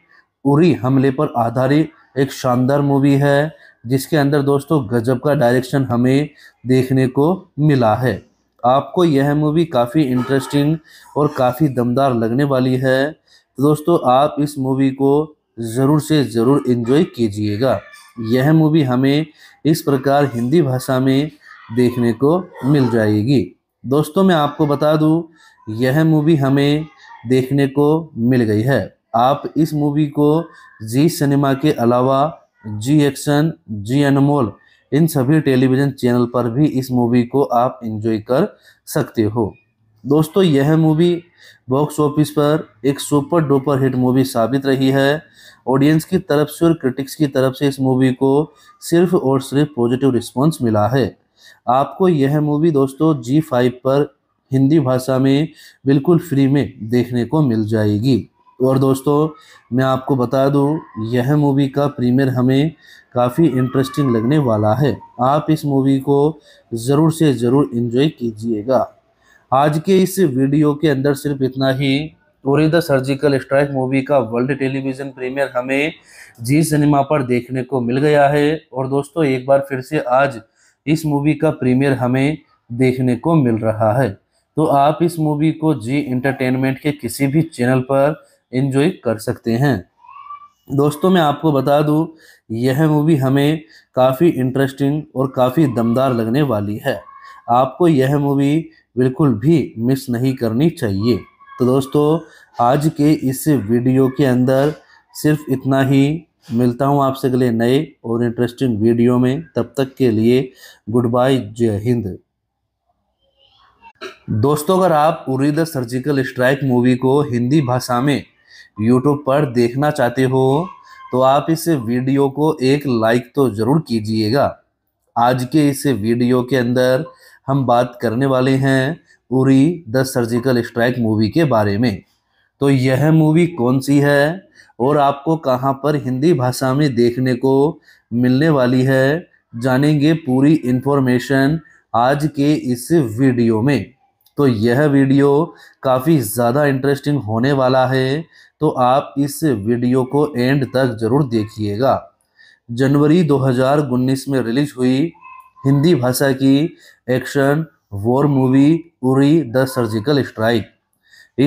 उरी हमले पर आधारित एक शानदार मूवी है जिसके अंदर दोस्तों गजब का डायरेक्शन हमें देखने को मिला है आपको यह मूवी काफ़ी इंटरेस्टिंग और काफ़ी दमदार लगने वाली है तो दोस्तों आप इस मूवी को ज़रूर से ज़रूर इन्जॉय कीजिएगा यह मूवी हमें इस प्रकार हिंदी भाषा में देखने को मिल जाएगी दोस्तों मैं आपको बता दूं यह मूवी हमें देखने को मिल गई है आप इस मूवी को जी सिनेमा के अलावा जी एक्शन जी अनमोल इन सभी टेलीविज़न चैनल पर भी इस मूवी को आप इन्जॉय कर सकते हो दोस्तों यह मूवी बॉक्स ऑफिस पर एक सुपर डुपर हिट मूवी साबित रही है ऑडियंस की तरफ से और क्रिटिक्स की तरफ से इस मूवी को सिर्फ और सिर्फ पॉजिटिव रिस्पांस मिला है आपको यह मूवी दोस्तों जी फाइव पर हिंदी भाषा में बिल्कुल फ्री में देखने को मिल जाएगी और दोस्तों मैं आपको बता दूं यह मूवी का प्रीमियर हमें काफ़ी इंटरेस्टिंग लगने वाला है आप इस मूवी को ज़रूर से ज़रूर इन्जॉय कीजिएगा आज के इस वीडियो के अंदर सिर्फ इतना ही और द सर्जिकल स्ट्राइक मूवी का वर्ल्ड टेलीविज़न प्रीमियर हमें जी सिनेमा पर देखने को मिल गया है और दोस्तों एक बार फिर से आज इस मूवी का प्रीमियर हमें देखने को मिल रहा है तो आप इस मूवी को जी इंटरटेनमेंट के किसी भी चैनल पर इन्जॉय कर सकते हैं दोस्तों मैं आपको बता दूं यह मूवी हमें काफ़ी इंटरेस्टिंग और काफ़ी दमदार लगने वाली है आपको यह मूवी बिल्कुल भी मिस नहीं करनी चाहिए तो दोस्तों आज के इस वीडियो के अंदर सिर्फ इतना ही मिलता हूँ आपसे अगले नए और इंटरेस्टिंग वीडियो में तब तक के लिए गुड बाय जय हिंद दोस्तों अगर आप Uri the surgical strike movie को हिंदी भाषा में यूट्यूब पर देखना चाहते हो तो आप इस वीडियो को एक लाइक तो ज़रूर कीजिएगा आज के इस वीडियो के अंदर हम बात करने वाले हैं Uri the surgical strike movie के बारे में तो यह मूवी कौन सी है और आपको कहाँ पर हिंदी भाषा में देखने को मिलने वाली है जानेंगे पूरी इन्फॉर्मेशन आज के इस वीडियो में तो यह वीडियो काफ़ी ज़्यादा इंटरेस्टिंग होने वाला है तो आप इस वीडियो को एंड तक ज़रूर देखिएगा जनवरी 2019 में रिलीज हुई हिंदी भाषा की action war movie Uri the surgical strike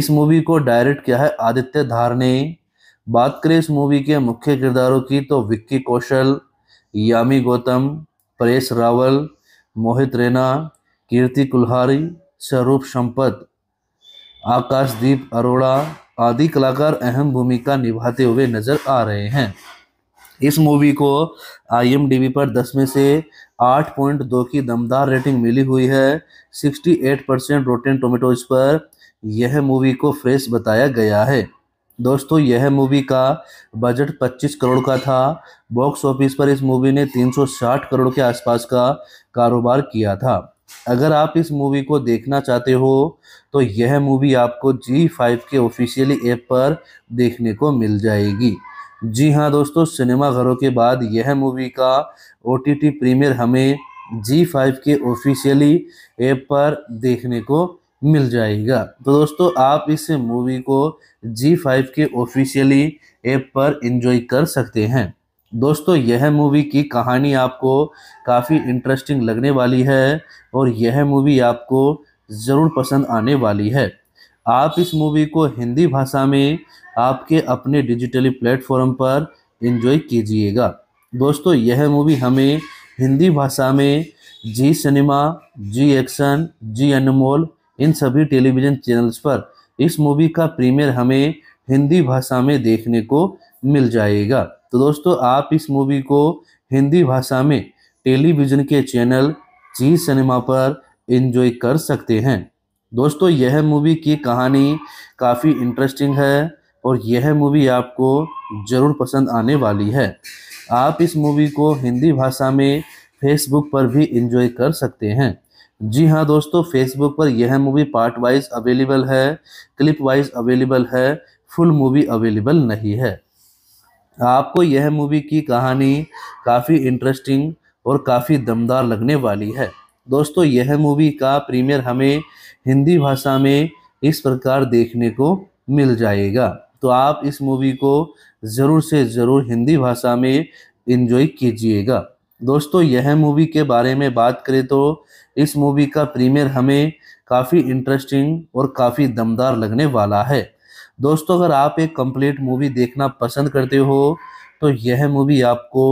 इस मूवी को डायरेक्ट किया है आदित्य धार ने बात करें इस मूवी के मुख्य किरदारों की तो विक्की कौशल यामी गौतम परेश रावल मोहित रैना कीर्ति कुल्हारी स्वरूप संपत आकाशदीप अरोड़ा आदि कलाकार अहम भूमिका निभाते हुए नजर आ रहे हैं इस मूवी को आईएमडीबी पर 10 में से 8.2 की दमदार रेटिंग मिली हुई है 68 परसेंट रोटेन टोमेटोज पर यह मूवी को फ्रेश बताया गया है दोस्तों यह मूवी का बजट 25 करोड़ का था बॉक्स ऑफिस पर इस मूवी ने 360 करोड़ के आसपास का कारोबार किया था अगर आप इस मूवी को देखना चाहते हो तो यह मूवी आपको जी फाइव के ऑफिशियली ऐप पर देखने को मिल जाएगी जी हाँ दोस्तों सिनेमा घरों के बाद यह मूवी का ओ टी प्रीमियर हमें जी फाइव के ऑफिशियली ऐप पर देखने को मिल जाएगा तो दोस्तों आप इस मूवी को जी फाइव के ऑफिशियली ऐप पर इंजॉय कर सकते हैं दोस्तों यह मूवी की कहानी आपको काफ़ी इंटरेस्टिंग लगने वाली है और यह मूवी आपको ज़रूर पसंद आने वाली है आप इस मूवी को हिंदी भाषा में आपके अपने डिजिटली प्लेटफॉर्म पर इंजॉय कीजिएगा दोस्तों यह मूवी हमें हिंदी भाषा में जी सिनेमा जी एक्शन जी अनमोल इन सभी टेलीविजन चैनल्स पर इस मूवी का प्रीमियर हमें हिंदी भाषा में देखने को मिल जाएगा तो दोस्तों आप इस मूवी को हिंदी भाषा में टेलीविज़न के चैनल जी सिनेमा पर इन्जॉय कर सकते हैं दोस्तों यह मूवी की कहानी काफ़ी इंटरेस्टिंग है और यह मूवी आपको ज़रूर पसंद आने वाली है आप इस मूवी को हिंदी भाषा में फेसबुक पर भी इंजॉय कर सकते हैं जी हाँ दोस्तों फेसबुक पर यह मूवी पार्ट वाइज अवेलेबल है क्लिप वाइज अवेलेबल है फुल मूवी अवेलेबल नहीं है आपको यह मूवी की कहानी काफ़ी इंटरेस्टिंग और काफ़ी दमदार लगने वाली है दोस्तों यह मूवी का प्रीमियर हमें हिंदी भाषा में इस प्रकार देखने को मिल जाएगा तो आप इस मूवी को ज़रूर से ज़रूर हिंदी भाषा में इन्जॉय कीजिएगा दोस्तों यह मूवी के बारे में बात करें तो इस मूवी का प्रीमियर हमें काफ़ी इंटरेस्टिंग और काफ़ी दमदार लगने वाला है दोस्तों अगर आप एक कंप्लीट मूवी देखना पसंद करते हो तो यह मूवी आपको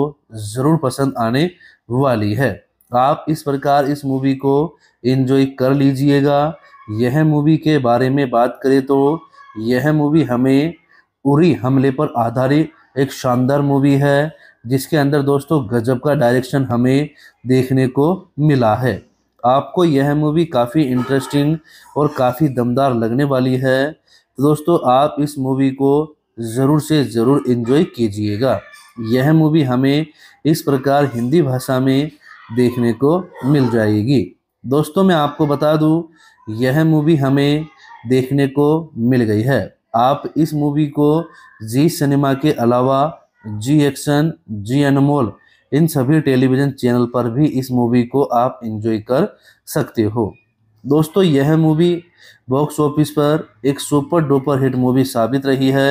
ज़रूर पसंद आने वाली है आप इस प्रकार इस मूवी को इन्जॉय कर लीजिएगा यह मूवी के बारे में बात करें तो यह मूवी हमें उरी हमले पर आधारित एक शानदार मूवी है जिसके अंदर दोस्तों गजब का डायरेक्शन हमें देखने को मिला है आपको यह मूवी काफ़ी इंटरेस्टिंग और काफ़ी दमदार लगने वाली है तो दोस्तों आप इस मूवी को ज़रूर से ज़रूर इन्जॉय कीजिएगा यह मूवी हमें इस प्रकार हिंदी भाषा में देखने को मिल जाएगी दोस्तों मैं आपको बता दूं यह मूवी हमें देखने को मिल गई है आप इस मूवी को जी सिनेमा के अलावा जी एक्शन जी अनमोल इन सभी टेलीविज़न चैनल पर भी इस मूवी को आप इन्जॉय कर सकते हो दोस्तों यह मूवी बॉक्स ऑफिस पर एक सुपर डुपर हिट मूवी साबित रही है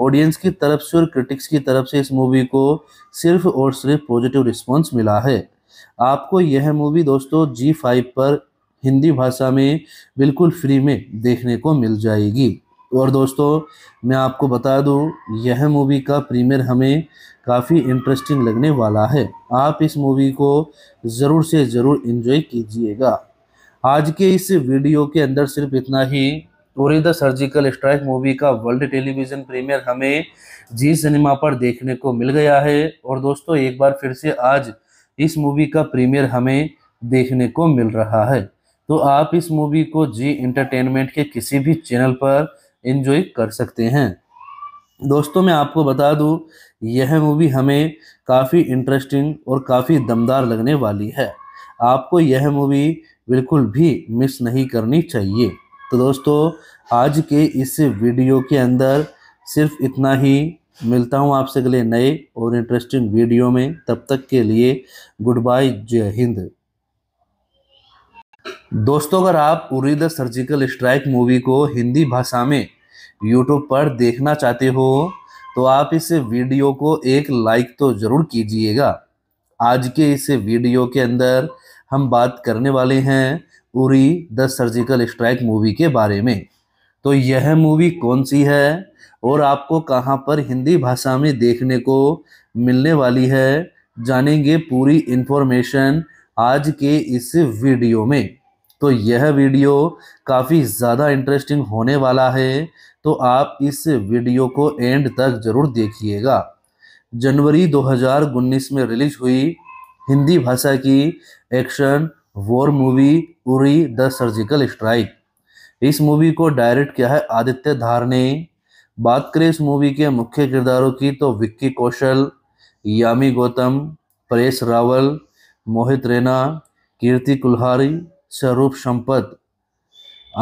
ऑडियंस की तरफ से और क्रिटिक्स की तरफ से इस मूवी को सिर्फ और सिर्फ पॉजिटिव रिस्पांस मिला है आपको यह मूवी दोस्तों जी फाइव पर हिंदी भाषा में बिल्कुल फ्री में देखने को मिल जाएगी और दोस्तों मैं आपको बता दूं यह मूवी का प्रीमियर हमें काफ़ी इंटरेस्टिंग लगने वाला है आप इस मूवी को ज़रूर से ज़रूर इन्जॉय कीजिएगा आज के इस वीडियो के अंदर सिर्फ इतना ही Uri the surgical strike movie का वर्ल्ड टेलीविज़न प्रीमियर हमें जी सिनेमा पर देखने को मिल गया है और दोस्तों एक बार फिर से आज इस मूवी का प्रीमियर हमें देखने को मिल रहा है तो आप इस मूवी को जी इंटरटेनमेंट के किसी भी चैनल पर इन्जॉय कर सकते हैं दोस्तों मैं आपको बता दूं यह मूवी हमें काफ़ी इंटरेस्टिंग और काफ़ी दमदार लगने वाली है आपको यह मूवी बिल्कुल भी मिस नहीं करनी चाहिए तो दोस्तों आज के इस वीडियो के अंदर सिर्फ इतना ही मिलता हूँ आपसे अगले नए और इंटरेस्टिंग वीडियो में तब तक के लिए गुड बाय जय हिंद दोस्तों अगर आप Uri the surgical strike movie को हिंदी भाषा में यूट्यूब पर देखना चाहते हो तो आप इस वीडियो को एक लाइक तो ज़रूर कीजिएगा आज के इस वीडियो के अंदर हम बात करने वाले हैं Uri the surgical strike movie के बारे में तो यह मूवी कौन सी है और आपको कहाँ पर हिंदी भाषा में देखने को मिलने वाली है जानेंगे पूरी इन्फॉर्मेशन आज के इस वीडियो में तो यह वीडियो काफ़ी ज़्यादा इंटरेस्टिंग होने वाला है तो आप इस वीडियो को एंड तक ज़रूर देखिएगा जनवरी 2019 में रिलीज हुई हिंदी भाषा की action war movie Uri the surgical strike इस मूवी को डायरेक्ट किया है आदित्य धार ने बात करें इस मूवी के मुख्य किरदारों की तो विक्की कौशल यामी गौतम परेश रावल मोहित रैना कीर्ति कुल्हारी स्वरूप संपत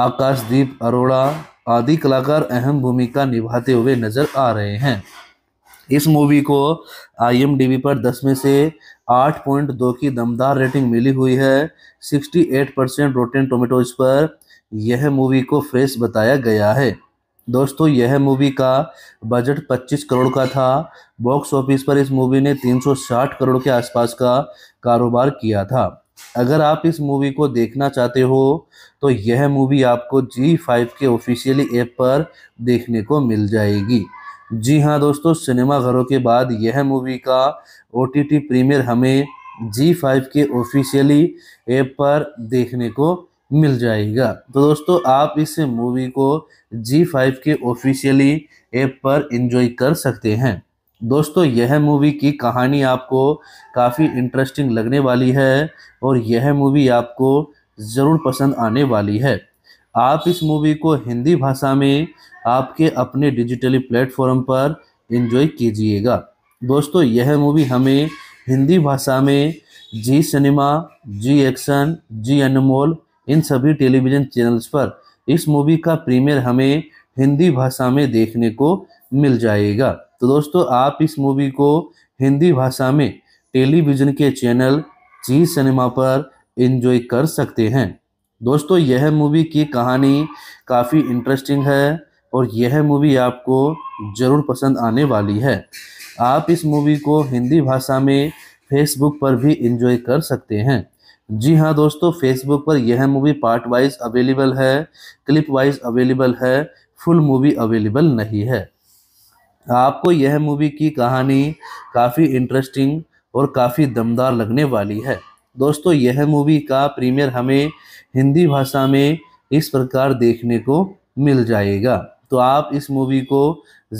आकाशदीप अरोड़ा आदि कलाकार अहम भूमिका निभाते हुए नजर आ रहे हैं इस मूवी को आईएमडीबी पर 10 में से 8.2 की दमदार रेटिंग मिली हुई है 68 परसेंट रोटेन टोमेटोज पर यह मूवी को फ्रेश बताया गया है दोस्तों यह मूवी का बजट 25 करोड़ का था बॉक्स ऑफिस पर इस मूवी ने 360 करोड़ के आसपास का कारोबार किया था अगर आप इस मूवी को देखना चाहते हो तो यह मूवी आपको जी फाइव के ऑफिशियली ऐप पर देखने को मिल जाएगी जी हाँ दोस्तों सिनेमा घरों के बाद यह मूवी का ओ टी प्रीमियर हमें जी फाइव के ऑफिशियली ऐप पर देखने को मिल जाएगा तो दोस्तों आप इस मूवी को जी फाइव के ऑफिशियली ऐप पर इंजॉय कर सकते हैं दोस्तों यह मूवी की कहानी आपको काफ़ी इंटरेस्टिंग लगने वाली है और यह मूवी आपको ज़रूर पसंद आने वाली है आप इस मूवी को हिंदी भाषा में आपके अपने डिजिटली प्लेटफॉर्म पर इंजॉय कीजिएगा दोस्तों यह मूवी हमें हिंदी भाषा में जी सिनेमा जी एक्शन जी अनमोल इन सभी टेलीविजन चैनल्स पर इस मूवी का प्रीमियर हमें हिंदी भाषा में देखने को मिल जाएगा तो दोस्तों आप इस मूवी को हिंदी भाषा में टेलीविज़न के चैनल जी सिनेमा पर इन्जॉय कर सकते हैं दोस्तों यह मूवी की कहानी काफ़ी इंटरेस्टिंग है और यह मूवी आपको ज़रूर पसंद आने वाली है आप इस मूवी को हिंदी भाषा में फेसबुक पर भी इंजॉय कर सकते हैं जी हाँ दोस्तों फेसबुक पर यह मूवी पार्ट वाइज अवेलेबल है क्लिप वाइज अवेलेबल है फुल मूवी अवेलेबल नहीं है आपको यह मूवी की कहानी काफ़ी इंटरेस्टिंग और काफ़ी दमदार लगने वाली है दोस्तों यह मूवी का प्रीमियर हमें हिंदी भाषा में इस प्रकार देखने को मिल जाएगा तो आप इस मूवी को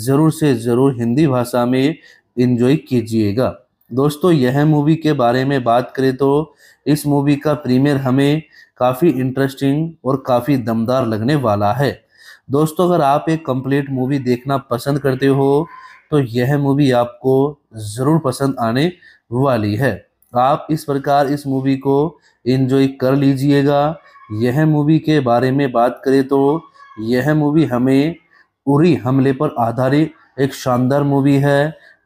ज़रूर से ज़रूर हिंदी भाषा में इन्जॉय कीजिएगा दोस्तों यह मूवी के बारे में बात करें तो इस मूवी का प्रीमियर हमें काफ़ी इंटरेस्टिंग और काफ़ी दमदार लगने वाला है दोस्तों अगर आप एक कंप्लीट मूवी देखना पसंद करते हो तो यह मूवी आपको ज़रूर पसंद आने वाली है आप इस प्रकार इस मूवी को इन्जॉय कर लीजिएगा यह मूवी के बारे में बात करें तो यह मूवी हमें उरी हमले पर आधारित एक शानदार मूवी है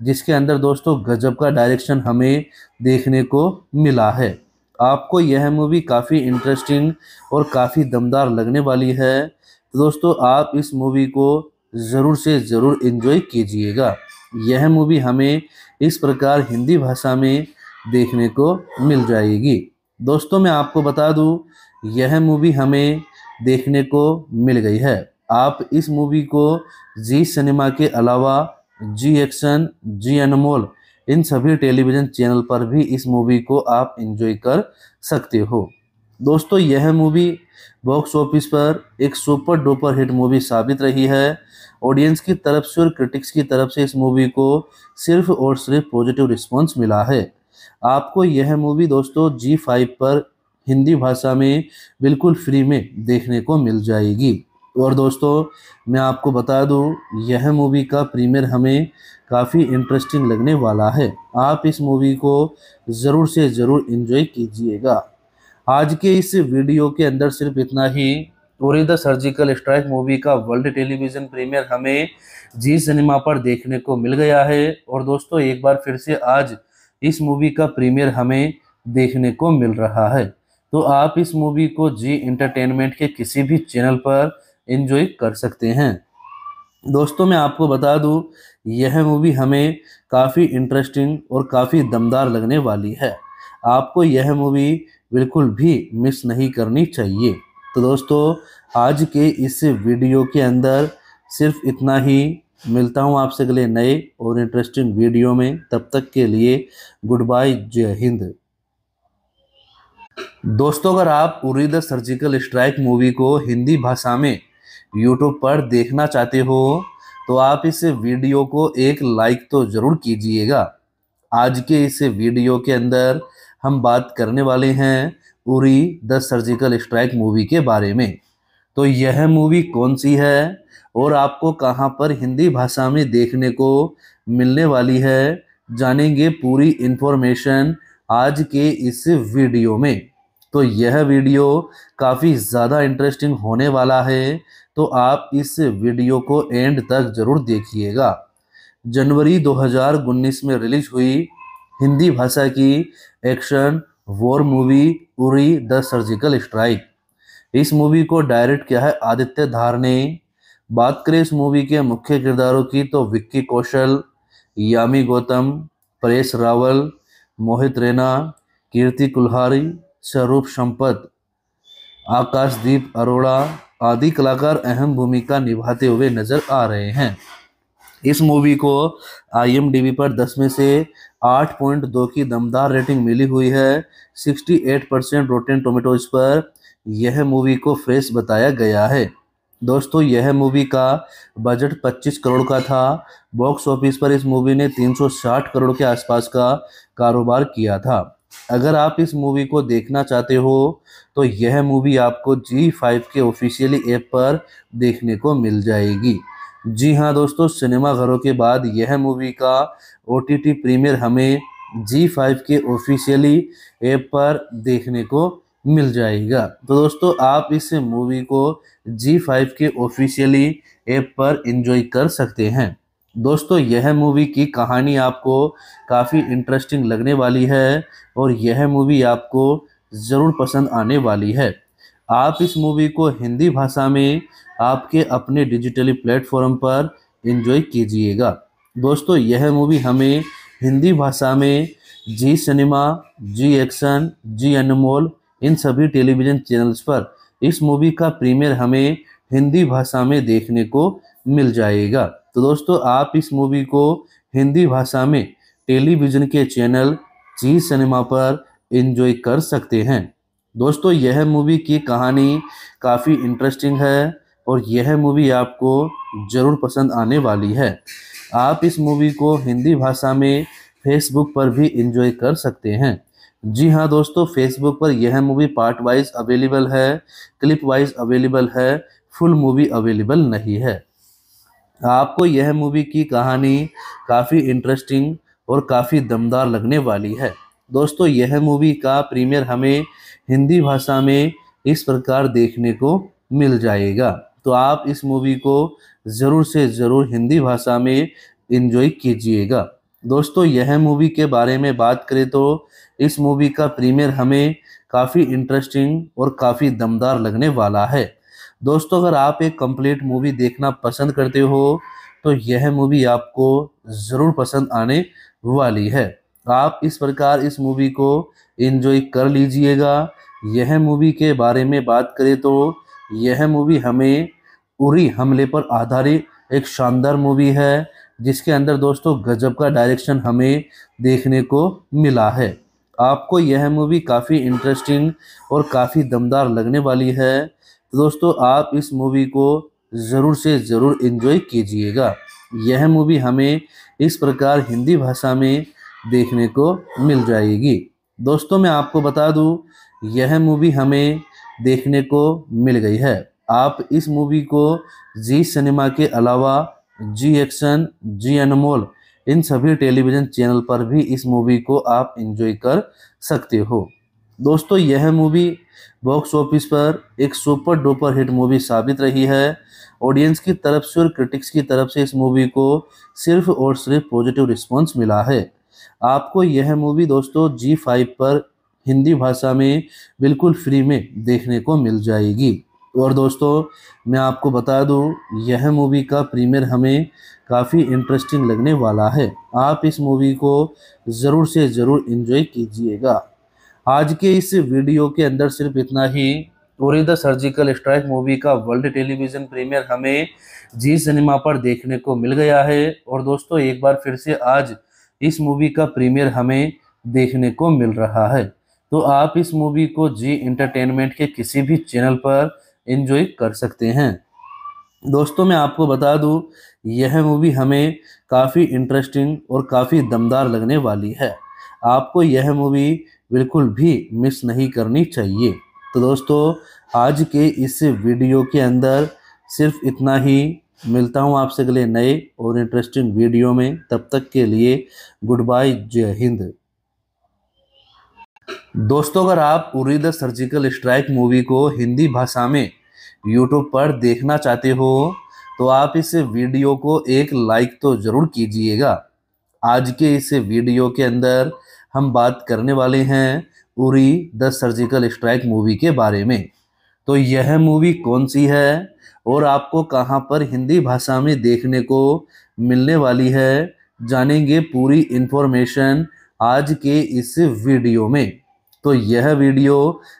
जिसके अंदर दोस्तों गजब का डायरेक्शन हमें देखने को मिला है आपको यह मूवी काफ़ी इंटरेस्टिंग और काफ़ी दमदार लगने वाली है तो दोस्तों आप इस मूवी को ज़रूर से ज़रूर इन्जॉय कीजिएगा यह मूवी हमें इस प्रकार हिंदी भाषा में देखने को मिल जाएगी दोस्तों मैं आपको बता दूं यह मूवी हमें देखने को मिल गई है आप इस मूवी को जी सिनेमा के अलावा जी एक्शन जी अनमोल इन सभी टेलीविज़न चैनल पर भी इस मूवी को आप इन्जॉय कर सकते हो दोस्तों यह मूवी बॉक्स ऑफिस पर एक सुपर डुपर हिट मूवी साबित रही है ऑडियंस की तरफ से और क्रिटिक्स की तरफ से इस मूवी को सिर्फ और सिर्फ पॉजिटिव रिस्पांस मिला है आपको यह मूवी दोस्तों जी फाइव पर हिंदी भाषा में बिल्कुल फ्री में देखने को मिल जाएगी और दोस्तों मैं आपको बता दूं यह मूवी का प्रीमियर हमें काफ़ी इंटरेस्टिंग लगने वाला है आप इस मूवी को ज़रूर से ज़रूर इन्जॉय कीजिएगा आज के इस वीडियो के अंदर सिर्फ इतना ही टोरी द सर्जिकल स्ट्राइक मूवी का वर्ल्ड टेलीविज़न प्रीमियर हमें जी सिनेमा पर देखने को मिल गया है और दोस्तों एक बार फिर से आज इस मूवी का प्रीमियर हमें देखने को मिल रहा है तो आप इस मूवी को जी इंटरटेनमेंट के किसी भी चैनल पर इन्जॉय कर सकते हैं दोस्तों मैं आपको बता दूं यह मूवी हमें काफ़ी इंटरेस्टिंग और काफ़ी दमदार लगने वाली है आपको यह मूवी बिल्कुल भी मिस नहीं करनी चाहिए तो दोस्तों आज के इस वीडियो के अंदर सिर्फ इतना ही मिलता हूँ आपसे अगले नए और इंटरेस्टिंग वीडियो में तब तक के लिए गुड बाय जय हिंद दोस्तों अगर आप Uri the surgical strike movie को हिंदी भाषा में यूट्यूब पर देखना चाहते हो तो आप इस वीडियो को एक लाइक तो ज़रूर कीजिएगा आज के इस वीडियो के अंदर हम बात करने वाले हैं Uri the surgical strike movie के बारे में तो यह मूवी कौन सी है और आपको कहाँ पर हिंदी भाषा में देखने को मिलने वाली है जानेंगे पूरी इन्फॉर्मेशन आज के इस वीडियो में तो यह वीडियो काफ़ी ज़्यादा इंटरेस्टिंग होने वाला है तो आप इस वीडियो को एंड तक जरूर देखिएगा जनवरी 2019 में रिलीज हुई हिंदी भाषा की action war movie Uri the surgical strike इस मूवी को डायरेक्ट किया है आदित्य धार ने बात करें इस मूवी के मुख्य किरदारों की तो विक्की कौशल यामी गौतम परेश रावल मोहित रैना कीर्ति कुल्हारी स्वरूप संपत आकाशदीप अरोड़ा आदि कलाकार अहम भूमिका निभाते हुए नजर आ रहे हैं इस मूवी को आई पर 10 में से 8.2 की दमदार रेटिंग मिली हुई है 68 परसेंट रोटेन टोमेटोज पर यह मूवी को फ्रेश बताया गया है दोस्तों यह मूवी का बजट 25 करोड़ का था बॉक्स ऑफिस पर इस मूवी ने 360 करोड़ के आसपास का कारोबार किया था अगर आप इस मूवी को देखना चाहते हो तो यह मूवी आपको जी फाइव के ऑफिशियली ऐप पर देखने को मिल जाएगी जी हाँ दोस्तों सिनेमा घरों के बाद यह मूवी का ओ टी टी प्रीमियर हमें जी फाइव के ऑफिशियली ऐप पर देखने को मिल जाएगा तो दोस्तों आप इस मूवी को जी फाइव के ऑफिशियली ऐप पर इंजॉय कर सकते हैं दोस्तों यह मूवी की कहानी आपको काफ़ी इंटरेस्टिंग लगने वाली है और यह मूवी आपको ज़रूर पसंद आने वाली है आप इस मूवी को हिंदी भाषा में आपके अपने डिजिटली प्लेटफॉर्म पर इन्जॉय कीजिएगा दोस्तों यह मूवी हमें हिंदी भाषा में जी सिनेमा जी एक्शन जी अनमोल इन सभी टेलीविज़न चैनल्स पर इस मूवी का प्रीमियर हमें हिंदी भाषा में देखने को मिल जाएगा तो दोस्तों आप इस मूवी को हिंदी भाषा में टेलीविज़न के चैनल जी सिनेमा पर इन्जॉय कर सकते हैं दोस्तों यह मूवी की कहानी काफ़ी इंटरेस्टिंग है और यह मूवी आपको ज़रूर पसंद आने वाली है आप इस मूवी को हिंदी भाषा में फेसबुक पर भी इंजॉय कर सकते हैं जी हाँ दोस्तों फेसबुक पर यह मूवी पार्ट वाइज अवेलेबल है क्लिप वाइज अवेलेबल है फुल मूवी अवेलेबल नहीं है आपको यह मूवी की कहानी काफ़ी इंटरेस्टिंग और काफ़ी दमदार लगने वाली है दोस्तों यह मूवी का प्रीमियर हमें हिंदी भाषा में इस प्रकार देखने को मिल जाएगा तो आप इस मूवी को ज़रूर से ज़रूर हिंदी भाषा में इन्जॉय कीजिएगा दोस्तों यह मूवी के बारे में बात करें तो इस मूवी का प्रीमियर हमें काफ़ी इंटरेस्टिंग और काफ़ी दमदार लगने वाला है दोस्तों अगर आप एक कंप्लीट मूवी देखना पसंद करते हो तो यह मूवी आपको ज़रूर पसंद आने वाली है तो आप इस प्रकार इस मूवी को इन्जॉय कर लीजिएगा यह मूवी के बारे में बात करें तो यह मूवी हमें उरी हमले पर आधारित एक शानदार मूवी है जिसके अंदर दोस्तों गजब का डायरेक्शन हमें देखने को मिला है आपको यह मूवी काफ़ी इंटरेस्टिंग और काफ़ी दमदार लगने वाली है तो दोस्तों आप इस मूवी को ज़रूर से ज़रूर इन्जॉय कीजिएगा यह मूवी हमें इस प्रकार हिंदी भाषा में देखने को मिल जाएगी दोस्तों मैं आपको बता दूं यह मूवी हमें देखने को मिल गई है आप इस मूवी को जी सिनेमा के अलावा जी एक्शन जी अनमोल इन सभी टेलीविज़न चैनल पर भी इस मूवी को आप इन्जॉय कर सकते हो दोस्तों यह मूवी बॉक्स ऑफिस पर एक सुपर डुपर हिट मूवी साबित रही है ऑडियंस की तरफ से और क्रिटिक्स की तरफ से इस मूवी को सिर्फ और सिर्फ पॉजिटिव रिस्पांस मिला है आपको यह मूवी दोस्तों जी फाइव पर हिंदी भाषा में बिल्कुल फ्री में देखने को मिल जाएगी और दोस्तों मैं आपको बता दूं यह मूवी का प्रीमियर हमें काफ़ी इंटरेस्टिंग लगने वाला है आप इस मूवी को ज़रूर से ज़रूर इन्जॉय कीजिएगा आज के इस वीडियो के अंदर सिर्फ इतना ही Uri the surgical strike movie का वर्ल्ड टेलीविज़न प्रीमियर हमें जी सिनेमा पर देखने को मिल गया है और दोस्तों एक बार फिर से आज इस मूवी का प्रीमियर हमें देखने को मिल रहा है तो आप इस मूवी को जी इंटरटेनमेंट के किसी भी चैनल पर इन्जॉय कर सकते हैं दोस्तों मैं आपको बता दूं यह मूवी हमें काफ़ी इंटरेस्टिंग और काफ़ी दमदार लगने वाली है आपको यह मूवी बिल्कुल भी मिस नहीं करनी चाहिए तो दोस्तों आज के इस वीडियो के अंदर सिर्फ इतना ही मिलता हूँ आपसे अगले नए और इंटरेस्टिंग वीडियो में तब तक के लिए गुड बाय जय हिंद दोस्तों अगर आप Uri the surgical strike movie को हिंदी भाषा में यूट्यूब पर देखना चाहते हो तो आप इस वीडियो को एक लाइक तो ज़रूर कीजिएगा आज के इस वीडियो के अंदर हम बात करने वाले हैं Uri the surgical strike movie के बारे में तो यह मूवी कौन सी है और आपको कहाँ पर हिंदी भाषा में देखने को मिलने वाली है जानेंगे पूरी इन्फॉर्मेशन आज के इस वीडियो में तो यह वीडियो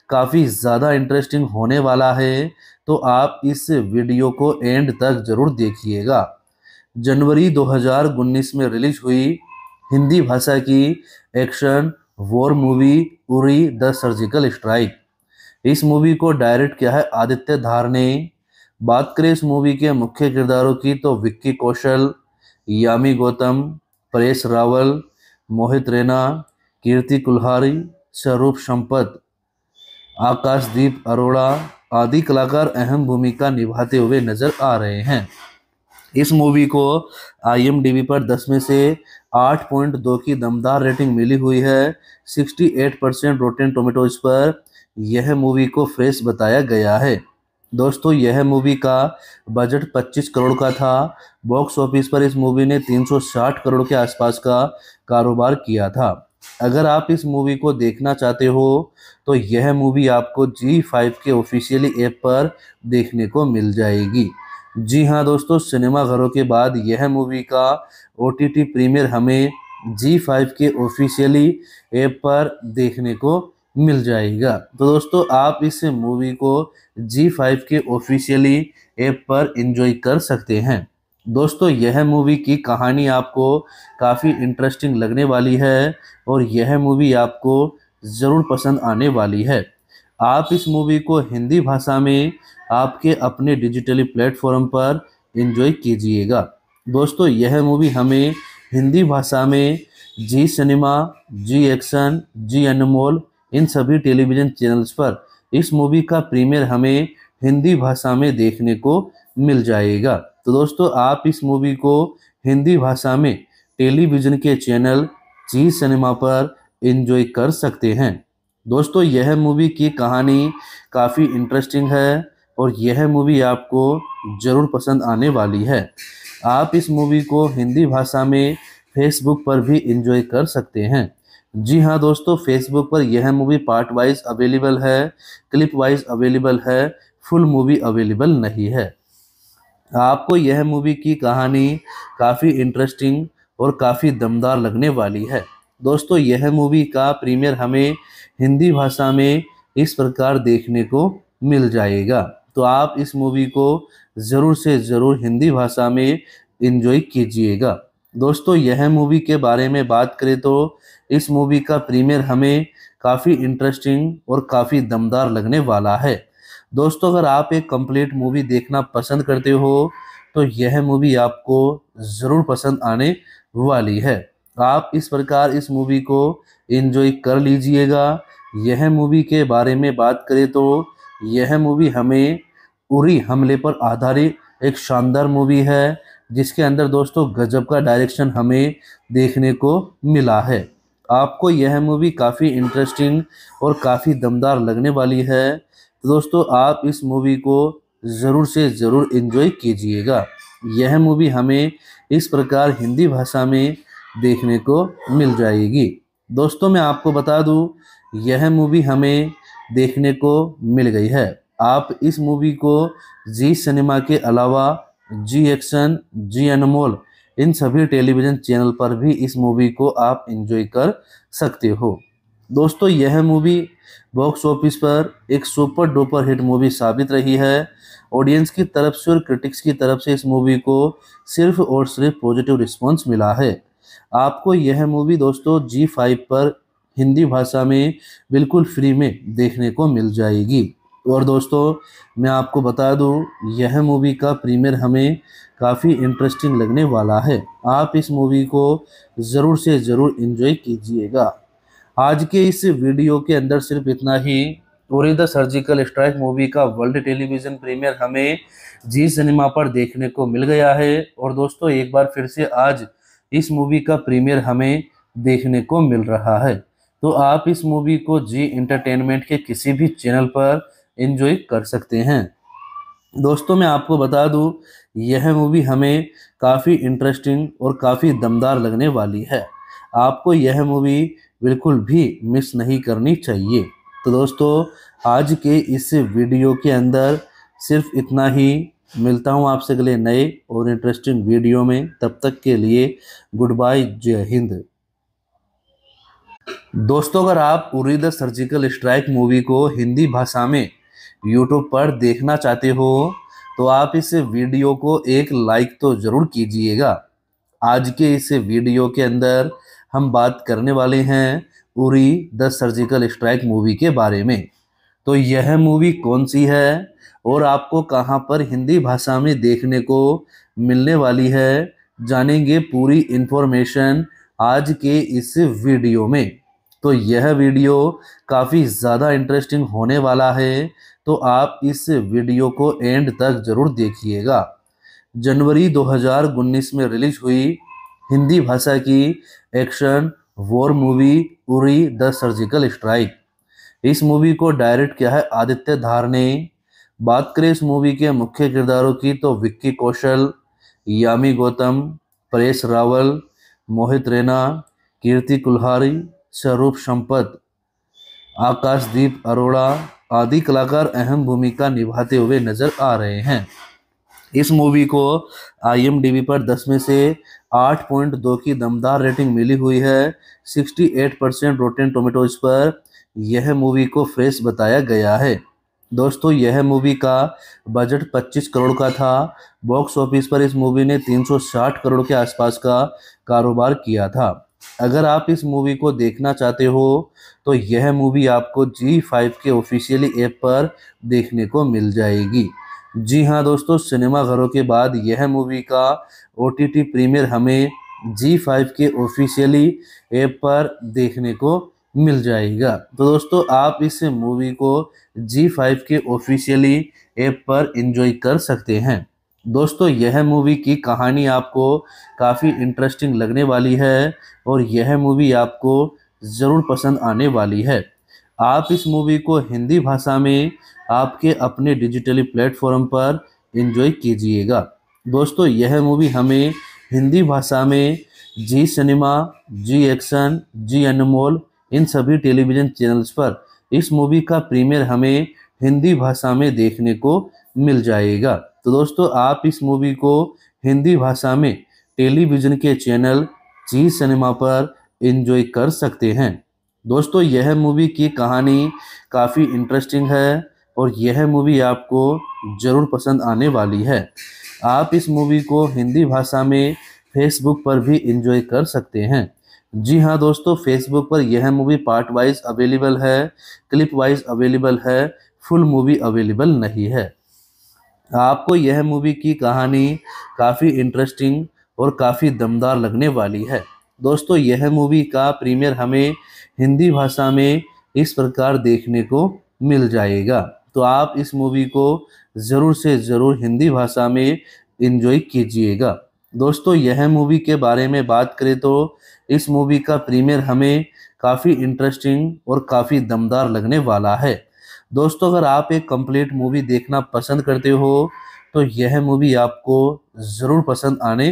काफ़ी ज़्यादा इंटरेस्टिंग होने वाला है तो आप इस वीडियो को एंड तक ज़रूर देखिएगा जनवरी 2019 में रिलीज हुई हिंदी भाषा की action war movie Uri the surgical strike इस मूवी को डायरेक्ट किया है आदित्य धार ने बात करें इस मूवी के मुख्य किरदारों की तो विक्की कौशल यामी गौतम परेश रावल मोहित रैना कीर्ति कुल्हारी स्वरूप संपत आकाशदीप अरोड़ा आदि कलाकार अहम भूमिका निभाते हुए नजर आ रहे हैं इस मूवी को आई पर 10 में से 8.2 की दमदार रेटिंग मिली हुई है 68 परसेंट रोटेन टोमेटोज पर यह मूवी को फ्रेश बताया गया है दोस्तों यह मूवी का बजट 25 करोड़ का था बॉक्स ऑफिस पर इस मूवी ने 360 करोड़ के आसपास का कारोबार किया था अगर आप इस मूवी को देखना चाहते हो तो यह मूवी आपको जी फाइव के ऑफिशियली ऐप पर देखने को मिल जाएगी जी हाँ दोस्तों सिनेमा घरों के बाद यह मूवी का ओ टी प्रीमियर हमें जी फाइव के ऑफिशियली ऐप पर देखने को मिल जाएगा तो दोस्तों आप इस मूवी को जी फाइव के ऑफिशियली ऐप पर इंजॉय कर सकते हैं दोस्तों यह मूवी की कहानी आपको काफ़ी इंटरेस्टिंग लगने वाली है और यह मूवी आपको ज़रूर पसंद आने वाली है आप इस मूवी को हिंदी भाषा में आपके अपने डिजिटली प्लेटफॉर्म पर इंजॉय कीजिएगा दोस्तों यह मूवी हमें हिंदी भाषा में जी सिनेमा जी एक्शन जी अनमोल इन सभी टेलीविजन चैनल्स पर इस मूवी का प्रीमियर हमें हिंदी भाषा में देखने को मिल जाएगा तो दोस्तों आप इस मूवी को हिंदी भाषा में टेलीविज़न के चैनल जी सिनेमा पर इन्जॉय कर सकते हैं दोस्तों यह मूवी की कहानी काफ़ी इंटरेस्टिंग है और यह मूवी आपको ज़रूर पसंद आने वाली है आप इस मूवी को हिंदी भाषा में फेसबुक पर भी इंजॉय कर सकते हैं जी हाँ दोस्तों फेसबुक पर यह मूवी पार्ट वाइज अवेलेबल है क्लिप वाइज अवेलेबल है फुल मूवी अवेलेबल नहीं है आपको यह मूवी की कहानी काफ़ी इंटरेस्टिंग और काफ़ी दमदार लगने वाली है दोस्तों यह मूवी का प्रीमियर हमें हिंदी भाषा में इस प्रकार देखने को मिल जाएगा तो आप इस मूवी को ज़रूर से ज़रूर हिंदी भाषा में इन्जॉय कीजिएगा दोस्तों यह मूवी के बारे में बात करें तो इस मूवी का प्रीमियर हमें काफ़ी इंटरेस्टिंग और काफ़ी दमदार लगने वाला है दोस्तों अगर आप एक कंप्लीट मूवी देखना पसंद करते हो तो यह मूवी आपको ज़रूर पसंद आने वाली है आप इस प्रकार इस मूवी को इन्जॉय कर लीजिएगा यह मूवी के बारे में बात करें तो यह मूवी हमें उरी हमले पर आधारित एक शानदार मूवी है जिसके अंदर दोस्तों गजब का डायरेक्शन हमें देखने को मिला है आपको यह मूवी काफ़ी इंटरेस्टिंग और काफ़ी दमदार लगने वाली है तो दोस्तों आप इस मूवी को ज़रूर से ज़रूर इन्जॉय कीजिएगा यह मूवी हमें इस प्रकार हिंदी भाषा में देखने को मिल जाएगी दोस्तों मैं आपको बता दूं यह मूवी हमें देखने को मिल गई है आप इस मूवी को जी सिनेमा के अलावा जी एक्शन जी अनमोल इन सभी टेलीविज़न चैनल पर भी इस मूवी को आप इन्जॉय कर सकते हो दोस्तों यह मूवी बॉक्स ऑफिस पर एक सुपर डुपर हिट मूवी साबित रही है ऑडियंस की तरफ से और क्रिटिक्स की तरफ से इस मूवी को सिर्फ और सिर्फ पॉजिटिव रिस्पांस मिला है आपको यह मूवी दोस्तों जी फाइव पर हिंदी भाषा में बिल्कुल फ्री में देखने को मिल जाएगी और दोस्तों मैं आपको बता दूं यह मूवी का प्रीमियर हमें काफ़ी इंटरेस्टिंग लगने वाला है आप इस मूवी को ज़रूर से ज़रूर इन्जॉय कीजिएगा आज के इस वीडियो के अंदर सिर्फ इतना ही और द सर्जिकल स्ट्राइक मूवी का वर्ल्ड टेलीविज़न प्रीमियर हमें जी सिनेमा पर देखने को मिल गया है और दोस्तों एक बार फिर से आज इस मूवी का प्रीमियर हमें देखने को मिल रहा है तो आप इस मूवी को जी इंटरटेनमेंट के किसी भी चैनल पर इन्जॉय कर सकते हैं दोस्तों मैं आपको बता दूं यह मूवी हमें काफ़ी इंटरेस्टिंग और काफ़ी दमदार लगने वाली है आपको यह मूवी बिल्कुल भी मिस नहीं करनी चाहिए तो दोस्तों आज के इस वीडियो के अंदर सिर्फ इतना ही मिलता हूँ आपसे अगले नए और इंटरेस्टिंग वीडियो में तब तक के लिए गुड बाय जय हिंद दोस्तों अगर आप Uri the surgical strike movie को हिंदी भाषा में यूट्यूब पर देखना चाहते हो तो आप इस वीडियो को एक लाइक तो ज़रूर कीजिएगा आज के इस वीडियो के अंदर हम बात करने वाले हैं Uri the surgical strike movie के बारे में तो यह मूवी कौन सी है और आपको कहाँ पर हिंदी भाषा में देखने को मिलने वाली है जानेंगे पूरी इन्फॉर्मेशन आज के इस वीडियो में तो यह वीडियो काफ़ी ज़्यादा इंटरेस्टिंग होने वाला है तो आप इस वीडियो को एंड तक जरूर देखिएगा जनवरी 2019 में रिलीज हुई हिंदी भाषा की action war movie Uri the surgical strike इस मूवी को डायरेक्ट किया है आदित्य धार ने बात करें इस मूवी के मुख्य किरदारों की तो विक्की कौशल यामी गौतम परेश रावल मोहित रैना कीर्ति कुल्हारी स्वरूप संपत आकाशदीप अरोड़ा आदि कलाकार अहम भूमिका निभाते हुए नजर आ रहे हैं इस मूवी को आई पर 10 में से 8.2 की दमदार रेटिंग मिली हुई है 68 परसेंट रोटेन टोमेटोज पर यह मूवी को फ्रेश बताया गया है दोस्तों यह मूवी का बजट 25 करोड़ का था बॉक्स ऑफिस पर इस मूवी ने 360 करोड़ के आसपास का कारोबार किया था अगर आप इस मूवी को देखना चाहते हो तो यह मूवी आपको जी फाइव के ऑफिशियली ऐप पर देखने को मिल जाएगी जी हाँ दोस्तों सिनेमा घरों के बाद यह मूवी का ओ टी टी प्रीमियर हमें जी फाइव के ऑफिशियली ऐप पर देखने को मिल जाएगा तो दोस्तों आप इस मूवी को जी फाइव के ऑफिशियली ऐप पर इंजॉय कर सकते हैं दोस्तों यह मूवी की कहानी आपको काफ़ी इंटरेस्टिंग लगने वाली है और यह मूवी आपको ज़रूर पसंद आने वाली है आप इस मूवी को हिंदी भाषा में आपके अपने डिजिटली प्लेटफॉर्म पर इन्जॉय कीजिएगा दोस्तों यह मूवी हमें हिंदी भाषा में जी सिनेमा जी एक्शन जी अनमोल इन सभी टेलीविज़न चैनल्स पर इस मूवी का प्रीमियर हमें हिंदी भाषा में देखने को मिल जाएगा तो दोस्तों आप इस मूवी को हिंदी भाषा में टेलीविज़न के चैनल जी सिनेमा पर इन्जॉय कर सकते हैं दोस्तों यह मूवी की कहानी काफ़ी इंटरेस्टिंग है और यह मूवी आपको ज़रूर पसंद आने वाली है आप इस मूवी को हिंदी भाषा में फेसबुक पर भी इंजॉय कर सकते हैं जी हाँ दोस्तों फेसबुक पर यह मूवी पार्ट वाइज अवेलेबल है क्लिप वाइज अवेलेबल है फुल मूवी अवेलेबल नहीं है आपको यह मूवी की कहानी काफ़ी इंटरेस्टिंग और काफ़ी दमदार लगने वाली है दोस्तों यह मूवी का प्रीमियर हमें हिंदी भाषा में इस प्रकार देखने को मिल जाएगा तो आप इस मूवी को ज़रूर से ज़रूर हिंदी भाषा में इन्जॉय कीजिएगा दोस्तों यह मूवी के बारे में बात करें तो इस मूवी का प्रीमियर हमें काफ़ी इंटरेस्टिंग और काफ़ी दमदार लगने वाला है दोस्तों अगर आप एक कंप्लीट मूवी देखना पसंद करते हो तो यह मूवी आपको ज़रूर पसंद आने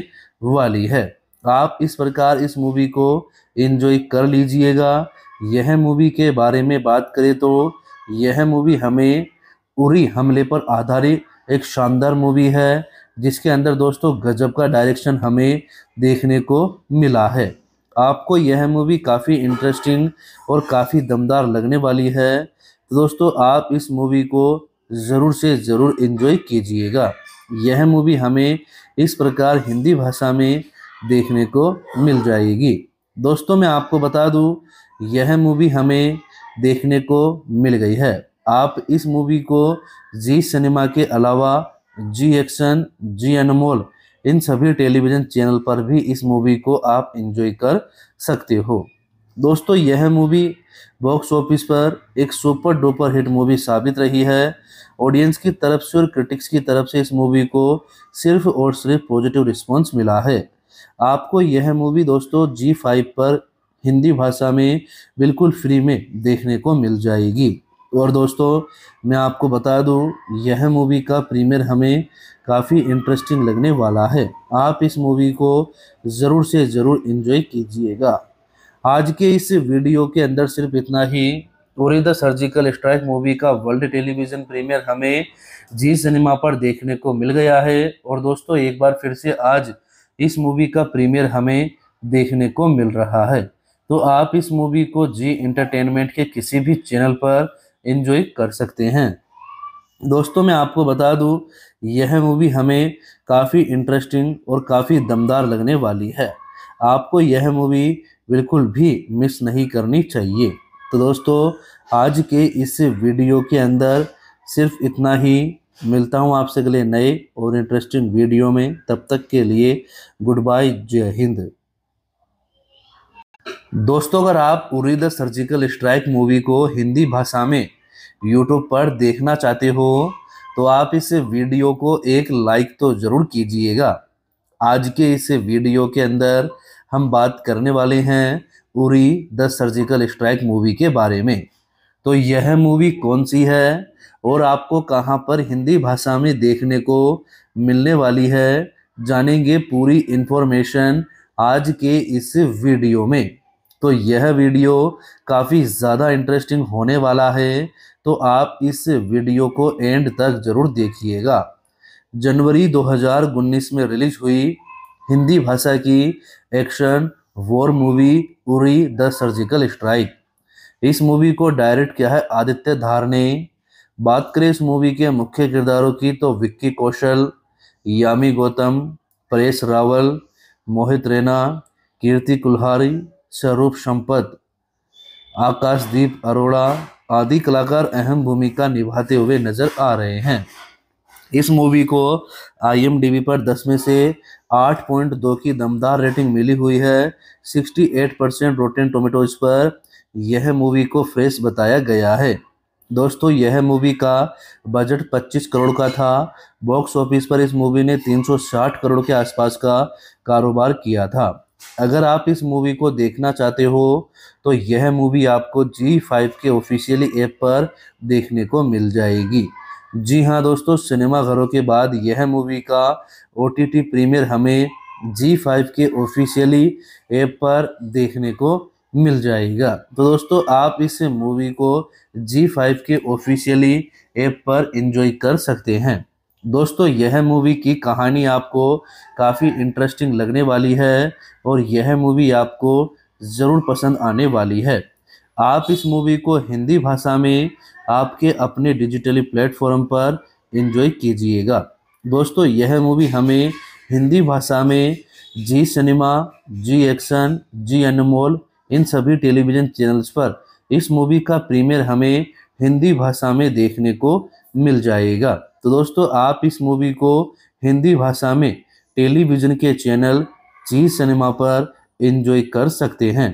वाली है आप इस प्रकार इस मूवी को इन्जॉय कर लीजिएगा यह मूवी के बारे में बात करें तो यह मूवी हमें उरी हमले पर आधारित एक शानदार मूवी है जिसके अंदर दोस्तों गजब का डायरेक्शन हमें देखने को मिला है आपको यह मूवी काफ़ी इंटरेस्टिंग और काफ़ी दमदार लगने वाली है तो दोस्तों आप इस मूवी को ज़रूर से ज़रूर इन्जॉय कीजिएगा यह मूवी हमें इस प्रकार हिंदी भाषा में देखने को मिल जाएगी दोस्तों मैं आपको बता दूं यह मूवी हमें देखने को मिल गई है आप इस मूवी को जी सिनेमा के अलावा जी एक्शन जी अनमोल इन सभी टेलीविज़न चैनल पर भी इस मूवी को आप इन्जॉय कर सकते हो दोस्तों यह मूवी बॉक्स ऑफिस पर एक सुपर डुपर हिट मूवी साबित रही है ऑडियंस की तरफ से और क्रिटिक्स की तरफ से इस मूवी को सिर्फ और सिर्फ पॉजिटिव रिस्पॉन्स मिला है आपको यह मूवी दोस्तों जी फाइव पर हिंदी भाषा में बिल्कुल फ्री में देखने को मिल जाएगी और दोस्तों मैं आपको बता दूं यह मूवी का प्रीमियर हमें काफ़ी इंटरेस्टिंग लगने वाला है आप इस मूवी को ज़रूर से ज़रूर इन्जॉय कीजिएगा आज के इस वीडियो के अंदर सिर्फ इतना ही Uri the surgical strike movie का वर्ल्ड टेलीविज़न प्रीमियर हमें जी सिनेमा पर देखने को मिल गया है और दोस्तों एक बार फिर से आज इस मूवी का प्रीमियर हमें देखने को मिल रहा है तो आप इस मूवी को जी इंटरटेनमेंट के किसी भी चैनल पर इन्जॉय कर सकते हैं दोस्तों मैं आपको बता दूं यह मूवी हमें काफ़ी इंटरेस्टिंग और काफ़ी दमदार लगने वाली है आपको यह मूवी बिल्कुल भी मिस नहीं करनी चाहिए तो दोस्तों आज के इस वीडियो के अंदर सिर्फ इतना ही मिलता हूँ आपसे अगले नए और इंटरेस्टिंग वीडियो में तब तक के लिए गुड बाय जय हिंद दोस्तों अगर आप Uri the surgical strike movie को हिंदी भाषा में यूट्यूब पर देखना चाहते हो तो आप इस वीडियो को एक लाइक तो ज़रूर कीजिएगा आज के इस वीडियो के अंदर हम बात करने वाले हैं Uri the surgical strike movie के बारे में तो यह मूवी कौन सी है और आपको कहाँ पर हिंदी भाषा में देखने को मिलने वाली है जानेंगे पूरी इन्फॉर्मेशन आज के इस वीडियो में तो यह वीडियो काफ़ी ज़्यादा इंटरेस्टिंग होने वाला है तो आप इस वीडियो को एंड तक ज़रूर देखिएगा जनवरी दो में रिलीज हुई हिंदी भाषा की action war movie Uri the surgical strike इस मूवी को डायरेक्ट किया है आदित्य धार ने बात करें इस मूवी के मुख्य किरदारों की तो विक्की कौशल यामी गौतम परेश रावल मोहित रैना कीर्ति कुल्हारी स्वरूप संपत आकाशदीप अरोड़ा आदि कलाकार अहम भूमिका निभाते हुए नजर आ रहे हैं इस मूवी को आईएमडीबी पर 10 में से आठ पॉइंट दो की दमदार रेटिंग मिली हुई है sixty eight percent rotten tomatoes पर यह मूवी को फ्रेश बताया गया है दोस्तों यह मूवी का बजट 25 करोड़ का था बॉक्स ऑफिस पर इस मूवी ने 360 करोड़ के आसपास का कारोबार किया था अगर आप इस मूवी को देखना चाहते हो तो यह मूवी आपको जी फाइव के ऑफिशियली ऐप पर देखने को मिल जाएगी जी हाँ दोस्तों सिनेमा घरों के बाद यह मूवी का ओ प्रीमियर हमें जी फाइव के ऑफिशियली ऐप पर देखने को मिल जाएगा तो दोस्तों आप इस मूवी को जी फाइव के ऑफिशियली ऐप पर इंजॉय कर सकते हैं दोस्तों यह मूवी की कहानी आपको काफ़ी इंटरेस्टिंग लगने वाली है और यह मूवी आपको ज़रूर पसंद आने वाली है आप इस मूवी को हिंदी भाषा में आपके अपने डिजिटली प्लेटफॉर्म पर इंजॉय कीजिएगा दोस्तों यह मूवी हमें हिंदी भाषा में जी सिनेमा जी एक्शन जी अनमोल इन सभी टेलीविज़न चैनल्स पर इस मूवी का प्रीमियर हमें हिंदी भाषा में देखने को मिल जाएगा तो दोस्तों आप इस मूवी को हिंदी भाषा में टेलीविज़न के चैनल जी सिनेमा पर इन्जॉय कर सकते हैं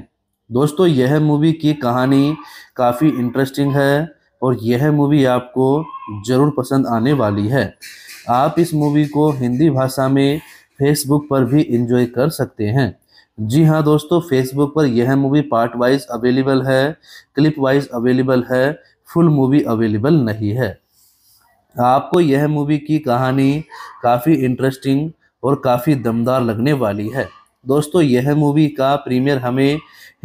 दोस्तों यह मूवी की कहानी काफ़ी इंटरेस्टिंग है और यह मूवी आपको ज़रूर पसंद आने वाली है आप इस मूवी को हिंदी भाषा में फेसबुक पर भी इंजॉय कर सकते हैं जी हाँ दोस्तों फेसबुक पर यह मूवी पार्ट वाइज अवेलेबल है क्लिप वाइज अवेलेबल है फुल मूवी अवेलेबल नहीं है आपको यह मूवी की कहानी काफ़ी इंटरेस्टिंग और काफ़ी दमदार लगने वाली है दोस्तों यह मूवी का प्रीमियर हमें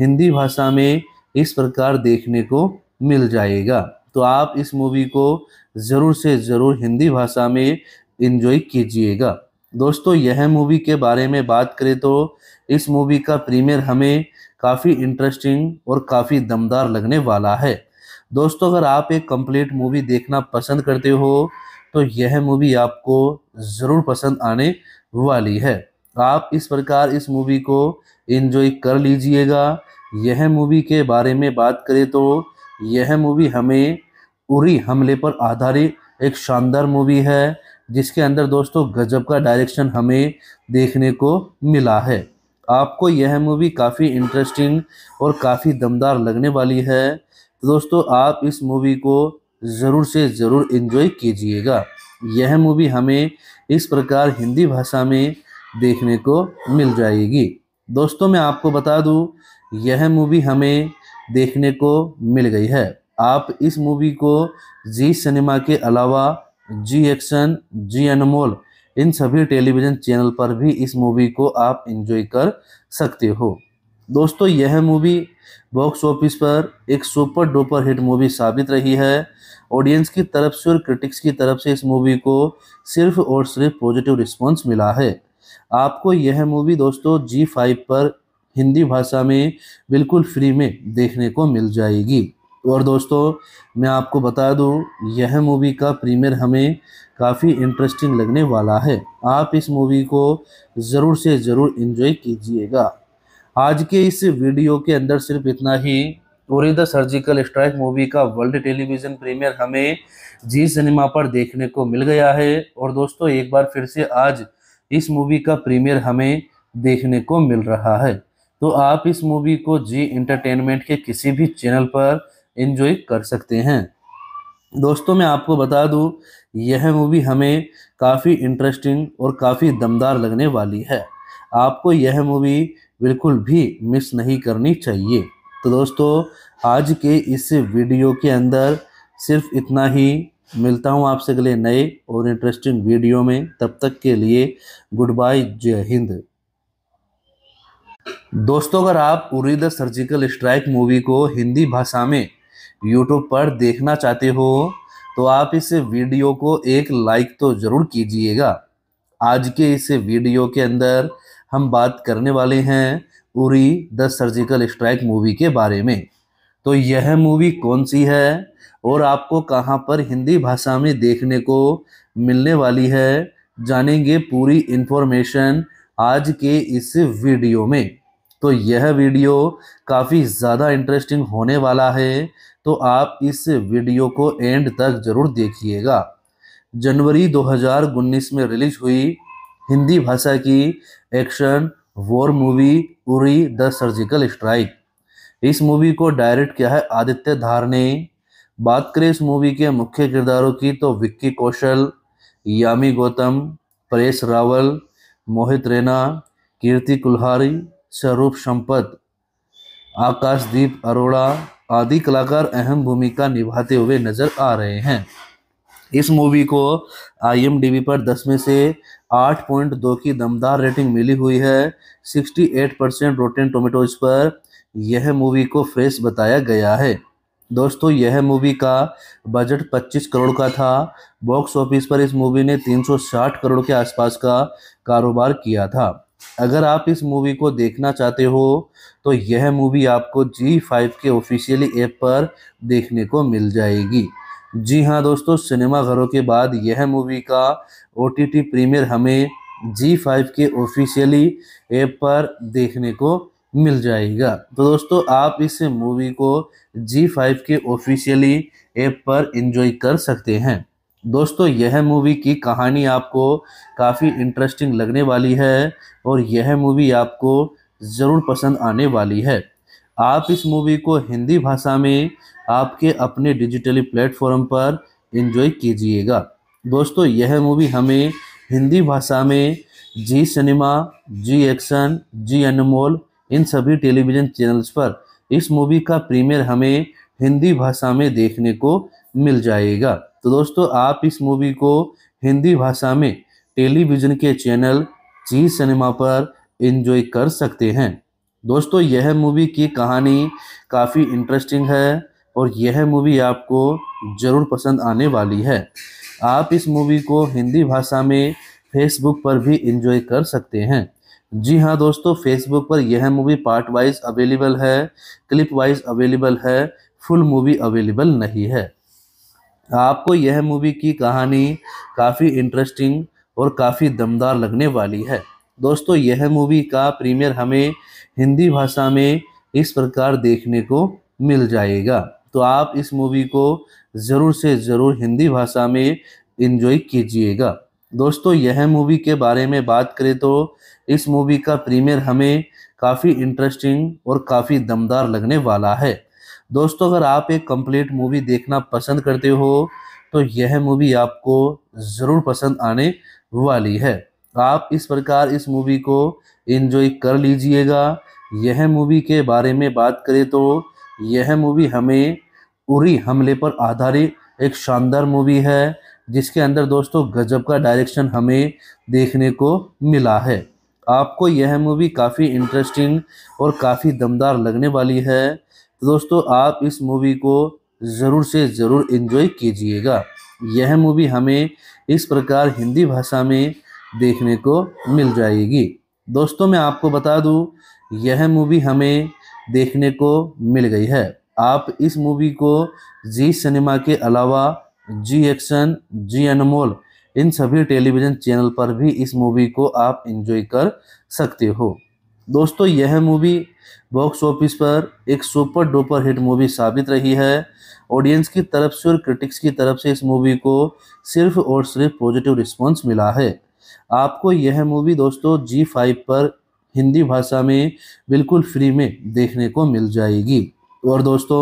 हिंदी भाषा में इस प्रकार देखने को मिल जाएगा तो आप इस मूवी को ज़रूर से ज़रूर हिंदी भाषा में इन्जॉय कीजिएगा दोस्तों यह मूवी के बारे में बात करें तो इस मूवी का प्रीमियर हमें काफ़ी इंटरेस्टिंग और काफ़ी दमदार लगने वाला है दोस्तों अगर आप एक कंप्लीट मूवी देखना पसंद करते हो तो यह मूवी आपको ज़रूर पसंद आने वाली है आप इस प्रकार इस मूवी को इन्जॉय कर लीजिएगा यह मूवी के बारे में बात करें तो यह मूवी हमें उरी हमले पर आधारित एक शानदार मूवी है जिसके अंदर दोस्तों गजब का डायरेक्शन हमें देखने को मिला है आपको यह मूवी काफ़ी इंटरेस्टिंग और काफ़ी दमदार लगने वाली है तो दोस्तों आप इस मूवी को ज़रूर से ज़रूर इन्जॉय कीजिएगा यह मूवी हमें इस प्रकार हिंदी भाषा में देखने को मिल जाएगी दोस्तों मैं आपको बता दूं यह मूवी हमें देखने को मिल गई है आप इस मूवी को जी सिनेमा के अलावा जी एक्शन जी अनमोल इन सभी टेलीविज़न चैनल पर भी इस मूवी को आप इन्जॉय कर सकते हो दोस्तों यह मूवी बॉक्स ऑफिस पर एक सुपर डुपर हिट मूवी साबित रही है ऑडियंस की तरफ से और क्रिटिक्स की तरफ से इस मूवी को सिर्फ और सिर्फ पॉजिटिव रिस्पांस मिला है आपको यह मूवी दोस्तों जी फाइव पर हिंदी भाषा में बिल्कुल फ्री में देखने को मिल जाएगी और दोस्तों मैं आपको बता दूं यह मूवी का प्रीमियर हमें काफ़ी इंटरेस्टिंग लगने वाला है आप इस मूवी को ज़रूर से ज़रूर इन्जॉय कीजिएगा आज के इस वीडियो के अंदर सिर्फ इतना ही Uri the surgical strike movie का वर्ल्ड टेलीविज़न प्रीमियर हमें जी सिनेमा पर देखने को मिल गया है और दोस्तों एक बार फिर से आज इस मूवी का प्रीमियर हमें देखने को मिल रहा है तो आप इस मूवी को जी इंटरटेनमेंट के किसी भी चैनल पर इन्जॉय कर सकते हैं दोस्तों मैं आपको बता दूं यह मूवी हमें काफ़ी इंटरेस्टिंग और काफ़ी दमदार लगने वाली है आपको यह मूवी बिल्कुल भी मिस नहीं करनी चाहिए तो दोस्तों आज के इस वीडियो के अंदर सिर्फ इतना ही मिलता हूँ आपसे अगले नए और इंटरेस्टिंग वीडियो में तब तक के लिए गुड बाय जय हिंद दोस्तों अगर आप Uri the surgical strike movie को हिंदी भाषा में यूट्यूब पर देखना चाहते हो तो आप इस वीडियो को एक लाइक तो ज़रूर कीजिएगा आज के इस वीडियो के अंदर हम बात करने वाले हैं Uri the surgical strike movie के बारे में तो यह मूवी कौन सी है और आपको कहाँ पर हिंदी भाषा में देखने को मिलने वाली है जानेंगे पूरी इन्फॉर्मेशन आज के इस वीडियो में तो यह वीडियो काफ़ी ज़्यादा इंटरेस्टिंग होने वाला है तो आप इस वीडियो को एंड तक जरूर देखिएगा जनवरी 2019 में रिलीज हुई हिंदी भाषा की action war movie Uri the surgical strike इस मूवी को डायरेक्ट किया है आदित्य धार ने बात करें इस मूवी के मुख्य किरदारों की तो विक्की कौशल यामी गौतम परेश रावल मोहित रैना कीर्ति कुल्हारी स्वरूप संपत आकाशदीप अरोड़ा आदि कलाकार अहम भूमिका निभाते हुए नजर आ रहे हैं इस मूवी को आई पर 10 में से 8.2 की दमदार रेटिंग मिली हुई है 68 परसेंट रोटेन टोमेटोज पर यह मूवी को फ्रेश बताया गया है दोस्तों यह मूवी का बजट 25 करोड़ का था बॉक्स ऑफिस पर इस मूवी ने 360 करोड़ के आसपास का कारोबार किया था अगर आप इस मूवी को देखना चाहते हो तो यह मूवी आपको जी फाइव के ऑफिशियली ऐप पर देखने को मिल जाएगी जी हाँ दोस्तों सिनेमा घरों के बाद यह मूवी का ओ टी टी प्रीमियर हमें जी फाइव के ऑफिशियली ऐप पर देखने को मिल जाएगा तो दोस्तों आप इस मूवी को जी फाइव के ऑफिशियली ऐप पर इंजॉय कर सकते हैं दोस्तों यह मूवी की कहानी आपको काफ़ी इंटरेस्टिंग लगने वाली है और यह मूवी आपको ज़रूर पसंद आने वाली है आप इस मूवी को हिंदी भाषा में आपके अपने डिजिटली प्लेटफॉर्म पर इन्जॉय कीजिएगा दोस्तों यह मूवी हमें हिंदी भाषा में जी सिनेमा जी एक्शन जी अनमोल इन सभी टेलीविज़न चैनल्स पर इस मूवी का प्रीमियर हमें हिंदी भाषा में देखने को मिल जाएगा तो दोस्तों आप इस मूवी को हिंदी भाषा में टेलीविज़न के चैनल जी सिनेमा पर इन्जॉय कर सकते हैं दोस्तों यह मूवी की कहानी काफ़ी इंटरेस्टिंग है और यह मूवी आपको ज़रूर पसंद आने वाली है आप इस मूवी को हिंदी भाषा में फेसबुक पर भी इंजॉय कर सकते हैं जी हाँ दोस्तों फेसबुक पर यह मूवी पार्ट वाइज अवेलेबल है क्लिप वाइज अवेलेबल है फुल मूवी अवेलेबल नहीं है आपको यह मूवी की कहानी काफ़ी इंटरेस्टिंग और काफ़ी दमदार लगने वाली है दोस्तों यह मूवी का प्रीमियर हमें हिंदी भाषा में इस प्रकार देखने को मिल जाएगा तो आप इस मूवी को ज़रूर से ज़रूर हिंदी भाषा में इन्जॉय कीजिएगा दोस्तों यह मूवी के बारे में बात करें तो इस मूवी का प्रीमियर हमें काफ़ी इंटरेस्टिंग और काफ़ी दमदार लगने वाला है दोस्तों अगर आप एक कंप्लीट मूवी देखना पसंद करते हो तो यह मूवी आपको ज़रूर पसंद आने वाली है आप इस प्रकार इस मूवी को इन्जॉय कर लीजिएगा यह मूवी के बारे में बात करें तो यह मूवी हमें उरी हमले पर आधारित एक शानदार मूवी है जिसके अंदर दोस्तों गजब का डायरेक्शन हमें देखने को मिला है आपको यह मूवी काफ़ी इंटरेस्टिंग और काफ़ी दमदार लगने वाली है तो दोस्तों आप इस मूवी को ज़रूर से ज़रूर इन्जॉय कीजिएगा यह मूवी हमें इस प्रकार हिंदी भाषा में देखने को मिल जाएगी दोस्तों मैं आपको बता दूं यह मूवी हमें देखने को मिल गई है आप इस मूवी को जी सिनेमा के अलावा जी एक्शन जी अनमोल इन सभी टेलीविज़न चैनल पर भी इस मूवी को आप इन्जॉय कर सकते हो दोस्तों यह मूवी बॉक्स ऑफिस पर एक सुपर डुपर हिट मूवी साबित रही है ऑडियंस की तरफ से और क्रिटिक्स की तरफ से इस मूवी को सिर्फ और सिर्फ पॉजिटिव रिस्पॉन्स मिला है आपको यह मूवी दोस्तों जी फाइव पर हिंदी भाषा में बिल्कुल फ्री में देखने को मिल जाएगी और दोस्तों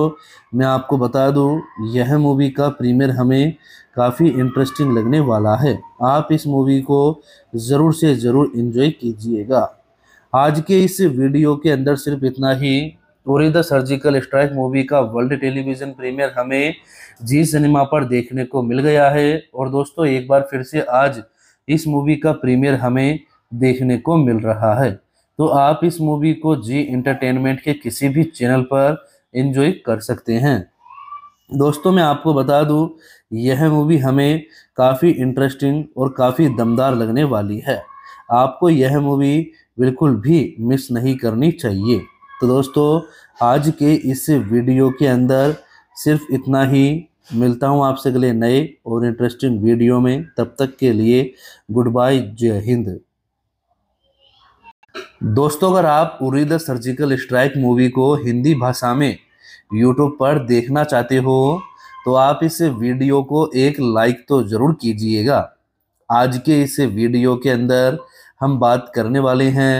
मैं आपको बता दूं यह मूवी का प्रीमियर हमें काफ़ी इंटरेस्टिंग लगने वाला है आप इस मूवी को ज़रूर से ज़रूर इन्जॉय कीजिएगा आज के इस वीडियो के अंदर सिर्फ इतना ही Uri the surgical strike movie का वर्ल्ड टेलीविज़न प्रीमियर हमें जी सिनेमा पर देखने को मिल गया है और दोस्तों एक बार फिर से आज इस मूवी का प्रीमियर हमें देखने को मिल रहा है तो आप इस मूवी को जी इंटरटेनमेंट के किसी भी चैनल पर इन्जॉय कर सकते हैं दोस्तों मैं आपको बता दूं यह मूवी हमें काफ़ी इंटरेस्टिंग और काफ़ी दमदार लगने वाली है आपको यह मूवी बिल्कुल भी मिस नहीं करनी चाहिए तो दोस्तों आज के इस वीडियो के अंदर सिर्फ इतना ही मिलता हूँ आपसे अगले नए और इंटरेस्टिंग वीडियो में तब तक के लिए गुड बाय जय हिंद दोस्तों अगर आप Uri the surgical strike movie को हिंदी भाषा में यूट्यूब पर देखना चाहते हो तो आप इस वीडियो को एक लाइक तो ज़रूर कीजिएगा आज के इस वीडियो के अंदर हम बात करने वाले हैं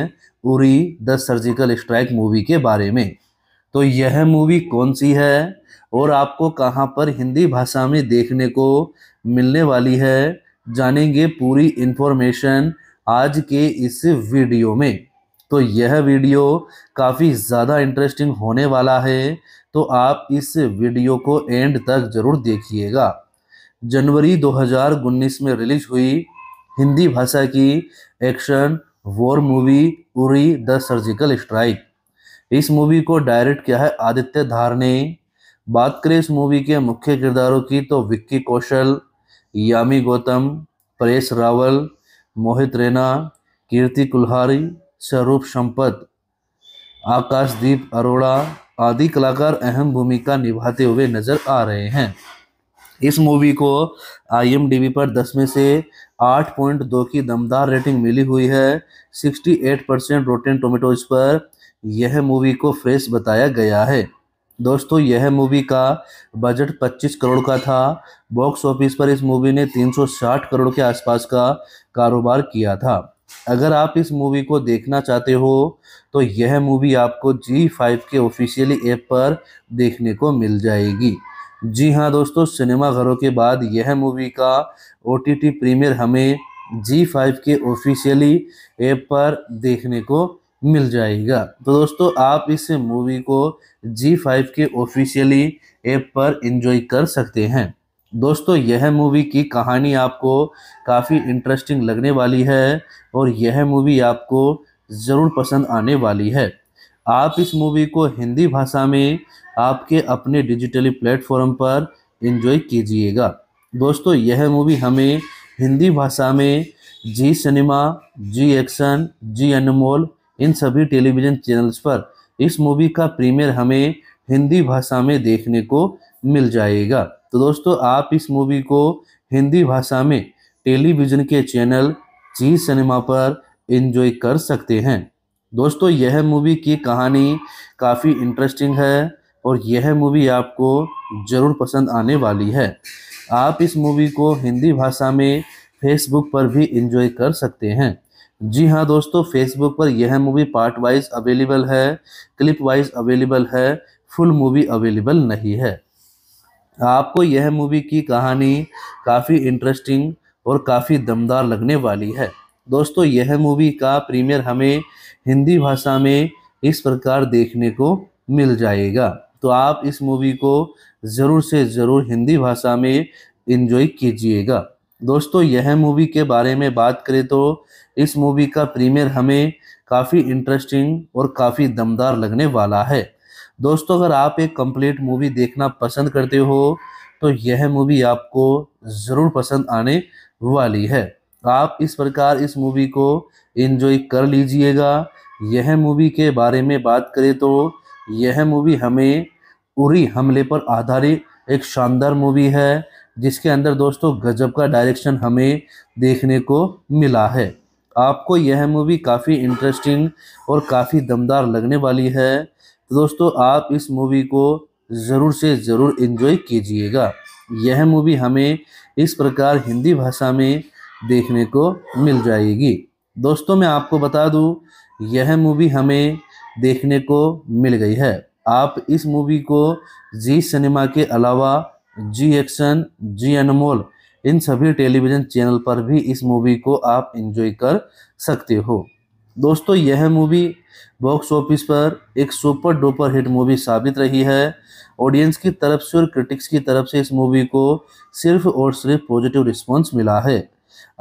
Uri the surgical strike movie के बारे में तो यह मूवी कौन सी है और आपको कहाँ पर हिंदी भाषा में देखने को मिलने वाली है जानेंगे पूरी इन्फॉर्मेशन आज के इस वीडियो में तो यह वीडियो काफ़ी ज़्यादा इंटरेस्टिंग होने वाला है तो आप इस वीडियो को एंड तक ज़रूर देखिएगा जनवरी दो में रिलीज हुई हिंदी भाषा की action war movie Uri the surgical strike इस मूवी को डायरेक्ट किया है आदित्य धार ने बात करें इस मूवी के मुख्य किरदारों की तो विक्की कौशल यामी गौतम परेश रावल मोहित रैना कीर्ति कुल्हारी स्वरूप संपत आकाशदीप अरोड़ा आदि कलाकार अहम भूमिका निभाते हुए नजर आ रहे हैं इस मूवी को आईएमडीबी पर 10 में से आठ पॉइंट दो की दमदार रेटिंग मिली हुई है sixty eight percent rotten tomatoes पर यह मूवी को फ्रेश बताया गया है दोस्तों यह मूवी का बजट 25 करोड़ का था बॉक्स ऑफिस पर इस मूवी ने 360 करोड़ के आसपास का कारोबार किया था अगर आप इस मूवी को देखना चाहते हो तो यह मूवी आपको जी फाइव के ऑफिशियली ऐप पर देखने को मिल जाएगी जी हाँ दोस्तों सिनेमा घरों के बाद यह मूवी का ओ टी टी प्रीमियर हमें जी फाइव के ऑफिशियली ऐप पर देखने को मिल जाएगा तो दोस्तों आप इस मूवी को जी फाइव के ऑफिशियली ऐप पर इंजॉय कर सकते हैं दोस्तों यह मूवी की कहानी आपको काफ़ी इंटरेस्टिंग लगने वाली है और यह मूवी आपको ज़रूर पसंद आने वाली है आप इस मूवी को हिंदी भाषा में आपके अपने डिजिटली प्लेटफॉर्म पर इंजॉय कीजिएगा दोस्तों यह मूवी हमें हिंदी भाषा में जी सिनेमा जी एक्शन जी अनमोल इन सभी टेलीविज़न चैनल्स पर इस मूवी का प्रीमियर हमें हिंदी भाषा में देखने को मिल जाएगा तो दोस्तों आप इस मूवी को हिंदी भाषा में टेलीविज़न के चैनल जी सिनेमा पर इन्जॉय कर सकते हैं दोस्तों यह मूवी की कहानी काफ़ी इंटरेस्टिंग है और यह मूवी आपको ज़रूर पसंद आने वाली है आप इस मूवी को हिंदी भाषा में फेसबुक पर भी इंजॉय कर सकते हैं जी हाँ दोस्तों फेसबुक पर यह मूवी पार्ट वाइज अवेलेबल है क्लिप वाइज अवेलेबल है फुल मूवी अवेलेबल नहीं है आपको यह मूवी की कहानी काफ़ी इंटरेस्टिंग और काफ़ी दमदार लगने वाली है दोस्तों यह मूवी का प्रीमियर हमें हिंदी भाषा में इस प्रकार देखने को मिल जाएगा तो आप इस मूवी को ज़रूर से ज़रूर हिंदी भाषा में इन्जॉय कीजिएगा दोस्तों यह मूवी के बारे में बात करें तो इस मूवी का प्रीमियर हमें काफ़ी इंटरेस्टिंग और काफ़ी दमदार लगने वाला है दोस्तों अगर आप एक कंप्लीट मूवी देखना पसंद करते हो तो यह मूवी आपको ज़रूर पसंद आने वाली है आप इस प्रकार इस मूवी को इन्जॉय कर लीजिएगा यह मूवी के बारे में बात करें तो यह मूवी हमें उरी हमले पर आधारित एक शानदार मूवी है जिसके अंदर दोस्तों गजब का डायरेक्शन हमें देखने को मिला है आपको यह मूवी काफ़ी इंटरेस्टिंग और काफ़ी दमदार लगने वाली है तो दोस्तों आप इस मूवी को ज़रूर से ज़रूर इन्जॉय कीजिएगा यह मूवी हमें इस प्रकार हिंदी भाषा में देखने को मिल जाएगी दोस्तों मैं आपको बता दूं यह मूवी हमें देखने को मिल गई है आप इस मूवी को जी सिनेमा के अलावा जी एक्शन जी अनमोल इन सभी टेलीविज़न चैनल पर भी इस मूवी को आप इन्जॉय कर सकते हो दोस्तों यह मूवी बॉक्स ऑफिस पर एक सुपर डुपर हिट मूवी साबित रही है ऑडियंस की तरफ से और क्रिटिक्स की तरफ से इस मूवी को सिर्फ और सिर्फ पॉजिटिव रिस्पांस मिला है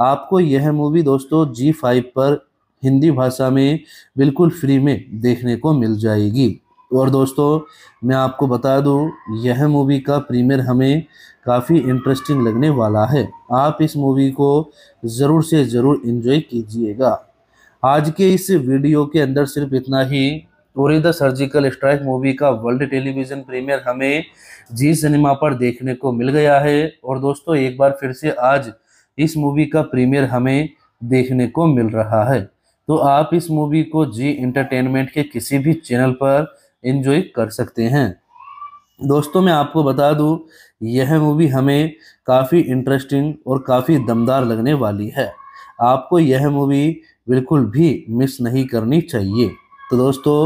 आपको यह मूवी दोस्तों जी फाइव पर हिंदी भाषा में बिल्कुल फ्री में देखने को मिल जाएगी और दोस्तों मैं आपको बता दूं यह मूवी का प्रीमियर हमें काफ़ी इंटरेस्टिंग लगने वाला है आप इस मूवी को ज़रूर से ज़रूर इन्जॉय कीजिएगा आज के इस वीडियो के अंदर सिर्फ इतना ही Uri the surgical strike movie का वर्ल्ड टेलीविज़न प्रीमियर हमें जी सिनेमा पर देखने को मिल गया है और दोस्तों एक बार फिर से आज इस मूवी का प्रीमियर हमें देखने को मिल रहा है तो आप इस मूवी को जी इंटरटेनमेंट के किसी भी चैनल पर इन्जॉय कर सकते हैं दोस्तों मैं आपको बता दूं यह मूवी हमें काफ़ी इंटरेस्टिंग और काफ़ी दमदार लगने वाली है आपको यह मूवी बिल्कुल भी मिस नहीं करनी चाहिए तो दोस्तों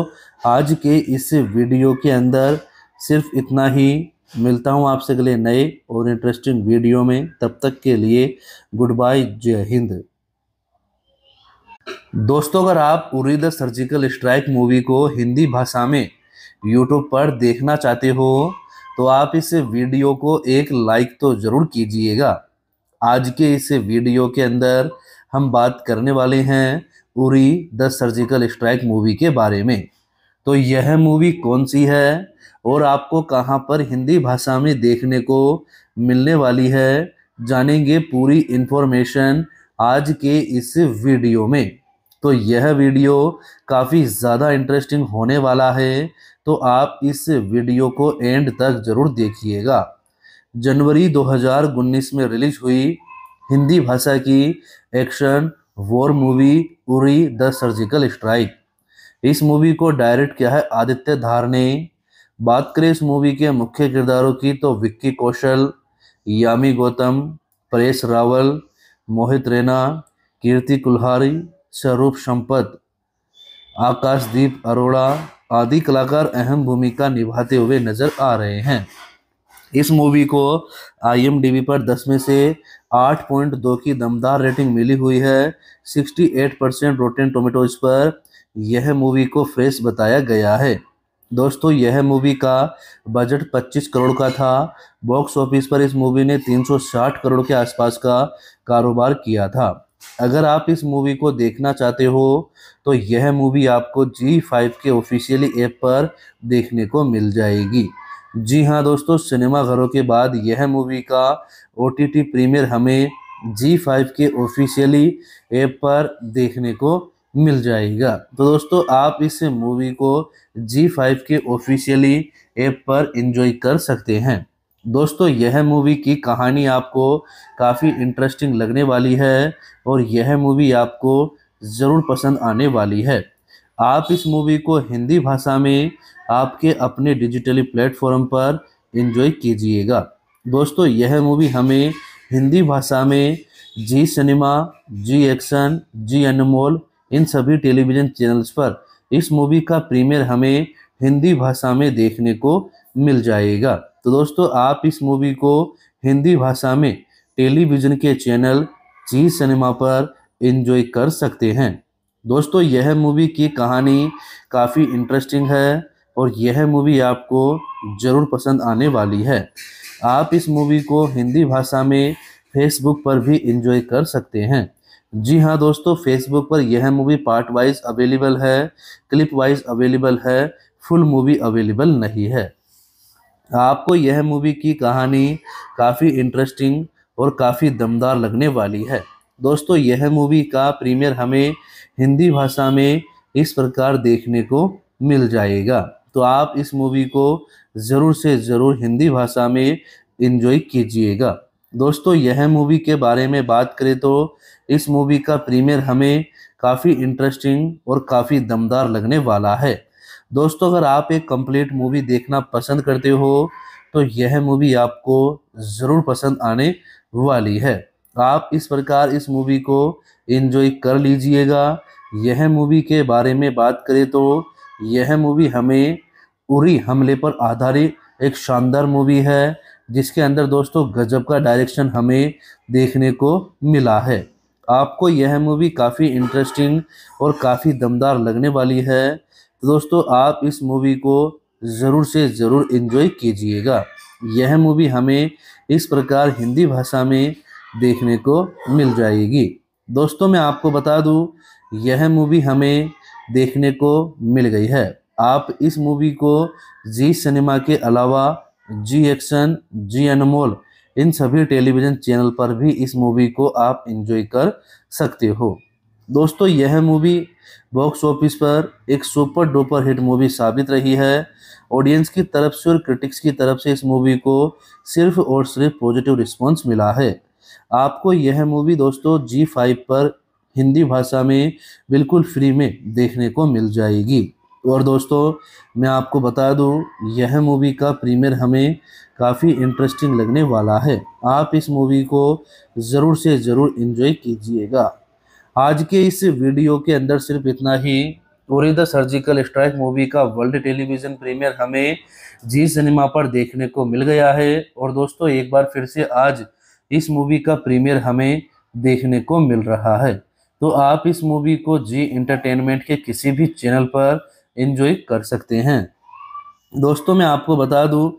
आज के इस वीडियो के अंदर सिर्फ इतना ही मिलता हूँ आपसे अगले नए और इंटरेस्टिंग वीडियो में तब तक के लिए गुड बाय जय हिंद दोस्तों अगर आप Uri the surgical strike movie को हिंदी भाषा में यूट्यूब पर देखना चाहते हो तो आप इस वीडियो को एक लाइक तो ज़रूर कीजिएगा आज के इस वीडियो के अंदर हम बात करने वाले हैं Uri the surgical strike movie के बारे में तो यह मूवी कौन सी है और आपको कहाँ पर हिंदी भाषा में देखने को मिलने वाली है जानेंगे पूरी इन्फॉर्मेशन आज के इस वीडियो में तो यह वीडियो काफ़ी ज़्यादा इंटरेस्टिंग होने वाला है तो आप इस वीडियो को एंड तक ज़रूर देखिएगा जनवरी 2019 में रिलीज हुई हिंदी भाषा की action war movie Uri the surgical strike इस मूवी को डायरेक्ट किया है आदित्य धार ने बात करें इस मूवी के मुख्य किरदारों की तो विक्की कौशल यामी गौतम परेश रावल मोहित रैना कीर्ति कुल्हारी स्वरूप संपत आकाशदीप अरोड़ा आदि कलाकार अहम भूमिका निभाते हुए नजर आ रहे हैं इस मूवी को आई पर 10 में से 8.2 की दमदार रेटिंग मिली हुई है 68 परसेंट रोटेन टोमेटोज पर यह मूवी को फ्रेश बताया गया है दोस्तों यह मूवी का बजट 25 करोड़ का था बॉक्स ऑफिस पर इस मूवी ने 360 करोड़ के आसपास का कारोबार किया था अगर आप इस मूवी को देखना चाहते हो तो यह मूवी आपको जी फाइव के ऑफिशियली ऐप पर देखने को मिल जाएगी जी हाँ दोस्तों सिनेमा घरों के बाद यह मूवी का ओ टी प्रीमियर हमें जी फाइव के ऑफिशियली ऐप पर देखने को मिल जाएगा तो दोस्तों आप इस मूवी को जी फाइव के ऑफिशियली ऐप पर इंजॉय कर सकते हैं दोस्तों यह मूवी की कहानी आपको काफ़ी इंटरेस्टिंग लगने वाली है और यह मूवी आपको ज़रूर पसंद आने वाली है आप इस मूवी को हिंदी भाषा में आपके अपने डिजिटली प्लेटफॉर्म पर इंजॉय कीजिएगा दोस्तों यह मूवी हमें हिंदी भाषा में जी सिनेमा जी एक्शन जी अनमोल इन सभी टेलीविजन चैनल्स पर इस मूवी का प्रीमियर हमें हिंदी भाषा में देखने को मिल जाएगा तो दोस्तों आप इस मूवी को हिंदी भाषा में टेलीविज़न के चैनल जी सिनेमा पर इन्जॉय कर सकते हैं दोस्तों यह मूवी की कहानी काफ़ी इंटरेस्टिंग है और यह मूवी आपको ज़रूर पसंद आने वाली है आप इस मूवी को हिंदी भाषा में फेसबुक पर भी इंजॉय कर सकते हैं जी हाँ दोस्तों फेसबुक पर यह मूवी पार्ट वाइज अवेलेबल है क्लिप वाइज अवेलेबल है फुल मूवी अवेलेबल नहीं है आपको यह मूवी की कहानी काफ़ी इंटरेस्टिंग और काफ़ी दमदार लगने वाली है दोस्तों यह मूवी का प्रीमियर हमें हिंदी भाषा में इस प्रकार देखने को मिल जाएगा तो आप इस मूवी को ज़रूर से ज़रूर हिंदी भाषा में इन्जॉय कीजिएगा दोस्तों यह मूवी के बारे में बात करें तो इस मूवी का प्रीमियर हमें काफ़ी इंटरेस्टिंग और काफ़ी दमदार लगने वाला है दोस्तों अगर आप एक कंप्लीट मूवी देखना पसंद करते हो तो यह मूवी आपको ज़रूर पसंद आने वाली है आप इस प्रकार इस मूवी को इन्जॉय कर लीजिएगा यह मूवी के बारे में बात करें तो यह मूवी हमें उरी हमले पर आधारित एक शानदार मूवी है जिसके अंदर दोस्तों गजब का डायरेक्शन हमें देखने को मिला है आपको यह मूवी काफ़ी इंटरेस्टिंग और काफ़ी दमदार लगने वाली है तो दोस्तों आप इस मूवी को ज़रूर से ज़रूर इन्जॉय कीजिएगा यह मूवी हमें इस प्रकार हिंदी भाषा में देखने को मिल जाएगी दोस्तों मैं आपको बता दूं यह मूवी हमें देखने को मिल गई है आप इस मूवी को जी सिनेमा के अलावा जी एक्शन जी अनमोल इन सभी टेलीविज़न चैनल पर भी इस मूवी को आप इन्जॉय कर सकते हो दोस्तों यह मूवी बॉक्स ऑफिस पर एक सुपर डुपर हिट मूवी साबित रही है ऑडियंस की तरफ से और क्रिटिक्स की तरफ से इस मूवी को सिर्फ और सिर्फ पॉजिटिव रिस्पांस मिला है आपको यह मूवी दोस्तों जी फाइव पर हिंदी भाषा में बिल्कुल फ्री में देखने को मिल जाएगी और दोस्तों मैं आपको बता दूं यह मूवी का प्रीमियर हमें काफ़ी इंटरेस्टिंग लगने वाला है आप इस मूवी को ज़रूर से ज़रूर इन्जॉय कीजिएगा आज के इस वीडियो के अंदर सिर्फ इतना ही Uri the surgical strike movie का वर्ल्ड टेलीविज़न प्रीमियर हमें जी सिनेमा पर देखने को मिल गया है और दोस्तों एक बार फिर से आज इस मूवी का प्रीमियर हमें देखने को मिल रहा है तो आप इस मूवी को जी इंटरटेनमेंट के किसी भी चैनल पर इन्जॉय कर सकते हैं दोस्तों मैं आपको बता दूं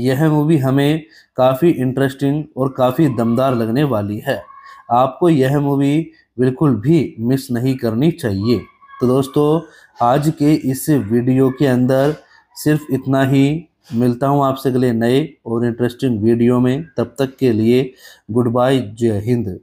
यह मूवी हमें काफ़ी इंटरेस्टिंग और काफ़ी दमदार लगने वाली है आपको यह मूवी बिल्कुल भी मिस नहीं करनी चाहिए तो दोस्तों आज के इस वीडियो के अंदर सिर्फ इतना ही मिलता हूँ आपसे अगले नए और इंटरेस्टिंग वीडियो में तब तक के लिए गुड बाय जय हिंद